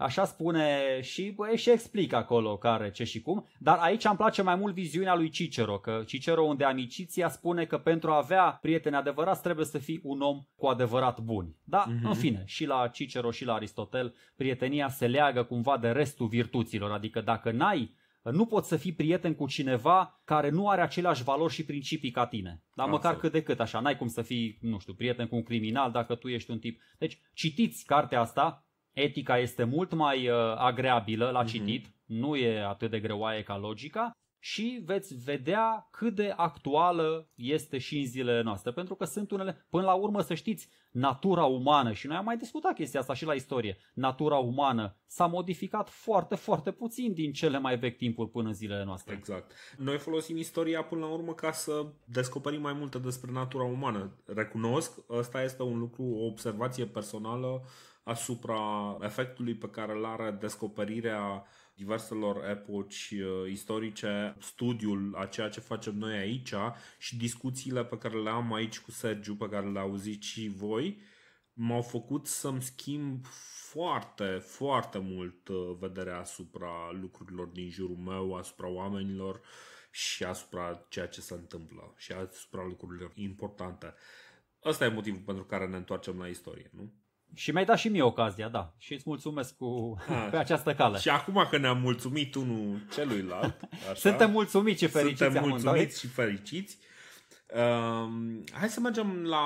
Așa spune și bă, și explică acolo care, ce și cum, dar aici îmi place mai mult viziunea lui Cicero, că Cicero unde amiciția spune că pentru a avea prieteni adevărați trebuie să fii un om cu adevărat bun. Da, mm-hmm. în fine, și la Cicero și la Aristotel prietenia se leagă cumva de restul virtuților, adică dacă n-ai nu poți să fii prieten cu cineva care nu are aceleași valori și principii ca tine. Dar măcar cât de cât așa, n-ai cum să fii, nu știu, prieten cu un criminal dacă tu ești un tip. Deci citiți cartea asta, etica este mult mai uh, agreabilă la mhm. citit, mm-hmm. nu e atât de greoaie ca logica și veți vedea cât de actuală este și în zilele noastre. Pentru că sunt unele, până la urmă să știți, natura umană, și noi am mai discutat chestia asta și la istorie, natura umană s-a modificat foarte, foarte puțin din cele mai vechi timpuri până în zilele noastre. Exact. Noi folosim istoria până la urmă ca să descoperim mai multe despre natura umană. Recunosc, ăsta este un lucru, o observație personală asupra efectului pe care îl are descoperirea diverselor epoci uh, istorice, studiul a ceea ce facem noi aici și discuțiile pe care le am aici cu Sergiu, pe care le auziți și voi, m-au făcut să-mi schimb foarte, foarte mult uh, vederea asupra lucrurilor din jurul meu, asupra oamenilor și asupra ceea ce se întâmplă și asupra lucrurilor importante. Ăsta e motivul pentru care ne întoarcem la istorie, nu? Și mi-ai dat și mie ocazia, da. Și îți mulțumesc cu, ah. pe această cale. Și acum că ne-am mulțumit unul celuilalt. Așa, Suntem mulțumiți și fericiți. Suntem mulțumiți și fericiți. Um, hai să mergem la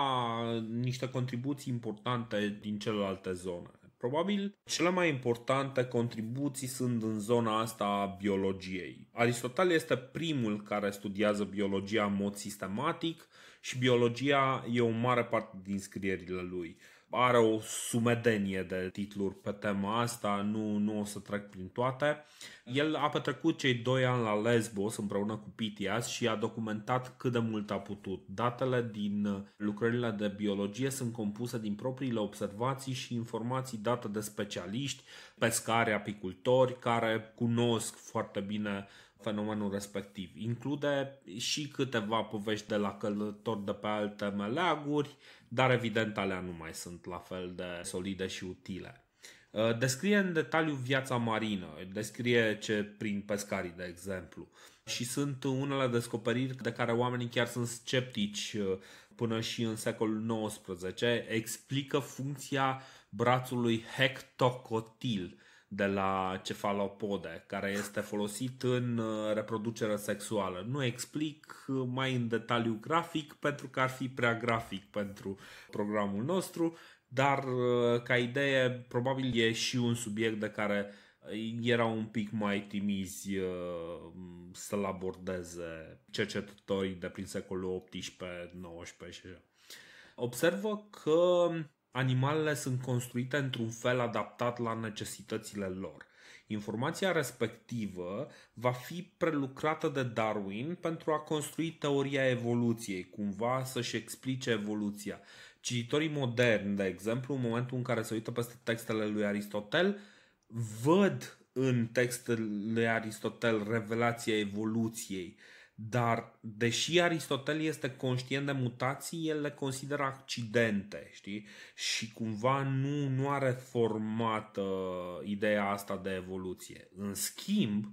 niște contribuții importante din celelalte zone. Probabil cele mai importante contribuții sunt în zona asta a biologiei. Aristotel este primul care studiază biologia în mod sistematic și biologia e o mare parte din scrierile lui are o sumedenie de titluri pe tema asta, nu, nu o să trec prin toate. El a petrecut cei doi ani la Lesbos împreună cu PTS și a documentat cât de mult a putut. Datele din lucrările de biologie sunt compuse din propriile observații și informații date de specialiști, pescari, apicultori, care cunosc foarte bine fenomenul respectiv. Include și câteva povești de la călători de pe alte meleaguri, dar evident alea nu mai sunt la fel de solide și utile. Uh, descrie în detaliu viața marină, descrie ce prin pescarii, de exemplu. Și sunt unele descoperiri de care oamenii chiar sunt sceptici uh, până și în secolul XIX. Explică funcția brațului hectocotil, de la cefalopode, care este folosit în uh, reproducere sexuală. Nu explic uh, mai în detaliu grafic, pentru că ar fi prea grafic pentru programul nostru, dar uh, ca idee probabil e și un subiect de care erau un pic mai timizi să-l abordeze cercetătorii de prin secolul XVIII-XIX și așa. Observă că animalele sunt construite într-un fel adaptat la necesitățile lor. Informația respectivă va fi prelucrată de Darwin pentru a construi teoria evoluției, cumva să-și explice evoluția. Cititorii moderni, de exemplu, în momentul în care se uită peste textele lui Aristotel, văd în textele lui Aristotel revelația evoluției dar, deși Aristotel este conștient de mutații, el le consideră accidente, știi? Și cumva nu, nu are format uh, ideea asta de evoluție. În schimb,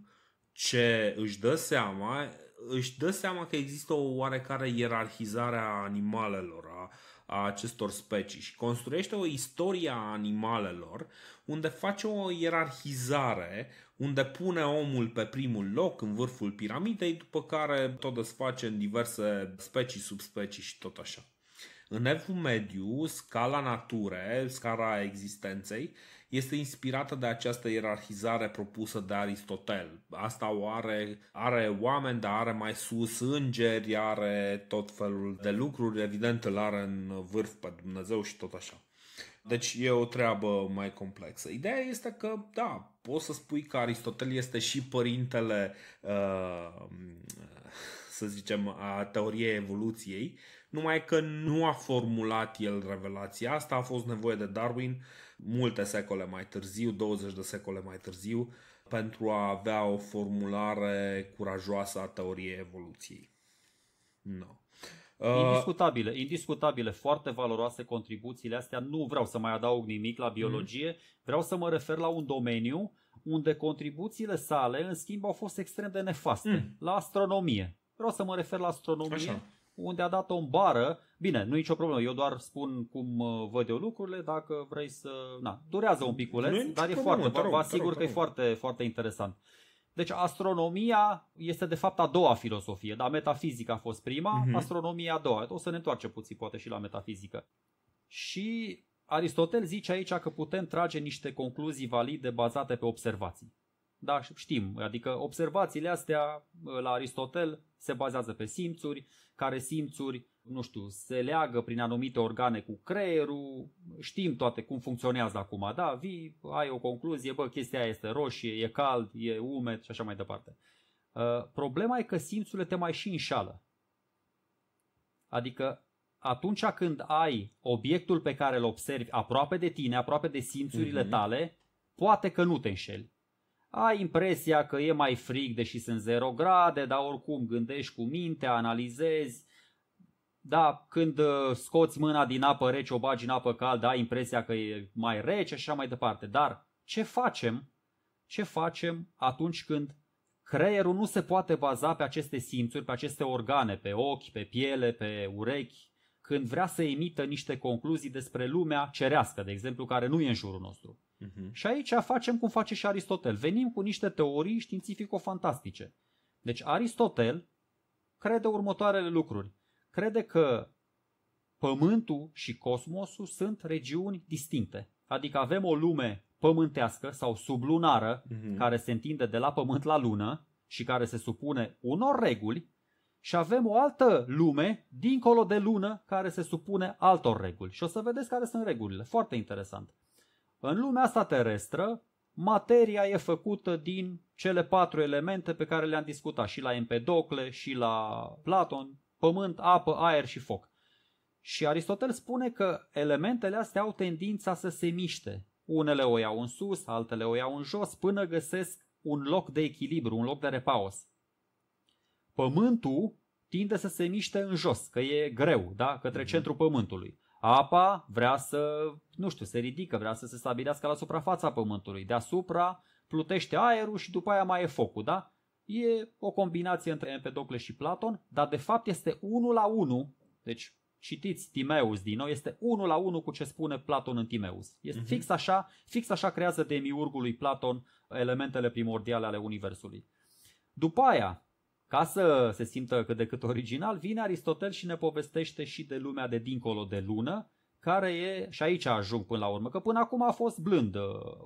ce își dă seama, își dă seama că există o oarecare ierarhizare a animalelor, a, a acestor specii și construiește o istorie a animalelor unde face o ierarhizare, unde pune omul pe primul loc, în vârful piramidei, după care tot desface în diverse specii, subspecii și tot așa. În Evul Mediu, scala nature, scala existenței, este inspirată de această ierarhizare propusă de Aristotel. Asta o are, are oameni, dar are mai sus îngeri, are tot felul de lucruri, evident îl are în vârf pe Dumnezeu și tot așa. Deci e o treabă mai complexă. Ideea este că, da, poți să spui că Aristotel este și părintele, uh, să zicem, a teoriei evoluției, numai că nu a formulat el revelația asta, a fost nevoie de Darwin multe secole mai târziu, 20 de secole mai târziu, pentru a avea o formulare curajoasă a teoriei evoluției. No. Uh, indiscutabile, indiscutabile, foarte valoroase contribuțiile astea. Nu vreau să mai adaug nimic la biologie, mhm. vreau să mă refer la un domeniu unde contribuțiile sale, în schimb, au fost extrem de nefaste. Mm. La astronomie. Vreau să mă refer la astronomie. Așa unde a dat-o bară. Bine, nu e nicio problemă, eu doar spun cum uh, văd eu lucrurile, dacă vrei să... Na, durează un piculeț, nu dar e foarte, vă, vă asigur că e foarte, foarte interesant. Deci astronomia este de fapt a doua filosofie, dar metafizica a fost prima, mm-hmm. astronomia a doua. O să ne întoarcem puțin poate și la metafizică. Și Aristotel zice aici că putem trage niște concluzii valide bazate pe observații da, știm, adică observațiile astea ă, la Aristotel se bazează pe simțuri, care simțuri, nu știu, se leagă prin anumite organe cu creierul, știm toate cum funcționează acum, da, vii, ai o concluzie, bă, chestia este roșie, e cald, e umed și așa mai departe. Ă, problema e că simțurile te mai și înșală. Adică atunci când ai obiectul pe care îl observi aproape de tine, aproape de simțurile mm-hmm. tale, poate că nu te înșeli ai impresia că e mai frig deși sunt 0 grade, dar oricum gândești cu minte, analizezi. Da, când uh, scoți mâna din apă rece, o bagi în apă caldă, ai impresia că e mai rece și așa mai departe. Dar ce facem? Ce facem atunci când creierul nu se poate baza pe aceste simțuri, pe aceste organe, pe ochi, pe piele, pe urechi, când vrea să emită niște concluzii despre lumea cerească, de exemplu, care nu e în jurul nostru. Uh-huh. Și aici facem cum face și Aristotel. Venim cu niște teorii științifico-fantastice. Deci Aristotel crede următoarele lucruri. Crede că Pământul și Cosmosul sunt regiuni distincte. Adică avem o lume pământească sau sublunară uh-huh. care se întinde de la Pământ la Lună și care se supune unor reguli și avem o altă lume dincolo de Lună care se supune altor reguli. Și o să vedeți care sunt regulile. Foarte interesant. În lumea asta terestră, materia e făcută din cele patru elemente pe care le-am discutat și la Empedocle și la Platon, pământ, apă, aer și foc. Și Aristotel spune că elementele astea au tendința să se miște. Unele o iau în sus, altele o iau în jos, până găsesc un loc de echilibru, un loc de repaus. Pământul tinde să se miște în jos, că e greu, da? către mhm. centrul pământului. Apa vrea să, nu știu, se ridică, vrea să se stabilească la suprafața Pământului. Deasupra plutește aerul și după aia mai e focul, da? E o combinație între Empedocle și Platon, dar de fapt este unul la unul, deci citiți Timeus din nou, este unul la unul cu ce spune Platon în Timeus. Este uh-huh. fix așa, fix așa creează demiurgul lui Platon elementele primordiale ale Universului. După aia, ca să se simtă cât de cât original, vine Aristotel și ne povestește și de lumea de dincolo de lună, care e, și aici ajung până la urmă, că până acum a fost blând uh,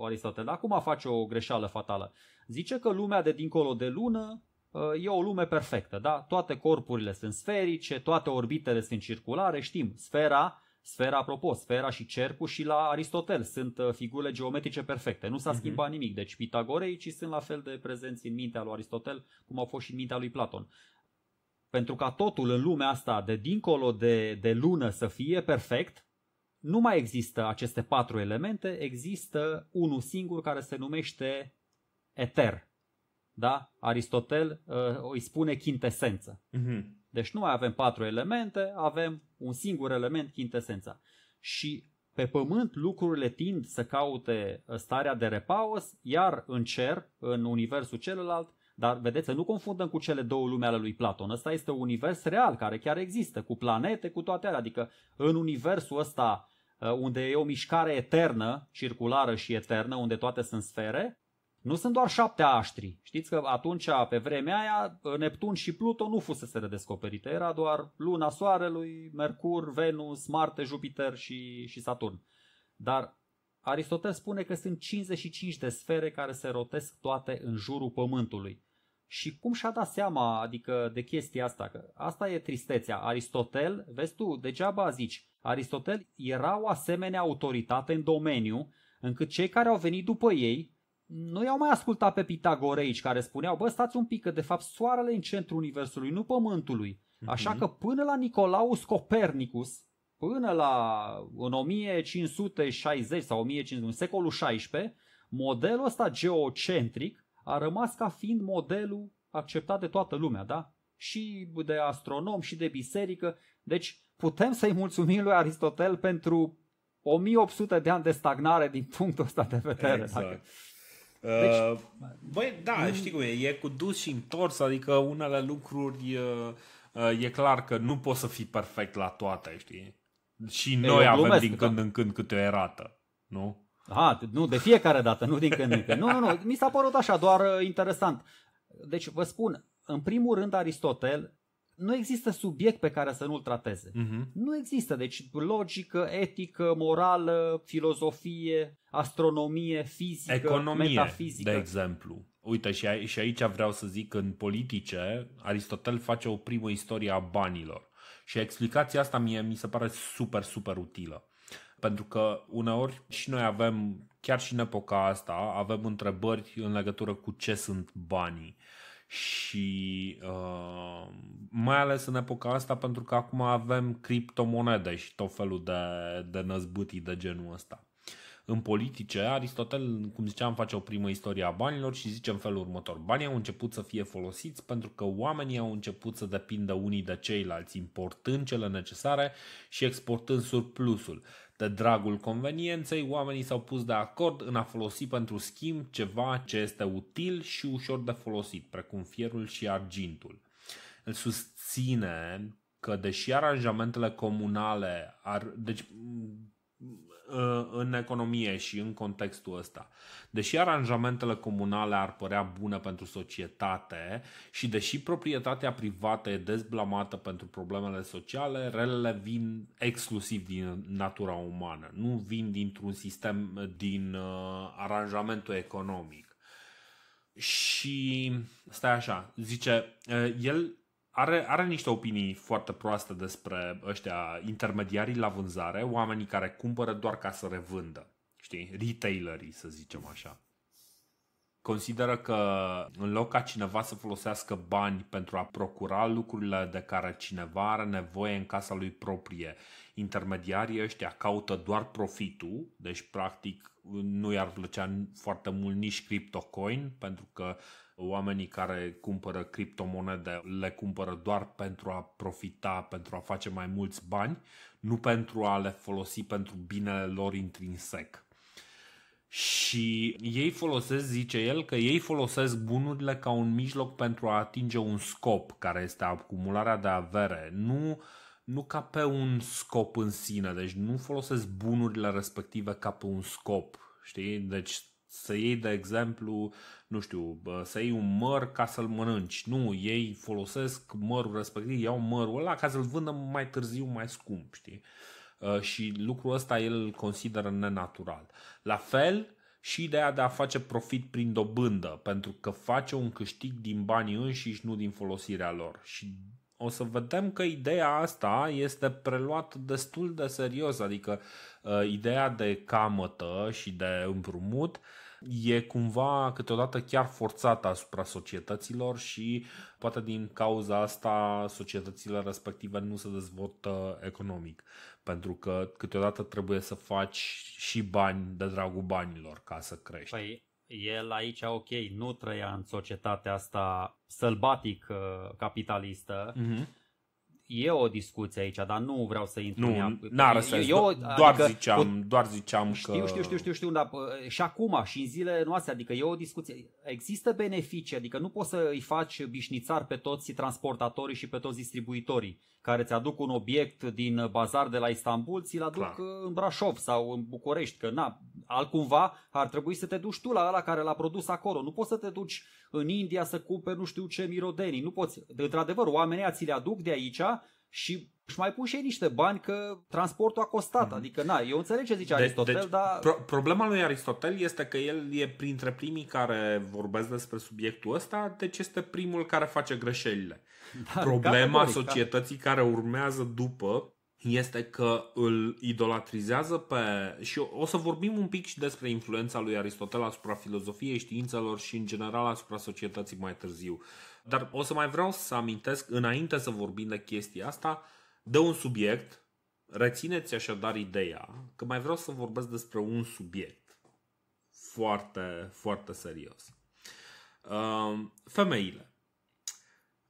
Aristotel, acum face o greșeală fatală. Zice că lumea de dincolo de lună uh, e o lume perfectă, da? Toate corpurile sunt sferice, toate orbitele sunt circulare, știm, sfera Sfera, apropo, sfera și cercul și la Aristotel sunt uh, figurile geometrice perfecte. Nu s-a uh-huh. schimbat nimic. Deci ci sunt la fel de prezenți în mintea lui Aristotel cum au fost și în mintea lui Platon. Pentru ca totul în lumea asta de dincolo de, de lună să fie perfect, nu mai există aceste patru elemente, există unul singur care se numește eter. Da? Aristotel uh, îi spune chintesență. Uh-huh. Deci nu mai avem patru elemente, avem un singur element, chintesența. Și pe pământ lucrurile tind să caute uh, starea de repaus, iar în cer, în universul celălalt, dar vedeți, să nu confundăm cu cele două lume ale lui Platon. Ăsta este un univers real care chiar există, cu planete, cu toate alea. Adică în universul ăsta uh, unde e o mișcare eternă, circulară și eternă, unde toate sunt sfere, nu sunt doar șapte aștri. Știți că atunci, pe vremea aia, Neptun și Pluto nu fusese redescoperite. Era doar luna Soarelui, Mercur, Venus, Marte, Jupiter și, și Saturn. Dar Aristotel spune că sunt 55 de sfere care se rotesc toate în jurul Pământului. Și cum și-a dat seama adică, de chestia asta? Că asta e tristețea. Aristotel, vezi tu, degeaba zici, Aristotel era o asemenea autoritate în domeniu încât cei care au venit după ei noi au mai ascultat pe pitagoreici care spuneau, bă, stați un pic, că de fapt soarele în centrul universului, nu pământului. Mhm. Așa că până la Nicolaus Copernicus, până la în 1560 sau 1500, în secolul XVI, modelul ăsta geocentric a rămas ca fiind modelul acceptat de toată lumea, da? Și de astronom și de biserică. Deci putem să-i mulțumim lui Aristotel pentru 1800 de ani de stagnare din punctul ăsta de vedere. Exact. Dacă deci, uh, Băi, da, mm. știi cum e, e cu dus și întors, adică unele lucruri e uh, clar că nu poți să fii perfect la toate, știi? Și noi avem din din când în când câte o erată, nu? Ha, nu, de fiecare dată, nu din când în când. Nu, nu, nu, mi s-a părut așa, doar uh, interesant. Deci vă spun, în primul rând Aristotel nu există subiect pe care să nu-l trateze. Uh-huh. Nu există, deci logică, etică, morală, filozofie, astronomie, fizică, Economie, metafizică. de exemplu. Uite, și, a, și aici vreau să zic, că în politice, Aristotel face o primă istorie a banilor. Și explicația asta mie mi se pare super, super utilă. Pentru că uneori și noi avem, chiar și în epoca asta, avem întrebări în legătură cu ce sunt banii și uh, mai ales în epoca asta pentru că acum avem criptomonede și tot felul de, de năzbâtii de genul ăsta. În politice, Aristotel, cum ziceam, face o primă istorie a banilor și zice în felul următor. Banii au început să fie folosiți pentru că oamenii au început să depindă unii de ceilalți, importând cele necesare și exportând surplusul. De dragul convenienței, oamenii s-au pus de acord în a folosi pentru schimb ceva ce este util și ușor de folosit, precum fierul și argintul. El susține că deși aranjamentele comunale ar, deci Uh, în economie și în contextul ăsta. Deși aranjamentele comunale ar părea bune pentru societate și deși proprietatea privată e dezblamată pentru problemele sociale, relele vin exclusiv din natura umană, nu vin dintr-un sistem din uh, aranjamentul economic. Și stai așa, zice, uh, el are, are niște opinii foarte proaste despre ăștia intermediarii la vânzare, oamenii care cumpără doar ca să revândă, știi, retailerii să zicem așa. Consideră că în loc ca cineva să folosească bani pentru a procura lucrurile de care cineva are nevoie în casa lui proprie, intermediarii ăștia caută doar profitul, deci practic nu i-ar plăcea foarte mult nici CryptoCoin pentru că oamenii care cumpără criptomonede le cumpără doar pentru a profita, pentru a face mai mulți bani, nu pentru a le folosi pentru binele lor intrinsec. Și ei folosesc, zice el, că ei folosesc bunurile ca un mijloc pentru a atinge un scop, care este acumularea de avere, nu, nu ca pe un scop în sine, deci nu folosesc bunurile respective ca pe un scop, știi? Deci să iei, de exemplu, nu știu, să iei un măr ca să-l mănânci. Nu, ei folosesc mărul respectiv, iau mărul ăla ca să-l vândă mai târziu, mai scump, știi? Uh, și lucrul ăsta el îl consideră nenatural. La fel și ideea de a face profit prin dobândă, pentru că face un câștig din banii înșiși, nu din folosirea lor. Și o să vedem că ideea asta este preluată destul de serios, adică uh, ideea de camătă și de împrumut uh, e cumva câteodată chiar forțată asupra societăților și poate din cauza asta societățile respective nu se dezvoltă economic, pentru că câteodată trebuie să faci și bani de dragul banilor ca să crești. Păi el aici, ok, nu trăia în societatea asta sălbatic uh, capitalistă, mm-hmm e o discuție aici, dar nu vreau să intru. Nu, n-are sens, eu, eu, adică doar, adică, ziceam, o, doar ziceam știu, că... Știu, știu, știu, știu, dar și acum și în zilele noastre, adică e o discuție, există beneficii, adică nu poți să îi faci bișnițar pe toți transportatorii și pe toți distribuitorii care ți aduc un obiect din bazar de la Istanbul, ți-l aduc Clar. în Brașov sau în București, că na, altcumva ar trebui să te duci tu la ăla care l-a produs acolo. Nu poți să te duci în India să cumperi nu știu ce mirodenii. Nu poți. De, într-adevăr, oamenii ți le aduc de aici și și mai pun și ei niște bani că transportul a costat. Mm. Adică, na, eu înțeleg ce zice de, Aristotel, deci, dar... Pro- problema lui Aristotel este că el e printre primii care vorbesc despre subiectul ăsta, deci este primul care face greșelile. Da, problema categoric, da. societății care urmează după este că îl idolatrizează pe... și o să vorbim un pic și despre influența lui Aristotel asupra filozofiei, științelor și în general asupra societății mai târziu. Dar o să mai vreau să amintesc, înainte să vorbim de chestia asta, de un subiect, rețineți așadar ideea, că mai vreau să vorbesc despre un subiect foarte, foarte serios. Uh, femeile.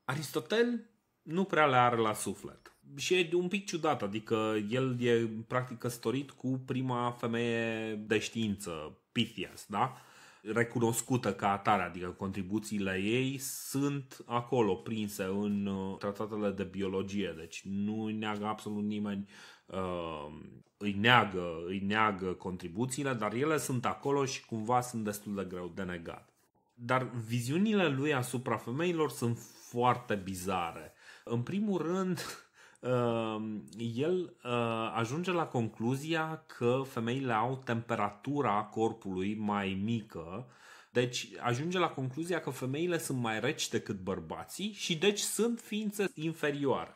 Aristotel nu prea le are la suflet și e un pic ciudat, adică el e practic căsătorit cu prima femeie de știință, Pythias, da? recunoscută ca atare, adică contribuțiile ei sunt acolo prinse în uh, tratatele de biologie, deci nu îi neagă absolut nimeni, uh, îi, neagă, îi neagă contribuțiile, dar ele sunt acolo și cumva sunt destul de greu de negat. Dar viziunile lui asupra femeilor sunt foarte bizare. În primul rând, Ehm, el eh, ajunge la concluzia că femeile au temperatura corpului mai mică, deci ajunge la concluzia că femeile sunt mai reci decât bărbații și deci sunt ființe inferioare.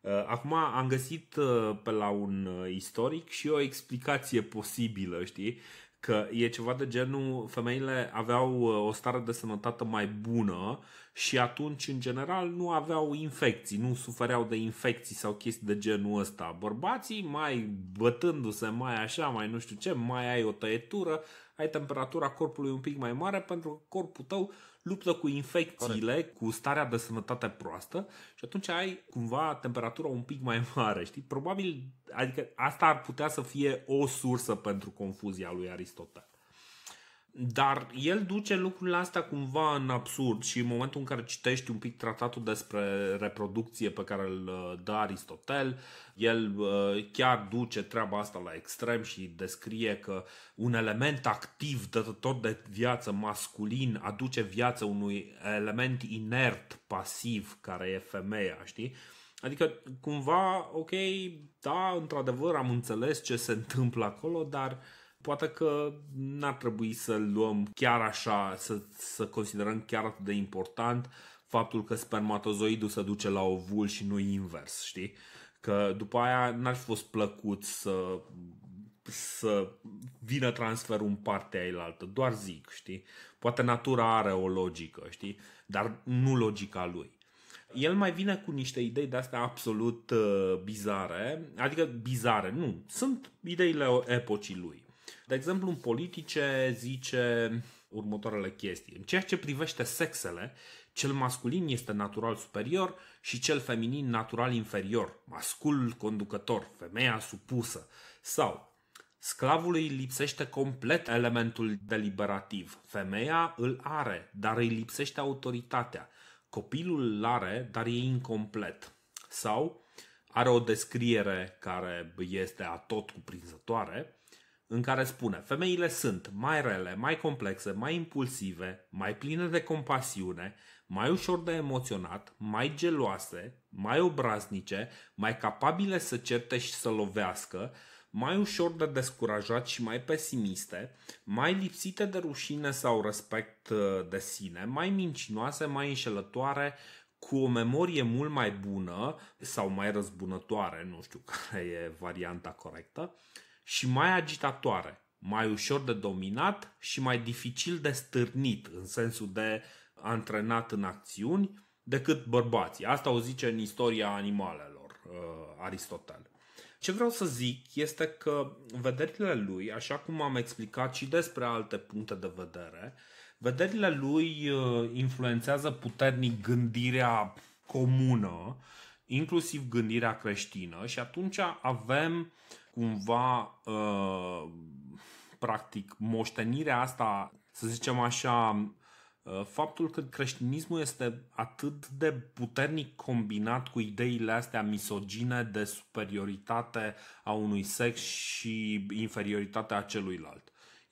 Eh, acum am găsit eh, pe la un istoric și o explicație posibilă, știi? că e ceva de genul, femeile aveau uh, o stare de sănătate mai bună și atunci, în general, nu aveau infecții, nu sufereau de infecții sau chestii de genul ăsta. Bărbații, mai bătându-se, mai așa, mai nu știu ce, mai ai o tăietură, ai temperatura corpului un pic mai mare pentru că corpul tău uh, luptă cu infecțiile, Corect. cu starea de sănătate proastă și atunci ai cumva temperatura un pic mai mare, știi? Probabil, adică asta ar putea să fie o sursă pentru confuzia lui Aristotel. Dar el duce lucrurile astea cumva în absurd și în momentul în care citești un pic tratatul despre reproducție pe care îl uh, dă Aristotel, el uh, chiar duce treaba asta la extrem și descrie că un element activ dătător de viață masculin aduce viață unui element inert, pasiv, care e femeia, știi? Adică, cumva, ok, da, într-adevăr am înțeles ce se întâmplă acolo, dar uh, poate că n-ar trebui să luăm chiar așa, să, să considerăm chiar atât de important faptul că spermatozoidul se duce la ovul și nu invers, știi? Că după aia n-ar fi fost plăcut să să vină transferul în partea altă. Doar zic, știi? Poate natura are o logică, știi? Dar nu logica lui. El mai vine cu niște idei de astea absolut uh, bizare, adică bizare, nu, sunt ideile epocii lui. De exemplu, în politice zice următoarele chestii. În ceea ce privește sexele, cel masculin este natural superior și cel feminin natural inferior, masculul conducător, femeia supusă. Sau, sclavului lipsește complet elementul deliberativ, femeia îl are, dar îi lipsește autoritatea, copilul îl are, dar e incomplet. Sau, are o descriere care este atot cuprinzătoare, în care spune femeile sunt mai rele, mai complexe, mai impulsive, mai pline de compasiune, mai ușor de emoționat, mai geloase, mai obraznice, mai capabile să certe și să lovească, mai ușor de descurajat și mai pesimiste, mai lipsite de rușine sau respect uh, de sine, mai mincinoase, mai înșelătoare, cu o memorie mult mai bună sau mai răzbunătoare, nu știu care e varianta corectă, și mai agitatoare, mai ușor de dominat și mai dificil de stârnit în sensul de antrenat în acțiuni decât bărbații. Asta o zice în istoria animalelor uh, Aristotel. Ce vreau să zic este că vederile lui, așa cum am explicat și despre alte puncte de vedere, vederile lui uh, influențează puternic gândirea comună, inclusiv gândirea creștină și atunci avem cumva uh, practic moștenirea asta, să zicem așa, uh, faptul că creștinismul este atât de puternic combinat cu ideile astea misogine de superioritate a unui sex și inferioritatea a celuilalt.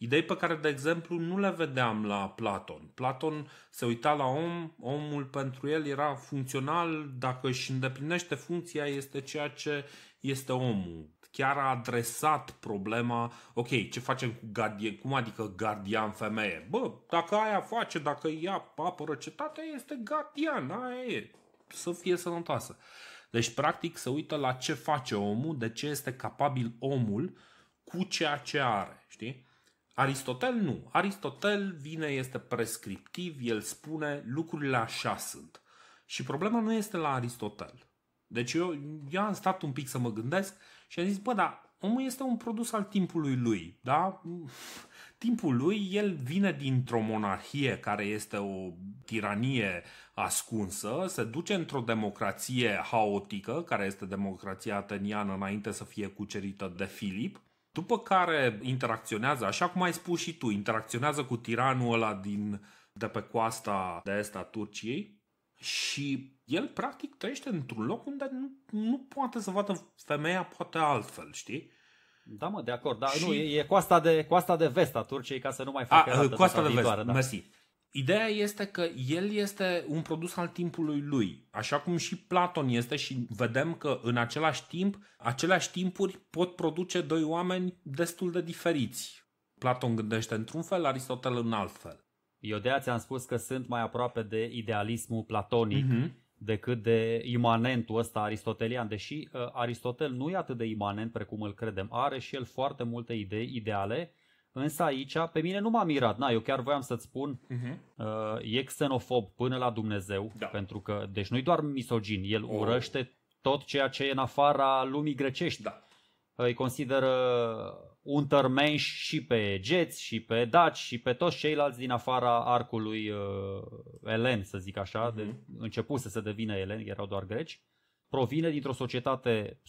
Idei pe care, de exemplu, nu le vedeam la Platon. Platon se uita la om, omul pentru el era funcțional, dacă își îndeplinește funcția, este ceea ce este omul chiar a adresat problema, ok, ce facem cu gardien, cum adică gardian femeie? Bă, dacă aia face, dacă ea apără cetatea, este gardian, aia e, să fie sănătoasă. Deci, practic, se uită la ce face omul, de ce este capabil omul cu ceea ce are, știi? Aristotel nu. Aristotel vine, este prescriptiv, el spune lucrurile așa sunt. Și problema nu este la Aristotel. Deci eu, eu am stat un pic să mă gândesc și a zis, bă, da, omul este un produs al timpului lui, da? Timpul lui, el vine dintr-o monarhie care este o tiranie ascunsă, se duce într-o democrație haotică, care este democrația ateniană înainte să fie cucerită de Filip, după care interacționează, așa cum ai spus și tu, interacționează cu tiranul ăla din, de pe coasta de est a Turciei și el practic trăiește într-un loc unde nu, nu poate să vadă femeia poate altfel, știi? Da, mă, de acord. dar și... Nu, e, e coasta de, coasta de vest a Turciei ca să nu mai facă a, uh, coasta de viitoare, vest, da. mersi. Ideea este că el este un produs al timpului lui, așa cum și Platon este și vedem că în același timp, aceleași timpuri pot produce doi oameni destul de diferiți. Platon gândește într-un fel, Aristotel în alt fel. Eu de ți-am spus că sunt mai aproape de idealismul platonic, mm-hmm decât de imanentul ăsta aristotelian, deși uh, Aristotel nu e atât de imanent precum îl credem, are și el foarte multe idei ideale, însă aici pe mine nu m-a mirat, na, eu chiar voiam să-ți spun, mhm. uh e xenofob până la Dumnezeu, da. pentru că, deci nu-i doar misogin, el oh. urăște tot ceea ce e în afara lumii grecești. Da. Îi consideră un tărmenș și pe geți și pe daci și pe toți ceilalți din afara arcului uh, elen, să zic așa, uh-huh. de, început să se devină elen, erau doar greci, provine dintr-o societate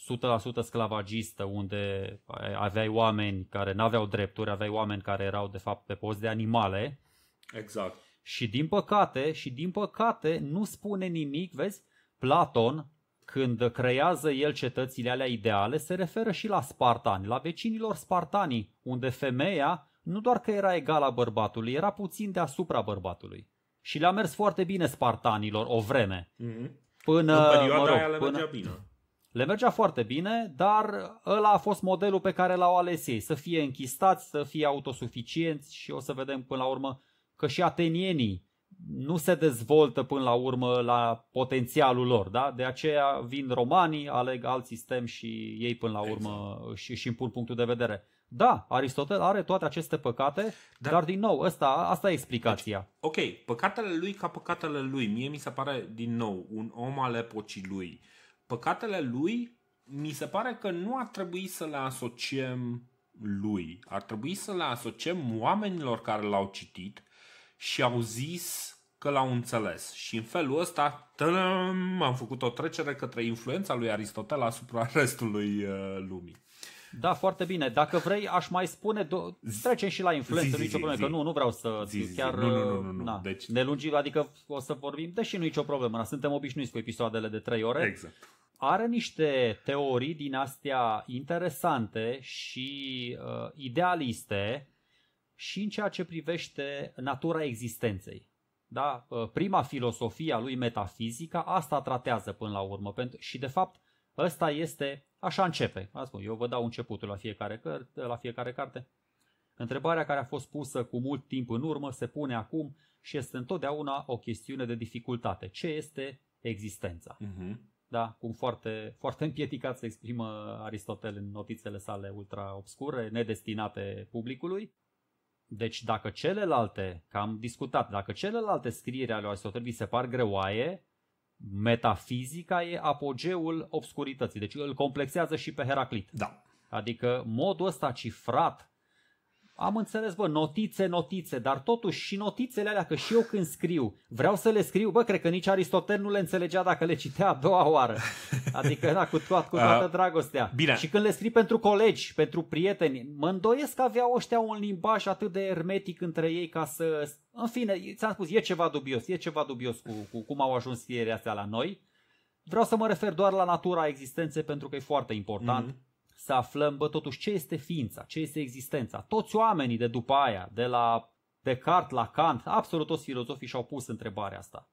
100% sclavagistă, unde aveai oameni care n-aveau drepturi, aveai oameni care erau de fapt pe post de animale. Exact. Și din păcate, și din păcate nu spune nimic, vezi, Platon când creează el cetățile alea ideale, se referă și la spartani, la vecinilor spartanii, unde femeia nu doar că era egală bărbatului, era puțin deasupra bărbatului. Și le-a mers foarte bine spartanilor o vreme. Mm-hmm. Până, În mă rog, aia le până... mergea bine. Le mergea foarte bine, dar ăla a fost modelul pe care l-au ales ei. Să fie închistați, să fie autosuficienți și o să vedem până la urmă că și atenienii nu se dezvoltă până la urmă la potențialul lor, da? De aceea vin romanii, aleg alt sistem și ei până la urmă exact. și își impun punctul de vedere. Da, Aristotel are toate aceste păcate, dar, dar din nou, asta, asta e explicația. Deci, ok, păcatele lui ca păcatele lui. Mie mi se pare, din nou, un om al epocii lui. Păcatele lui, mi se pare că nu ar trebui să le asociem lui. Ar trebui să le asociem oamenilor care l-au citit și au zis că l-au înțeles. Și în felul ăsta tădam, am făcut o trecere către influența lui Aristotel asupra restului uh, lumii. Da, foarte bine. Dacă vrei, aș mai spune, do- trecem și la influență, nu nicio problemă, că nu, nu vreau să zi, zi, chiar nu, nu, nu, nu, na, deci... ne lungim, adică o să vorbim, deși nu nicio problemă, na, suntem obișnuiți cu episoadele de 3 ore. Exact. Are niște teorii din astea interesante și uh, idealiste, și în ceea ce privește natura existenței. Da? Ă, prima filosofie a lui metafizica asta tratează până la urmă pentru, și de fapt ăsta este, așa începe, eu vă dau începutul la fiecare, carte, la fiecare carte. Întrebarea care a fost pusă cu mult timp în urmă se pune acum și este întotdeauna o chestiune de dificultate. Ce este existența? Uh-huh. Da, cum foarte, foarte împieticat se exprimă Aristotel în notițele sale ultra obscure, nedestinate publicului. Deci dacă celelalte, că am discutat, dacă celelalte scrieri ale lui Aristotel vi se par greoaie, metafizica e apogeul obscurității. Deci îl complexează și pe Heraclit. Da. Adică modul ăsta cifrat am înțeles, bă, notițe, notițe, dar totuși și notițele alea, că și eu când scriu, vreau să le scriu, bă, cred că nici Aristotel nu le înțelegea dacă le citea a doua oară. Adică, da, cu, toat, cu toată uh, dragostea. Bine. Și când le scriu pentru colegi, pentru prieteni, mă îndoiesc că aveau ăștia un limbaj atât de ermetic între ei ca să... În fine, ți-am spus, e ceva dubios, e ceva dubios cu, cu cum au ajuns fierea astea la noi. Vreau să mă refer doar la natura existenței pentru că e foarte important. Mm-hmm să aflăm, bă, totuși, ce este ființa, ce este existența. Toți oamenii de după aia, de la Descartes la Kant, absolut toți filozofii și-au pus întrebarea asta.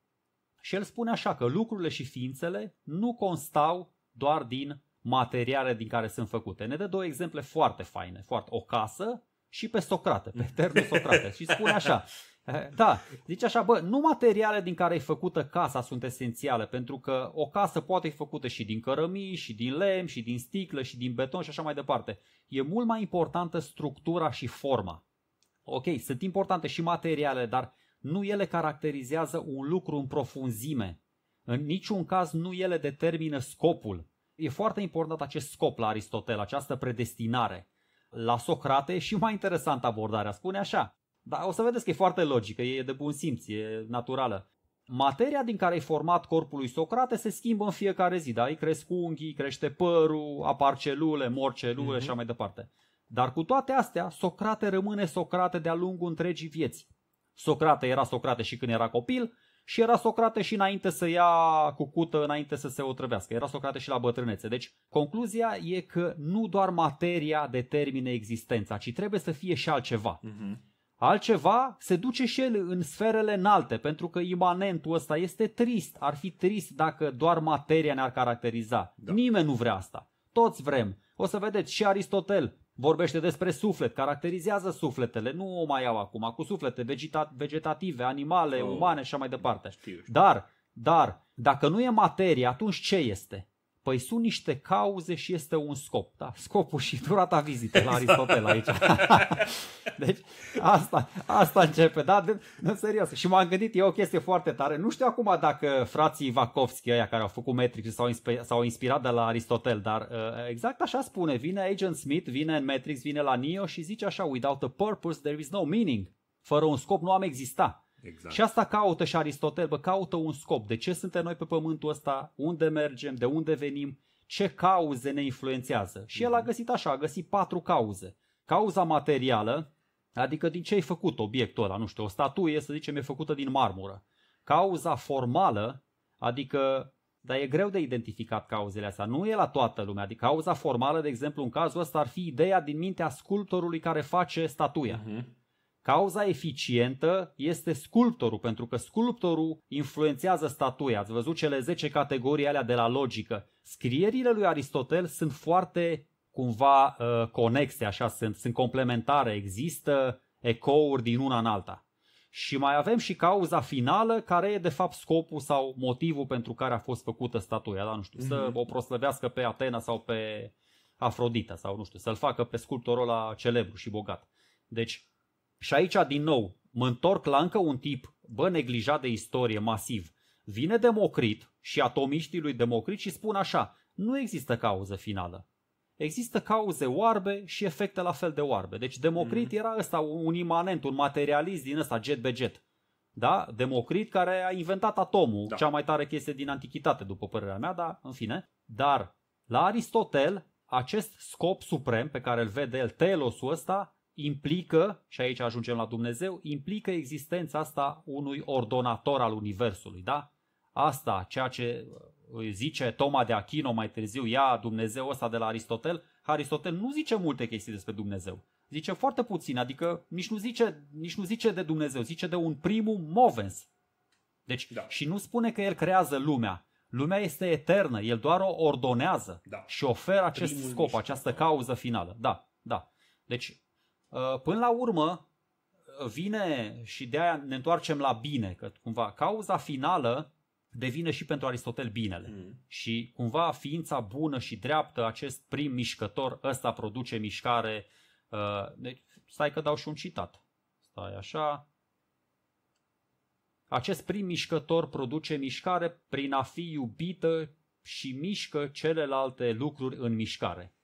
Și el spune așa că lucrurile și ființele nu constau doar din materiale din care sunt făcute. Ne dă două exemple foarte faine, foarte o casă și pe Socrate, pe eternul Socrate. Și spune așa, Da, zice așa, bă, nu materiale din care e făcută casa sunt esențiale, pentru că o casă poate fi făcută și din cărămii, și din lemn, și din sticlă, și din beton și așa mai departe. E mult mai importantă structura și forma. Ok, sunt importante și materialele, dar nu ele caracterizează un lucru în profunzime. În niciun caz nu ele determină scopul. E foarte important acest scop la Aristotel, această predestinare. La Socrate și mai interesantă abordarea, spune așa, dar o să vedeți că e foarte logică, e de bun simț, e naturală. Materia din care e format corpul lui Socrate se schimbă în fiecare zi, da? Îi cresc unghii, crește părul, apar celule, mor celule uh-huh. și așa mai departe. Dar cu toate astea, Socrate rămâne Socrate de-a lungul întregii vieți. Socrate era Socrate și când era copil și era Socrate și înainte să ia cucută, înainte să se otrăvească. Era Socrate și la bătrânețe. Deci, concluzia e că nu doar materia determine existența, ci trebuie să fie și altceva. Uh-huh. Altceva se duce și el în sferele înalte, pentru că imanentul ăsta este trist. Ar fi trist dacă doar materia ne-ar caracteriza. Da. Nimeni nu vrea asta. Toți vrem. O să vedeți și Aristotel vorbește despre suflet, caracterizează sufletele. Nu o mai iau acum, cu suflete vegeta- vegetative, animale, oh, umane și așa mai departe. Știu, știu. Dar, dar, dacă nu e materie, atunci ce este? Păi sunt niște cauze și este un scop. Da? Scopul și durata vizitei la Aristotel aici. deci asta, asta începe. Da? De, de, serios. Și m-am gândit, e o chestie foarte tare. Nu știu acum dacă frații Vakovski, aia care au făcut Matrix, s-au, inspi- s-au inspirat de la Aristotel, dar uh, exact așa spune. Vine Agent Smith, vine în Matrix, vine la Neo și zice așa, without a purpose there is no meaning. Fără un scop nu am exista. Exact. Și asta caută și Aristotel, bă, caută un scop. De ce suntem noi pe pământul ăsta? Unde mergem? De unde venim? Ce cauze ne influențează? Și el a mhm. găsit așa, a găsit patru cauze. Cauza materială, adică din ce ai făcut obiectul ăla, nu știu, o statuie, să zicem, e făcută din marmură. Cauza formală, adică dar e greu de identificat cauzele astea. Nu e la toată lumea. Adică cauza formală, de exemplu, în cazul ăsta ar fi ideea din mintea sculptorului care face statuia. Uh-huh. Cauza eficientă este sculptorul, pentru că sculptorul influențează statuia. Ați văzut cele 10 categorii alea de la logică. Scrierile lui Aristotel sunt foarte cumva uh, conexe, așa sunt, sunt complementare, există ecouri din una în alta. Și mai avem și cauza finală, care e de fapt scopul sau motivul pentru care a fost făcută statuia, da? nu știu, mm-hmm. să mhm. o proslăvească pe Atena sau pe Afrodita sau nu știu, să-l facă pe sculptorul ăla celebru și bogat. Deci și aici, din nou, mă întorc la încă un tip, bă, neglijat de istorie masiv. Vine Democrit și atomiștii lui Democrit și spun așa, nu există cauză finală. Există cauze oarbe și efecte la fel de oarbe. Deci Democrit mm. era ăsta un imanent, un materialist din ăsta jet be jet. Da? Democrit care a inventat atomul, da. cea mai tare chestie din antichitate, după părerea mea, dar în fine. Dar la Aristotel, acest scop suprem pe care îl vede el, telosul ăsta, implică, și aici ajungem la Dumnezeu, implică existența asta unui ordonator al Universului, da? Asta, ceea ce uh, zice Toma de Achino mai târziu, ia Dumnezeu ăsta de la Aristotel, Aristotel nu zice multe chestii despre Dumnezeu. Zice foarte puțin, adică nici nu zice, nici nu zice de Dumnezeu, zice de un primul movens. Deci, da. și nu spune că el creează lumea. Lumea este eternă, el doar o ordonează da. și oferă acest primul scop, această cauză finală. Da, da. Deci, Uh, până la urmă, uh, vine și de aia ne întoarcem la bine, că cumva cauza finală devine și pentru Aristotel binele. Mm. Și cumva ființa bună și dreaptă, acest prim mișcător, ăsta produce mișcare. Uh, deci, stai că dau și un citat. Stai așa. Acest prim mișcător produce mișcare prin a fi iubită și mișcă celelalte lucruri în mișcare.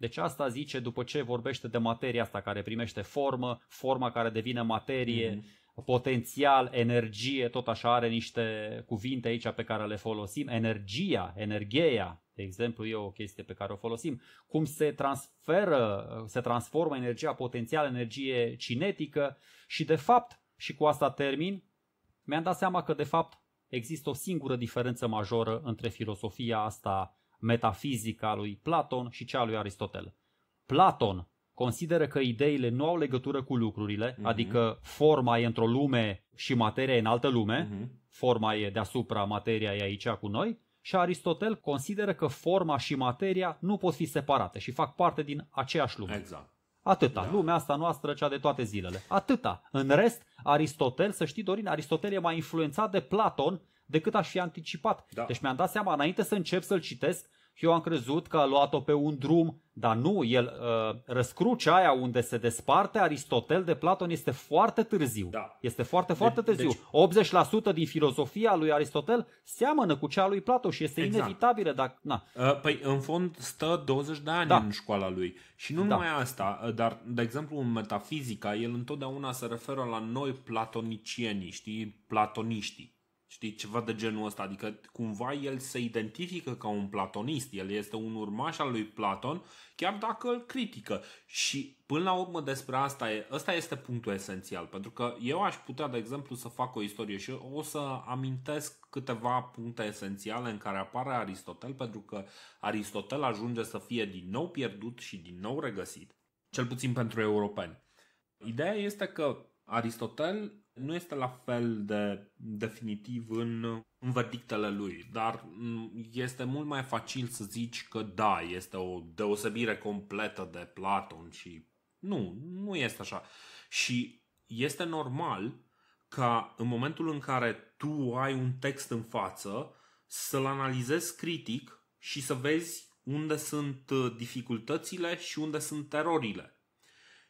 Deci asta zice după ce vorbește de materia asta care primește formă, forma care devine materie, mm-hmm. potențial, energie, tot așa are niște cuvinte aici pe care le folosim, energia, energeia, de exemplu, e o chestie pe care o folosim, cum se transferă, se transformă energia potențială, energie cinetică și de fapt, și cu asta termin, mi-am dat seama că de fapt există o singură diferență majoră între filosofia asta metafizica lui Platon și cea lui Aristotel. Platon consideră că ideile nu au legătură cu lucrurile, uh-huh. adică forma e într-o lume și materia e în altă lume, uh-huh. forma e deasupra, materia e aici cu noi, și Aristotel consideră că forma și materia nu pot fi separate și fac parte din aceeași lume. Exact. Atâta. Da. Lumea asta noastră, cea de toate zilele. Atâta. În rest, Aristotel, să știi, Dorin, Aristotel e mai influențat de Platon decât aș fi anticipat. Da. Deci mi-am dat seama, înainte să încep să-l citesc, eu am crezut că a luat-o pe un drum, dar nu, el uh, răscruce aia unde se desparte Aristotel de Platon este foarte târziu. Da. Este foarte, foarte de, deci- târziu. Deci... 80% din filozofia lui Aristotel seamănă cu cea lui Platon și este exact. inevitabilă. Dar, na. Uh, păi, în fond, stă 20 de ani da. în școala lui. Și nu da. numai asta, uh, dar, de exemplu, în metafizica, el întotdeauna se referă la noi platonicienii, știi, platoniștii. Știi, ceva de genul ăsta. Adică cumva el se identifică ca un platonist, el este un urmaș al lui Platon, chiar dacă îl critică. Și până la urmă despre asta e, ăsta este punctul esențial, pentru că eu aș putea, de exemplu, să fac o istorie și o să amintesc câteva puncte esențiale în care apare Aristotel, pentru că Aristotel ajunge să fie din nou pierdut și din nou regăsit, cel puțin pentru europeni. Ideea este că Aristotel nu este la fel de definitiv în, în verdictele lui, dar mm, este mult mai facil să zici că da, este o deosebire completă de Platon și nu, nu este așa. Și este normal ca în momentul în care tu ai un text în față să-l analizezi critic și să vezi unde sunt uh, dificultățile și unde sunt terorile.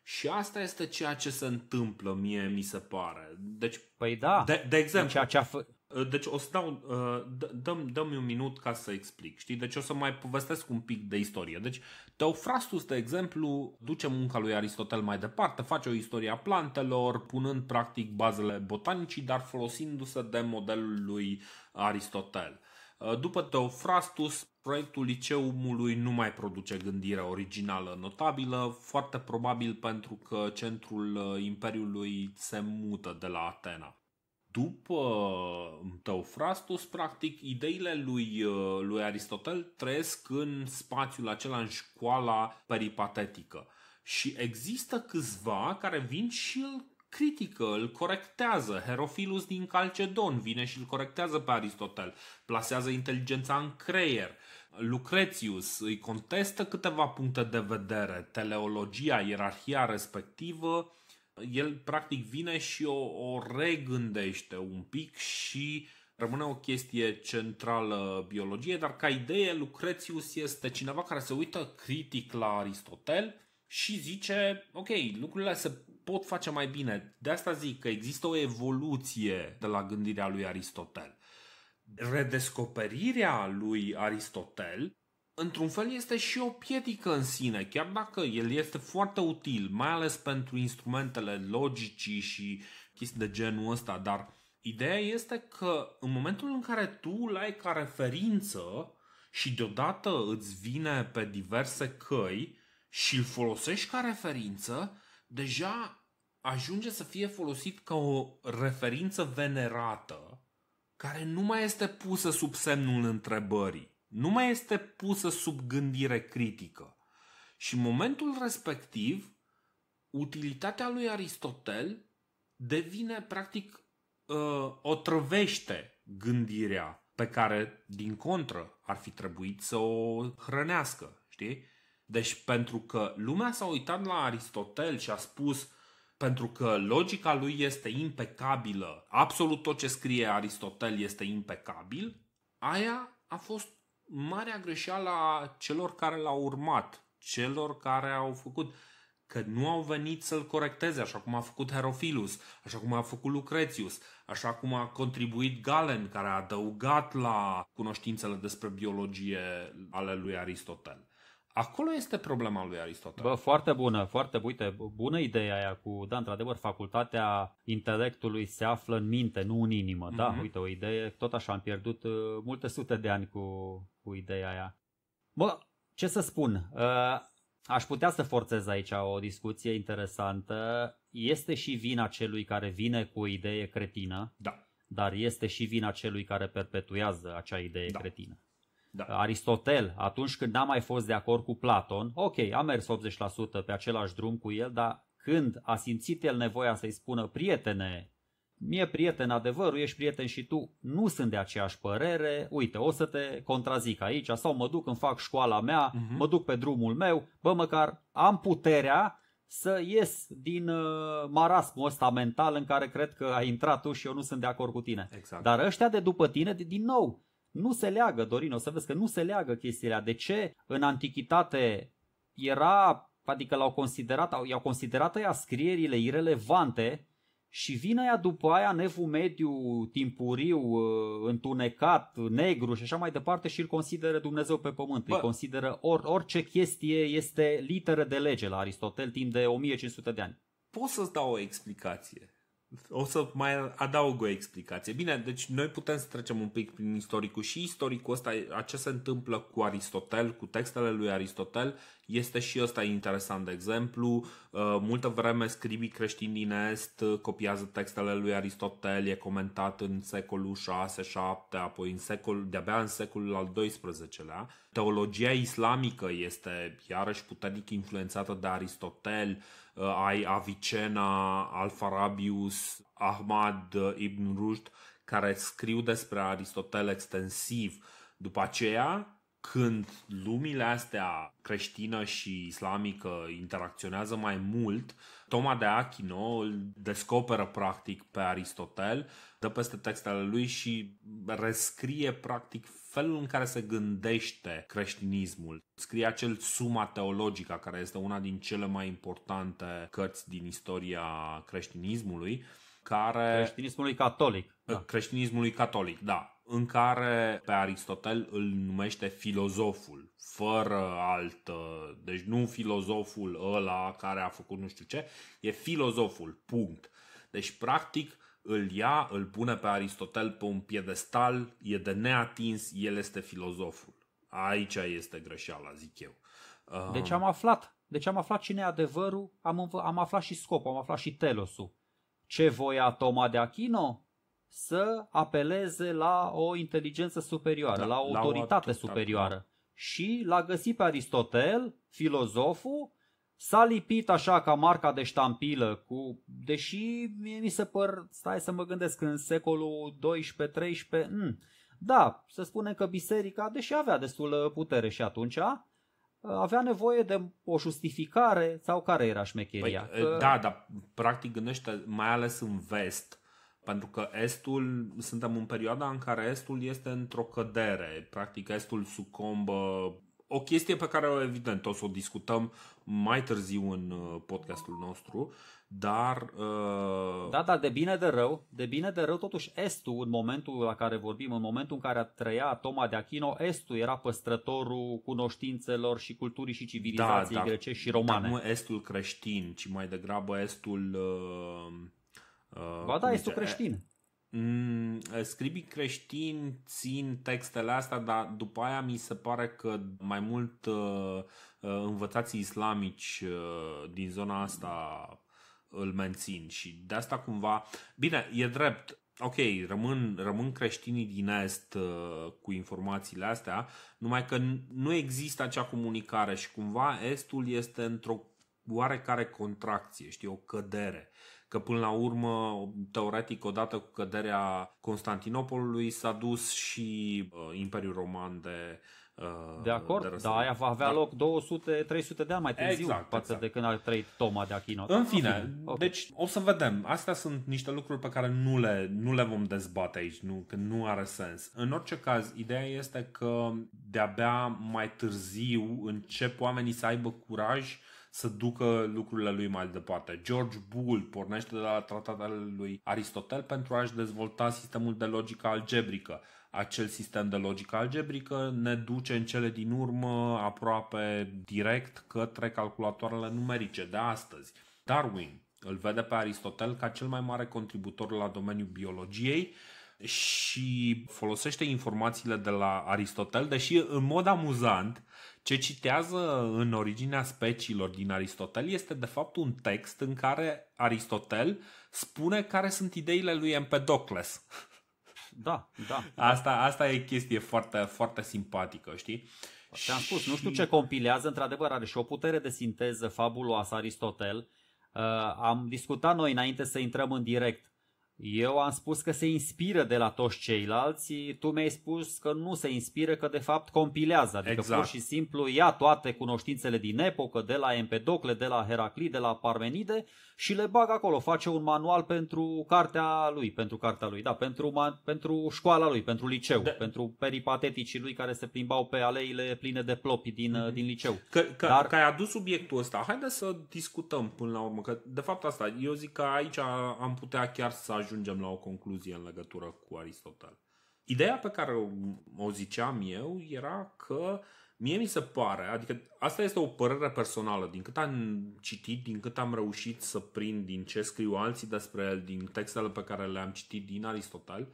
Și asta este ceea ce se întâmplă, mie mi se pare. Deci, păi da. De, de deci exemplu, ceea ce a f- uh, deci o să dau, uh, dă dăm un minut ca să explic, știi? Deci o să mai povestesc un pic de istorie. Deci Teofrastus, de exemplu, duce munca lui Aristotel mai departe, face o istorie a plantelor, punând practic bazele botanicii, dar folosindu-se de modelul lui Aristotel. Uh, după Teofrastus, proiectul liceumului nu mai produce gândire originală notabilă, foarte probabil pentru că centrul uh, imperiului se mută de la Atena. După uh, Teofrastus, practic, ideile lui, lui Aristotel trăiesc în spațiul acela, în școala peripatetică. Și există câțiva care vin și îl critică, îl corectează. Herofilus din Calcedon vine și îl corectează pe Aristotel, plasează inteligența în creier. Lucrețius îi contestă câteva puncte de vedere, teleologia, ierarhia respectivă. El practic vine și o, o regândește un pic și rămâne o chestie centrală biologie. dar ca idee Lucrețius este cineva care se uită critic la Aristotel și zice, ok, lucrurile se pot face mai bine. De asta zic că există o evoluție de la gândirea lui Aristotel. Redescoperirea lui Aristotel într-un fel este și o piedică în sine, chiar dacă el este foarte util, mai ales pentru instrumentele logicii și chestii de genul ăsta, dar ideea este că în momentul în care tu îl ai ca referință și deodată îți vine pe diverse căi și îl folosești ca referință, deja ajunge să fie folosit ca o referință venerată care nu mai este pusă sub semnul întrebării, nu mai este pusă sub gândire critică. Și în momentul respectiv, utilitatea lui Aristotel devine practic uh, o trăvește gândirea pe care, din contră, ar fi trebuit să o hrănească. Știi? Deci pentru că lumea s-a uitat la Aristotel și a spus pentru că logica lui este impecabilă, absolut tot ce scrie Aristotel este impecabil, aia a fost marea greșeală a celor care l-au urmat, celor care au făcut că nu au venit să-l corecteze, așa cum a făcut Herofilus, așa cum a făcut Lucrețius, așa cum a contribuit Galen, care a adăugat la cunoștințele despre biologie ale lui Aristotel. Acolo este problema lui Aristotel. Bă, foarte bună, foarte uite, bună ideea aia cu, da, într-adevăr, facultatea intelectului se află în minte, nu în inimă, mm-hmm. da, mhm. uite, o idee, tot așa, am pierdut uh, multe sute de ani cu, cu ideea aia. Bă, ce să spun, uh, aș putea să forțez aici o discuție interesantă, este și vina celui care vine cu o idee cretină, da. dar este și vina celui care perpetuează acea idee da. cretină da. Aristotel, atunci când n-a mai fost de acord cu Platon, ok, a mers 80% pe același drum cu el, dar când a simțit el nevoia să-i spună, prietene, mie prieten, adevărul, ești prieten și tu, nu sunt de aceeași părere, uite, o să te contrazic aici, sau mă duc, îmi fac școala mea, uh-huh. mă duc pe drumul meu, bă, măcar am puterea să ies din uh, marasmul ăsta mental în care cred că ai intrat tu și eu nu sunt de acord cu tine. Exact. Dar ăștia de după tine, din nou, nu se leagă, Dorin, o să vezi că nu se leagă chestiile. De ce în antichitate era, adică l-au considerat, i-au considerat ea scrierile irelevante și vine ea după aia nevul mediu, timpuriu, ă, întunecat, negru și așa mai departe și îl consideră Dumnezeu pe pământ. Bă. Îi consideră or, orice chestie este literă de lege la Aristotel timp de 1500 de ani. Pot să-ți dau o explicație o să mai adaug o explicație. Bine, deci noi putem să trecem un pic prin istoricul și istoricul ăsta, a ce se întâmplă cu Aristotel, cu textele lui Aristotel, este și ăsta interesant. De exemplu, uh, multă vreme scribii creștini din Est uh, copiază textele lui Aristotel, e comentat în secolul 6-7, apoi în secol, de-abia în secolul al XII-lea. Teologia islamică este iarăși puternic influențată de Aristotel, Uh, ai Avicena, Alfarabius, Ahmad uh, Ibn Rushd, care scriu despre Aristotel extensiv. După aceea, când lumile astea creștină și islamică interacționează mai mult, Toma de Achino îl descoperă practic pe Aristotel, dă peste textele lui și rescrie practic felul în care se gândește creștinismul. Scrie acel Suma Teologica, care este una din cele mai importante cărți din istoria creștinismului, care... Creștinismului catolic. Da. Creștinismului catolic, da în care pe Aristotel îl numește filozoful, fără altă, deci nu filozoful ăla care a făcut nu știu ce, e filozoful, punct. Deci, practic, îl ia, îl pune pe Aristotel pe un piedestal, e de neatins, el este filozoful. Aici este greșeala, zic eu. Deci um, am aflat. Deci am aflat cine e adevărul, am, am aflat și scopul, am aflat și telosul. Ce voia Toma de Achino? Să apeleze la o inteligență superioară, da, la o autoritate la o superioară. Da. Și l-a găsit pe Aristotel, filozoful, S-a lipit așa ca marca de ștampilă cu, deși mie mi se păr, stai să mă gândesc, în secolul 12-13, mm, da, să spunem că biserica, deși avea destul uh, putere și atunci, uh, avea nevoie de o justificare sau care era șmecheria? Păi, uh, că... Da, dar practic gândește mai ales în vest, pentru că estul, suntem în perioada în care estul este într-o cădere, practic estul sucombă o chestie pe care evident o să o discutăm mai târziu în uh, podcastul nostru, dar... Uh... Da, da, de bine de rău, de bine de rău, totuși Estul, în momentul la care vorbim, în momentul în care trăia Toma de Achino, Estul era păstrătorul cunoștințelor și culturii și civilizației da, da, grece și romane. Dar nu Estul creștin, ci mai degrabă Estul... Uh... Uh, ba da, este creștin. Mm, scribii creștini țin textele astea, dar după aia mi se pare că mai mult uh, uh, învățații islamici uh, din zona asta îl mențin și de asta cumva... Bine, e drept, ok, rămân, rămân creștinii din Est cu informațiile astea, numai că nu există acea comunicare și cumva Estul este într-o oarecare contracție, știi, o cădere. Uh, că până la urmă, teoretic, odată cu căderea Constantinopolului s-a dus și uh, Imperiul Roman de uh, de acord, de da, aia va avea da. loc 200-300 de ani mai târziu exact, față exact. de când a trăit Toma de Achino. În fine, Okay. deci o să vedem. Astea sunt niște lucruri pe care nu le, nu le vom dezbate aici, nu, că nu are sens. În orice caz, ideea este că de-abia mai târziu încep oamenii să aibă curaj să ducă lucrurile lui mai departe. George Bull pornește de la tratatele lui Aristotel pentru a-și dezvolta sistemul de logică algebrică. Acel sistem de logică algebrică ne duce în cele din urmă aproape direct către calculatoarele numerice de astăzi. Darwin îl vede pe Aristotel ca cel mai mare contributor la domeniul biologiei și folosește informațiile de la Aristotel, deși în mod amuzant ce citează în originea speciilor din Aristotel este de fapt un text în care Aristotel spune care sunt ideile lui Empedocles. Da, da. Asta, asta e chestie foarte, foarte simpatică, știi? Te-am spus, nu știu ce compilează, într-adevăr are și o putere de sinteză fabuloasă Aristotel. Uh, am discutat noi înainte să intrăm în direct eu am spus că se inspiră de la toți ceilalți, tu mi-ai spus că nu se inspiră, că de fapt compilează. Adică exact. pur și simplu ia toate cunoștințele din epocă, de la Empedocle, de la Heraclit, de la Parmenide și le bag acolo, face un manual pentru cartea lui, pentru cartea lui, da, pentru, ma- pentru școala lui, pentru liceu, da. pentru peripateticii lui care se plimbau pe aleile pline de plopi din, mm-hmm. din liceu. Că, că, Dar... că ai adus subiectul ăsta, haide să discutăm până la urmă, că de fapt asta, eu zic că aici am putea chiar să ajungem la o concluzie în legătură cu Aristotel. Ideea pe care o ziceam eu era că Mie mi se pare, adică asta este o părere personală, din cât am citit, din cât am reușit să prind din ce scriu alții despre el, din textele pe care le-am citit din Aristotel,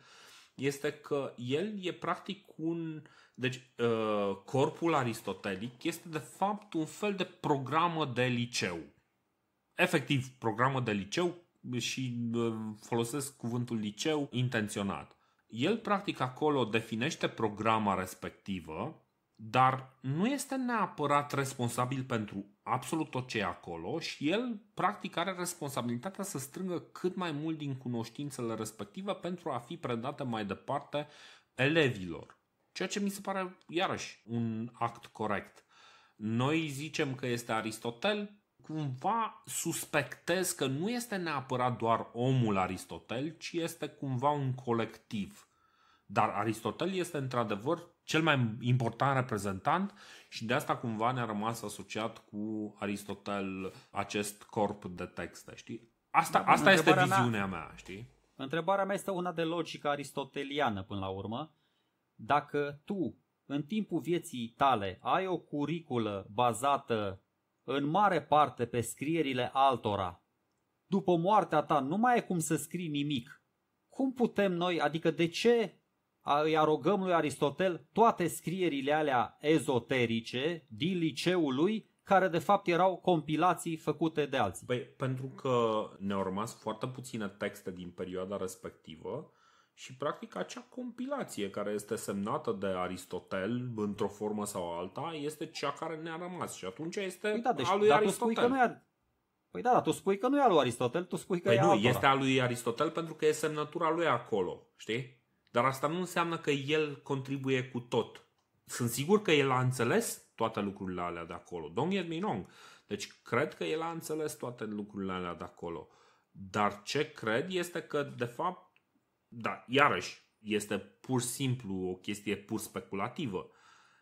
este că el e practic un. Deci, uh, corpul aristotelic este de fapt un fel de programă de liceu. Efectiv, programă de liceu și uh, folosesc cuvântul liceu intenționat. El practic acolo definește programa respectivă dar nu este neapărat responsabil pentru absolut tot ce e acolo și el practic are responsabilitatea să strângă cât mai mult din cunoștințele respective pentru a fi predate mai departe elevilor. Ceea ce mi se pare iarăși un act corect. Noi zicem că este Aristotel, cumva suspectez că nu este neapărat doar omul Aristotel, ci este cumva un colectiv. Dar Aristotel este într-adevăr cel mai important reprezentant și de asta cumva ne-a rămas asociat cu Aristotel acest corp de texte, știi? Asta, da, asta este viziunea mea, mea, știi? Întrebarea mea este una de logică aristoteliană până la urmă. Dacă tu, în timpul vieții tale, ai o curiculă bazată în mare parte pe scrierile altora, după moartea ta nu mai e cum să scrii nimic. Cum putem noi, adică de ce îi arogăm lui Aristotel toate scrierile alea ezoterice din liceul lui care de fapt erau compilații făcute de alții. Păi, pentru că ne-au rămas foarte puține texte din perioada respectivă și practic acea compilație care este semnată de Aristotel într-o formă sau alta este cea care ne-a rămas și atunci este păi da, deci, a lui dar Aristotel. Tu spui că nu e, păi da, dar tu spui că nu e al lui Aristotel, tu spui că păi e nu, altora. este al lui Aristotel pentru că e semnătura lui acolo, știi? Dar asta nu înseamnă că el contribuie cu tot. Sunt sigur că el a înțeles toate lucrurile alea de acolo. Don't get me wrong. Deci cred că el a înțeles toate lucrurile alea de acolo. Dar ce cred este că, de fapt, da, iarăși, este pur și simplu o chestie pur speculativă.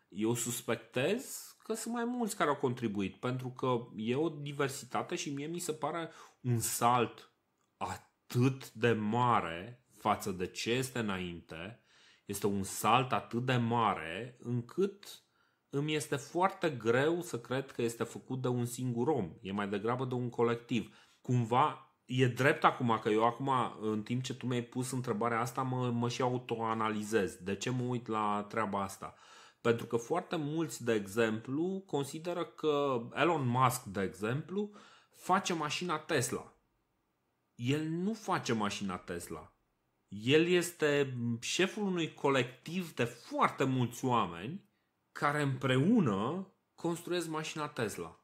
Eu suspectez că sunt mai mulți care au contribuit, pentru că e o diversitate și mie mi se pare un salt atât de mare față de ce este înainte este un salt atât de mare încât îmi este foarte greu să cred că este făcut de un singur om, e mai degrabă de un colectiv. Cumva e drept acum că eu acum, în timp ce tu mi-ai pus întrebarea asta, mă, mă și autoanalizez. De ce mă uit la treaba asta? Pentru că foarte mulți, de exemplu, consideră că Elon Musk, de exemplu, face mașina Tesla. El nu face mașina Tesla el este șeful unui colectiv de foarte mulți oameni care împreună construiesc mașina Tesla.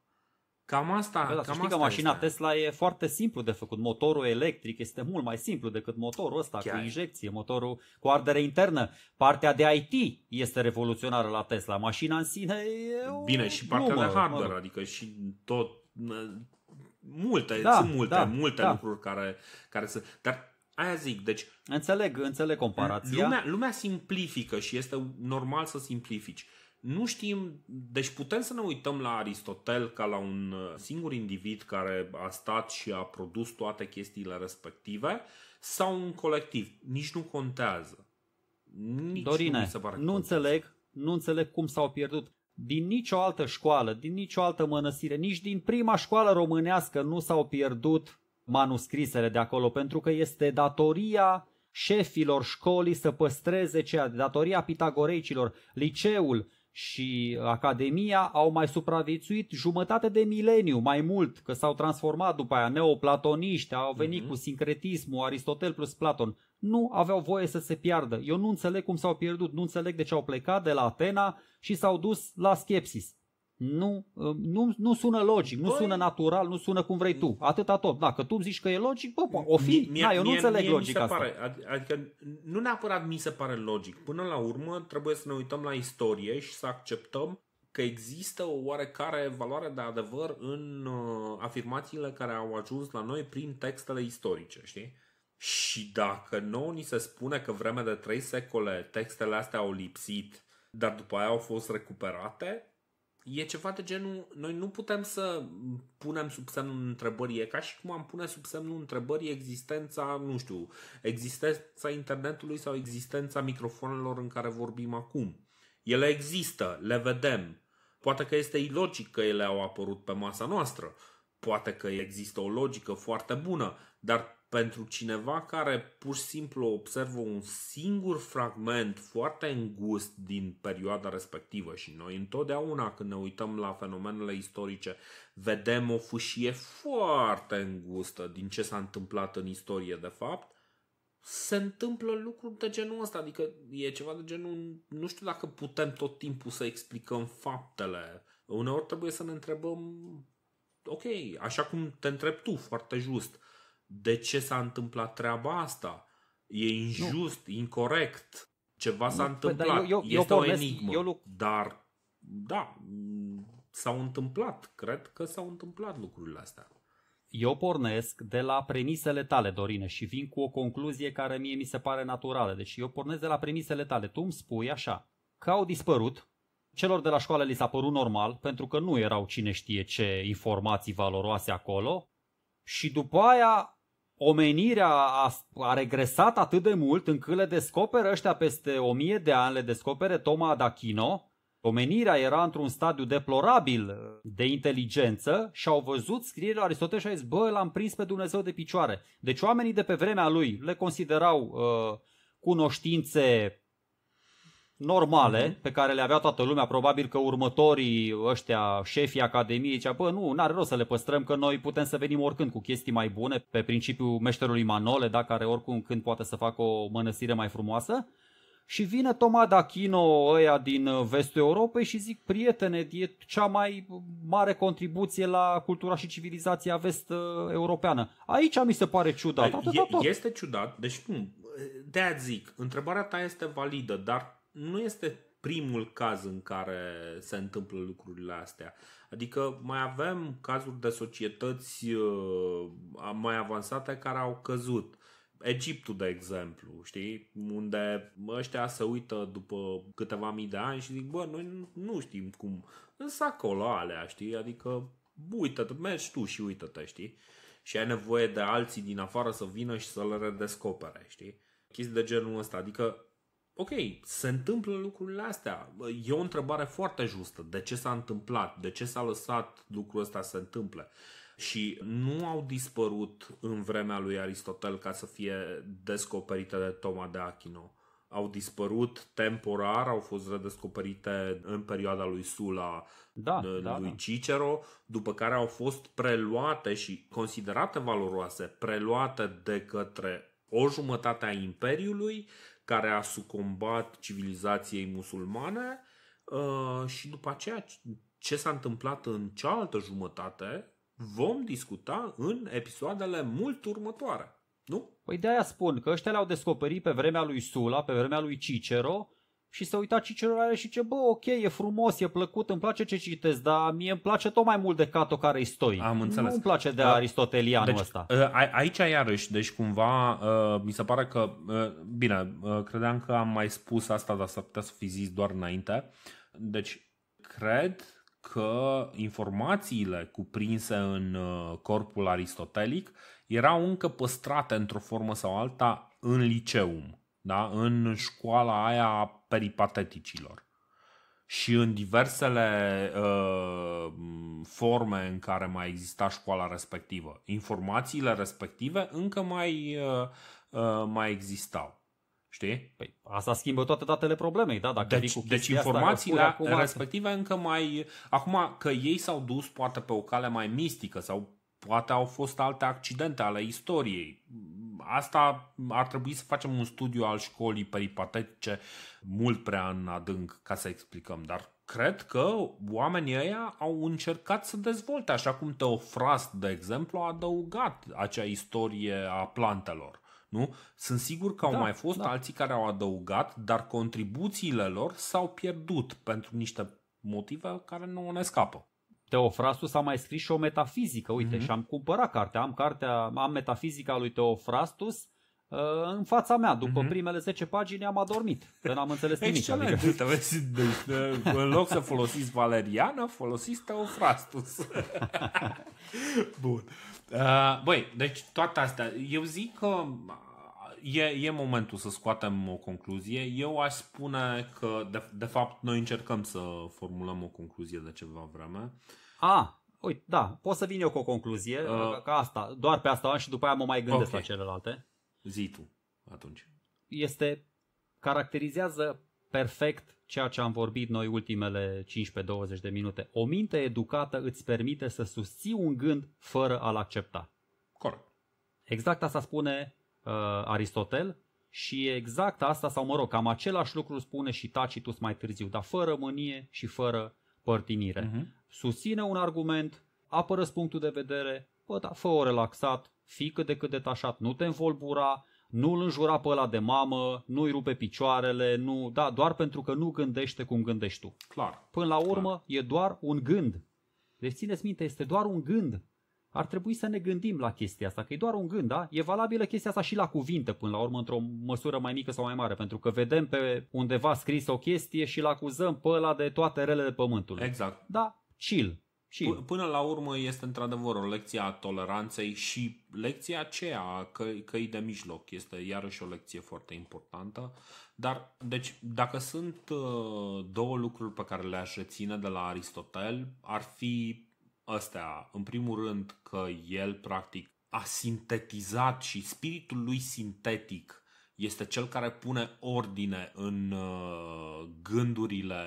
Cam asta, da, cam știi asta că mașina este. Tesla e foarte simplu de făcut. Motorul electric este mult mai simplu decât motorul ăsta Chiar. cu injecție, motorul cu ardere internă. Partea de IT este revoluționară la Tesla. Mașina în sine e o Bine, și partea glumă, de hardware, mă. adică și tot multe, da, sunt multe, da, multe da. lucruri care, care sunt. Dar Aia zic, deci... Înțeleg, înțeleg comparația. Lumea, lumea simplifică și este normal să simplifici. Nu știm, deci putem să ne uităm la Aristotel ca la un uh, singur individ care a stat și a produs toate chestiile respective sau un colectiv. Nici nu contează. Nici Dorine, nu, se pare nu înțeleg, nu înțeleg cum s-au pierdut. Din nicio altă școală, din nicio altă mănăsire, nici din prima școală românească nu s-au pierdut manuscrisele de acolo, pentru că este datoria șefilor școlii să păstreze ceea, datoria pitagoreicilor, liceul și academia au mai supraviețuit jumătate de mileniu, mai mult, că s-au transformat după aia neoplatoniști, au venit uh-huh. cu sincretismul, Aristotel plus Platon. Nu aveau voie să se piardă. Eu nu înțeleg cum s-au pierdut, nu înțeleg de ce au plecat de la Atena și s-au dus la Schepsis nu, uh, nu, nu sună logic, nu Băi... sună natural, nu sună cum vrei tu. Atâta tot. Dacă tu zici că e logic, bă, o fi. Mie, da, eu nu mie, înțeleg mie logica asta. Pare, adică nu neapărat mi se pare logic. Până la urmă trebuie să ne uităm la istorie și să acceptăm că există o oarecare valoare de adevăr în uh, afirmațiile care au ajuns la noi prin textele istorice, știi? Și dacă nouă ni se spune că vreme de trei secole textele astea au lipsit, dar după aia au fost recuperate, e ceva de genul, noi nu putem să punem sub semnul întrebării, e ca și cum am pune sub semnul întrebării existența, nu știu, existența internetului sau existența microfonelor în care vorbim acum. Ele există, le vedem. Poate că este ilogic că ele au apărut pe masa noastră, poate că există o logică foarte bună, dar pentru cineva care pur și simplu observă un singur fragment foarte îngust din perioada respectivă și noi întotdeauna când ne uităm la fenomenele istorice vedem o fâșie foarte îngustă din ce s-a întâmplat în istorie de fapt, se întâmplă lucruri de genul ăsta, adică e ceva de genul, nu știu dacă putem tot timpul să explicăm faptele. Uneori trebuie să ne întrebăm, ok, așa cum te întreb tu foarte just, uh, de ce s-a întâmplat treaba asta. E injust, nu. incorrect. Ceva s-a păi, întâmplat. Păi, eu, eu, este eu o enigmă. Eu... Dar, da, s-au întâmplat. Cred că s-au întâmplat lucrurile astea. Eu pornesc de la premisele tale, Dorine, și vin cu o concluzie care mie mi se pare naturală. Deci eu pornesc de la premisele tale. Tu îmi spui așa, că au dispărut, celor de la școală li s-a părut normal, pentru că nu erau cine știe ce informații valoroase acolo, și după aia omenirea a, a regresat atât de mult încât le descoperă ăștia peste o mie de ani, le descopere Toma Adachino, Omenirea era într-un stadiu deplorabil de inteligență și au văzut scrierile Aristotel și au zis, bă, l-am prins pe Dumnezeu de picioare. Deci oamenii de pe vremea lui le considerau uh, cunoștințe normale mhm. pe care le avea toată lumea, probabil că următorii ăștia, șefii Academiei, zicea, bă, nu, n-are rost să le păstrăm, că noi putem să venim oricând cu chestii mai bune, pe principiul meșterului Manole, da, care oricum când poate să facă o mănăstire mai frumoasă. Și vine Toma D'Achino ăia din vestul Europei și zic, prietene, e cea mai mare contribuție la cultura și civilizația vest-europeană. Uh, Aici mi se pare ciudat. Păi, este ciudat, deci cum de zic, întrebarea ta este validă, dar nu este primul caz în care se întâmplă lucrurile astea. Adică mai avem cazuri de societăți uh, mai avansate care au căzut. Egiptul, de exemplu, știi, unde ăștia se uită după câteva mii de ani și zic, bă, noi nu știm cum, însă acolo alea, știi, adică uită-te, mergi tu și uită-te, știi, și ai nevoie de alții din afară să vină și să le redescopere, știi, chestii de genul ăsta, adică Ok, se întâmplă lucrurile astea. E o întrebare foarte justă. De ce s-a întâmplat? De ce s-a lăsat lucrul ăsta să se întâmple? Și nu au dispărut în vremea lui Aristotel ca să fie descoperite de Toma de Achino. Au dispărut temporar, au fost redescoperite în perioada lui Sula, da, da lui da, da. Cicero, după care au fost preluate și considerate valoroase, preluate de către o jumătate a Imperiului care a sucombat civilizației musulmane uh, și după aceea ce s-a întâmplat în cealaltă jumătate vom discuta în episoadele mult următoare. Nu? Păi de-aia spun că ăștia le-au descoperit pe vremea lui Sula, pe vremea lui Cicero, și se uita Cicero la ele și ce bă, ok, e frumos, e plăcut, îmi place ce citesc, dar mie îmi place tot mai mult de Cato care-i stoi. Am înțeles. Nu mi place de da. aristotelianul deci, ăsta. Ă, a, aici iarăși, deci cumva a, ă, mi se pare că, a, ă, bine, a, credeam că am mai spus asta, dar s-ar putea să fi zis doar înainte. Deci, cred că informațiile cuprinse în corpul aristotelic erau încă păstrate într-o formă sau alta în liceum. Da? În școala aia peripateticilor. Și în diversele uh, forme în care mai exista școala respectivă, informațiile respective încă mai, uh, uh mai existau. Știi? Păi, asta schimbă toate datele problemei, da? Dacă deci, cu deci informațiile asta, acum... respective încă mai... Acum că ei s-au dus poate pe o cale mai mistică sau Poate au fost alte accidente ale istoriei. Asta ar trebui să facem un studiu al școlii peripatetice mult prea în adânc ca să explicăm, dar cred că oamenii ăia au încercat să dezvolte, așa cum Teofrast, de exemplu, a adăugat acea istorie a plantelor. Nu? Sunt sigur că au da, mai fost da. alții care au adăugat, dar contribuțiile lor s-au pierdut pentru niște motive care nu ne scapă. Teofrastul s-a mai scris și o metafizică, uite, mm-hmm. și am cumpărat cartea, am cartea, am metafizica lui Teofrastus uh, în fața mea, după mm-hmm. primele 10 pagini am adormit, că n-am înțeles nimic. Excelent, adică... vezi, deci, în loc să folosiți Valeriana, folosiți Teofrastus. Bun. Uh, băi, deci toate astea, eu zic că e, e momentul să scoatem o concluzie. Eu aș spune că, de, de fapt, noi încercăm să formulăm o concluzie de ceva vreme. A, uite, da, pot să vin eu cu o concluzie, uh, ca asta, doar pe asta și după aia mă mai gândesc okay. la celelalte. Zi tu, atunci. Este, caracterizează perfect ceea ce am vorbit noi ultimele 15-20 de minute. O minte educată îți permite să susții un gând fără a-l accepta. Corect. Exact asta spune uh, Aristotel și exact asta, sau mă rog, cam același lucru spune și Tacitus mai târziu, dar fără mânie și fără părtinire. Uh-huh. Susține un argument, apără punctul de vedere, bă, da, fă-o relaxat, fii cât de cât detașat, nu te învolbura, nu îl înjura pe ăla de mamă, nu-i rupe picioarele, nu, da, doar pentru că nu gândește cum gândești tu. Clar. Până la urmă, Clar. e doar un gând. Deci țineți minte, este doar un gând ar trebui să ne gândim la chestia asta, că e doar un gând, da? E valabilă chestia asta și la cuvinte, până la urmă, într-o măsură mai mică sau mai mare, pentru că vedem pe undeva scris o chestie și îl acuzăm pe ăla de toate relele pământului. Exact. Da, chill. chill. până la urmă este într-adevăr o lecție a toleranței și lecția aceea că că, căi de mijloc este iarăși o lecție foarte importantă. Dar, deci, dacă sunt uh, două lucruri pe care le-aș reține de la Aristotel, ar fi ăstea. În primul rând că el practic a sintetizat și spiritul lui sintetic este cel care pune ordine în uh, gândurile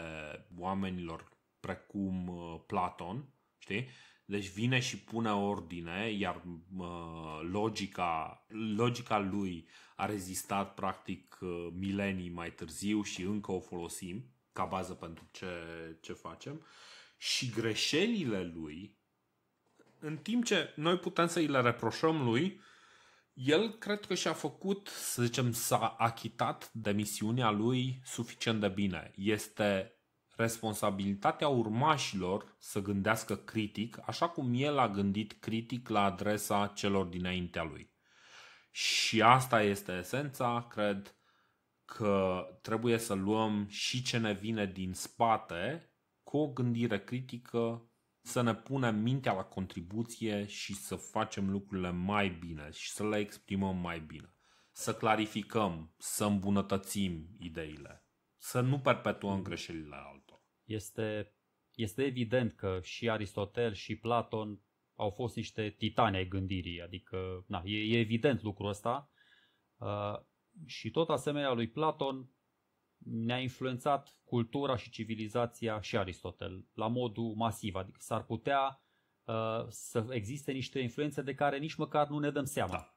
oamenilor precum uh, Platon, știi? Deci vine și pune ordine, iar uh, logica, logica lui a rezistat practic milenii mai târziu și încă o folosim ca bază pentru ce, ce facem și greșelile lui, în timp ce noi putem să îi le reproșăm lui, el cred că și-a făcut, să zicem, s-a achitat de misiunea lui suficient de bine. Este responsabilitatea urmașilor să gândească critic, așa cum el a gândit critic la adresa celor dinaintea lui. Și asta este esența, cred că trebuie să luăm și ce ne vine din spate cu o gândire critică să ne punem mintea la contribuție și să facem lucrurile mai bine și să le exprimăm mai bine. Să clarificăm, să îmbunătățim ideile, să nu perpetuăm greșelile altora. Este, este evident că și Aristotel și Platon au fost niște titani ai gândirii, adică na, e, e evident lucrul ăsta. Uh, și tot asemenea lui Platon, ne-a influențat cultura și civilizația și Aristotel la modul masiv, adică s-ar putea uh, să existe niște influențe de care nici măcar nu ne dăm seama. Da.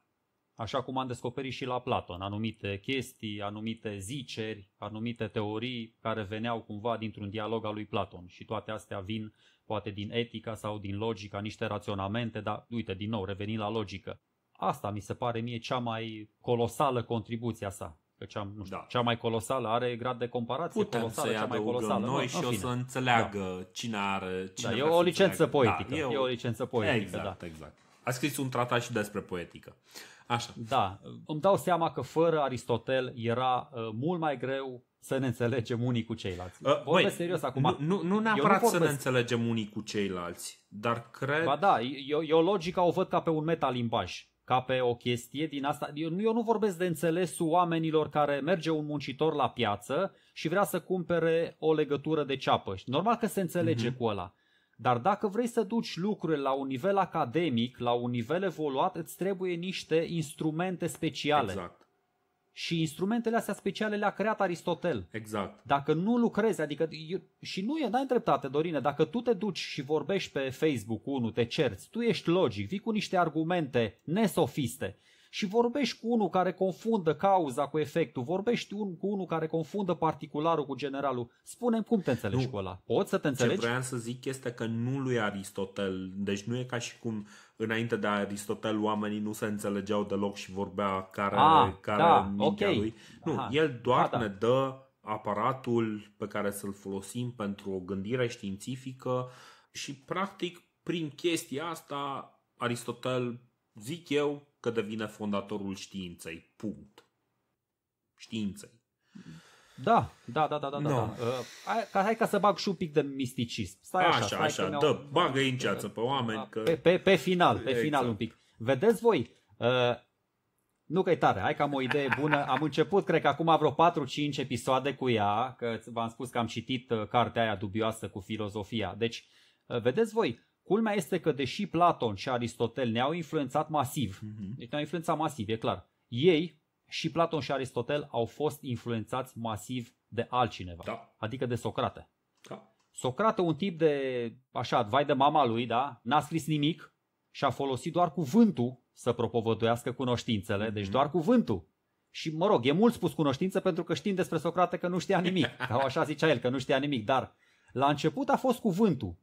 Așa cum am descoperit și la Platon, anumite chestii, anumite ziceri, anumite teorii care veneau cumva dintr-un dialog al lui Platon și toate astea vin poate din etica sau din logica, niște raționamente, dar uite, din nou, revenind la logică. Asta mi se pare mie cea mai colosală contribuția sa că am, nu știu, da. cea mai colosală are grad de comparație Putem colosală, cea mai colosală. noi și ah, o să da. înțeleagă da. cine are... Cine da, e o licență da, poetică. Da, e, o... e o licență poetică, da. Exact, da. exact. A scris un tratat și despre poetică. Așa. Da, îmi dau seama că fără Aristotel era uh, mult mai greu să ne înțelegem unii cu ceilalți. Uh, vorbesc băi, serios acum. Nu, nu neapărat nu să ne înțelegem unii cu ceilalți, dar cred... Ba da, eu, eu logica o văd ca pe un metalimbaj ca pe o chestie din asta. Eu, eu nu vorbesc de înțelesul oamenilor care merge un muncitor la piață și vrea să cumpere o legătură de ceapă. Normal că se înțelege mm-hmm. cu ăla. Dar dacă vrei să duci lucrurile la un nivel academic, la un nivel evoluat, îți trebuie niște instrumente speciale. Exact. Și instrumentele astea speciale le-a creat Aristotel. Exact. Dacă nu lucrezi, adică, eu, și nu e, n-ai dreptate, Dorine, dacă tu te duci și vorbești pe Facebook unul, te cerți, tu ești logic, vii cu niște argumente nesofiste și vorbești cu unul care confundă cauza cu efectul, vorbești un, cu unul care confundă particularul cu generalul, spune cum te înțelegi nu. cu ăla. Poți să te înțelegi? Ce vreau să zic este că nu lui Aristotel, deci nu e ca și cum înainte de Aristotel oamenii nu se înțelegeau deloc și vorbea care, ah, da, care da, mintea okay. lui. Nu, Aha. el doar da, da. ne dă aparatul pe care să-l folosim pentru o gândire științifică și practic prin chestia asta Aristotel zic eu că devine fondatorul științei. Punct. Științei. Mm. Da, da, da, da, da, no. da. Uh, hai, hai ca să bag și un pic de misticism. Stai așa, așa, așa dă, bagă în ceață pe oameni. Că... Pe, pe, pe final, pe exact. final un pic. Vedeți voi, uh, nu că e tare, hai că am o idee bună. Am început, cred că acum vreo 4-5 episoade cu ea, că v-am spus că am citit cartea aia dubioasă cu filozofia. Deci, vedeți voi, culmea este că deși Platon și Aristotel ne-au influențat masiv, deci ne-au influențat masiv, e clar, ei și Platon și Aristotel au fost influențați masiv de altcineva, da. adică de Socrate. Da. Socrate, un tip de, așa, vai de mama lui, da, n-a scris nimic și a folosit doar cuvântul să propovăduiască cunoștințele, mm-hmm. deci doar cuvântul. Și, mă rog, e mult spus cunoștință pentru că știm despre Socrate că nu știa nimic, sau așa zicea el, că nu știa nimic, dar la început a fost cuvântul,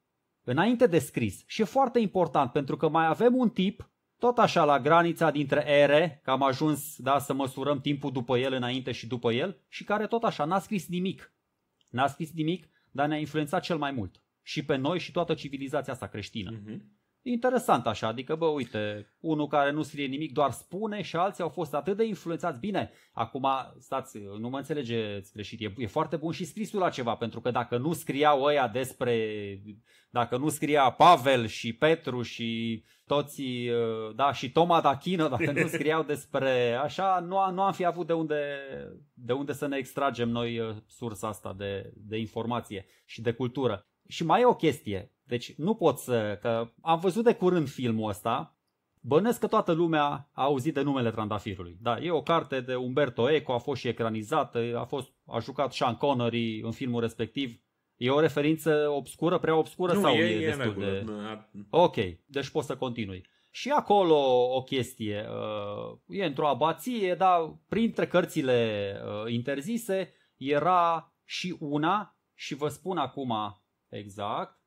înainte de scris. Și e foarte important pentru că mai avem un tip tot așa, la granița dintre ere, că am ajuns da, să măsurăm timpul după el, înainte și după el, și care tot așa, n-a scris nimic. N-a scris nimic, dar ne-a influențat cel mai mult. Și pe noi și toată civilizația asta creștină. Uh-huh interesant așa, adică bă, uite, unul care nu scrie nimic doar spune și alții au fost atât de influențați. Bine, acum stați, nu mă înțelegeți greșit, e, e foarte bun și scrisul la ceva, pentru că dacă nu scria oia despre, dacă nu scria Pavel și Petru și toți, ă, da, și Toma Dachină, dacă nu scriau despre așa, nu, nu am fi avut de unde, de unde să ne extragem noi ă, sursa asta de, de informație și de cultură. Și mai e o chestie, deci nu pot să... Că am văzut de curând filmul ăsta, bănesc că toată lumea a auzit de numele Trandafirului. Da, e o carte de Umberto Eco, a fost și ecranizată, a, fost, a jucat Sean Connery în filmul respectiv. E o referință obscură, prea obscură nu, sau e, e, destul e de... Da. Ok, deci poți să continui. Și acolo o chestie, uh, e într-o abație, dar printre cărțile uh, interzise era și una, și vă spun acum exact,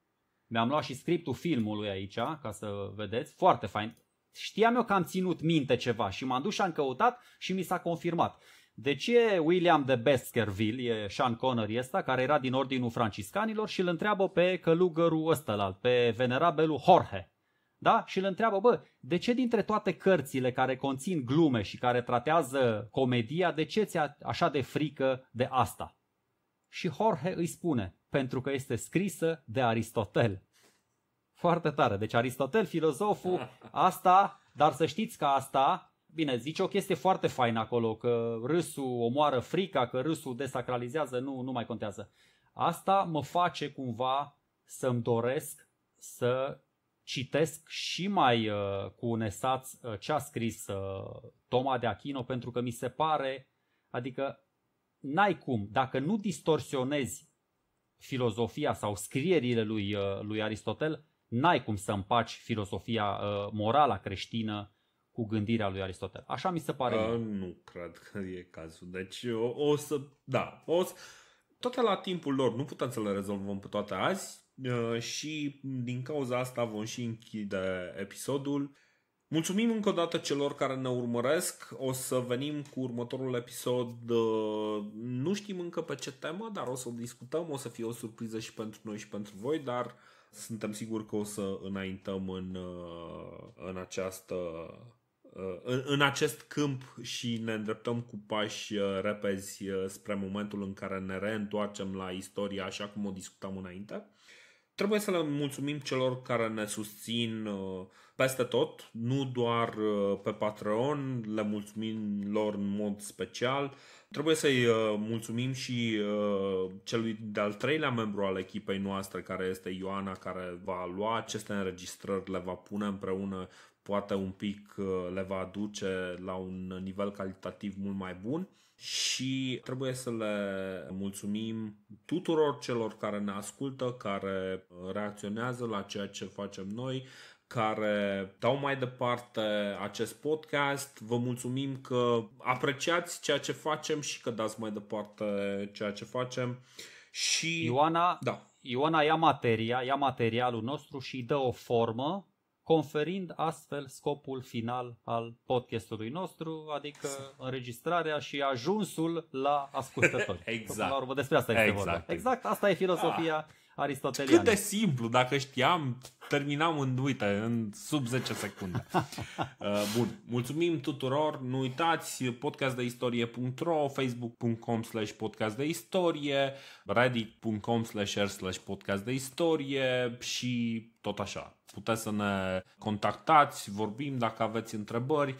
mi-am luat și scriptul filmului aici, ca să vedeți. Foarte fain. Știam eu că am ținut minte ceva și m-am dus și am căutat și mi s-a confirmat. De ce William de Baskerville, e Sean Connery ăsta, care era din ordinul franciscanilor și îl întreabă pe călugărul ăstălalt, pe venerabilul Jorge. Da? Și îl întreabă, bă, de ce dintre toate cărțile care conțin glume și care tratează comedia, de ce ți-a așa de frică de asta? Și Jorge îi spune, pentru că este scrisă de Aristotel. Foarte tare. Deci Aristotel, filozoful, asta, dar să știți că asta, bine, zice o chestie foarte faină acolo, că râsul omoară frica, că râsul desacralizează, nu, nu mai contează. Asta mă face cumva să-mi doresc să citesc și mai uh, cu unesaț uh, ce a scris uh, Toma de Achino, pentru că mi se pare, adică n-ai cum, dacă nu distorsionezi filozofia sau scrierile lui, uh, lui Aristotel, n-ai cum să împaci filozofia uh, morală creștină cu gândirea lui Aristotel. Așa mi se pare. Uh, nu cred că e cazul. Deci o, o să, da, o să, toate la timpul lor, nu putem să le rezolvăm pe toate azi uh, și din cauza asta vom și închide episodul. Mulțumim încă o dată celor care ne urmăresc. O să venim cu următorul episod. Uh, nu știm încă pe ce temă, dar o să o discutăm. O să fie o surpriză și pentru noi și pentru voi, dar suntem siguri că o să înaintăm în, uh, în această uh, în, în acest câmp și ne îndreptăm cu pași repezi spre momentul în care ne reîntoarcem la istoria așa cum o discutam înainte. Trebuie să le mulțumim celor care ne susțin uh, peste tot, nu doar uh, pe Patreon, le mulțumim lor în mod special. Trebuie să-i uh, mulțumim și uh, celui de-al treilea membru al echipei noastre, care este Ioana, care va lua aceste înregistrări, le va pune împreună, poate un pic le va aduce la un nivel calitativ mult mai bun și trebuie să le mulțumim tuturor celor care ne ascultă, care reacționează la ceea ce facem noi, care dau mai departe acest podcast. Vă mulțumim că apreciați ceea ce facem și că dați mai departe ceea ce facem. Și Ioana, da. Ioana ia materia, ia materialul nostru și îi dă o formă conferind astfel scopul final al podcastului nostru, adică înregistrarea și ajunsul la ascultători. exact. la urmă, despre asta este exact. vorba. Exact, asta e filosofia. ah aristoteliane. Cât de simplu, dacă știam, terminam în, uite, în sub 10 secunde. Uh, bun, mulțumim tuturor, nu uitați podcastdeistorie.ro, facebook.com slash podcastdeistorie, reddit.com slash r slash podcastdeistorie și tot așa. Puteți să ne contactați, vorbim dacă aveți întrebări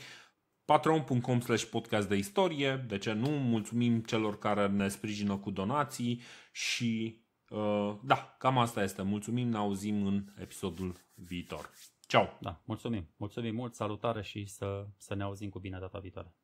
patreoncom slash podcast de istorie, de ce nu, mulțumim celor care ne sprijină cu donații și Uh, da, cam asta este. Mulțumim, ne auzim în episodul viitor. Ciao. Da, mulțumim. Mulțumim mult, salutare și să, să ne auzim cu bine data viitoare.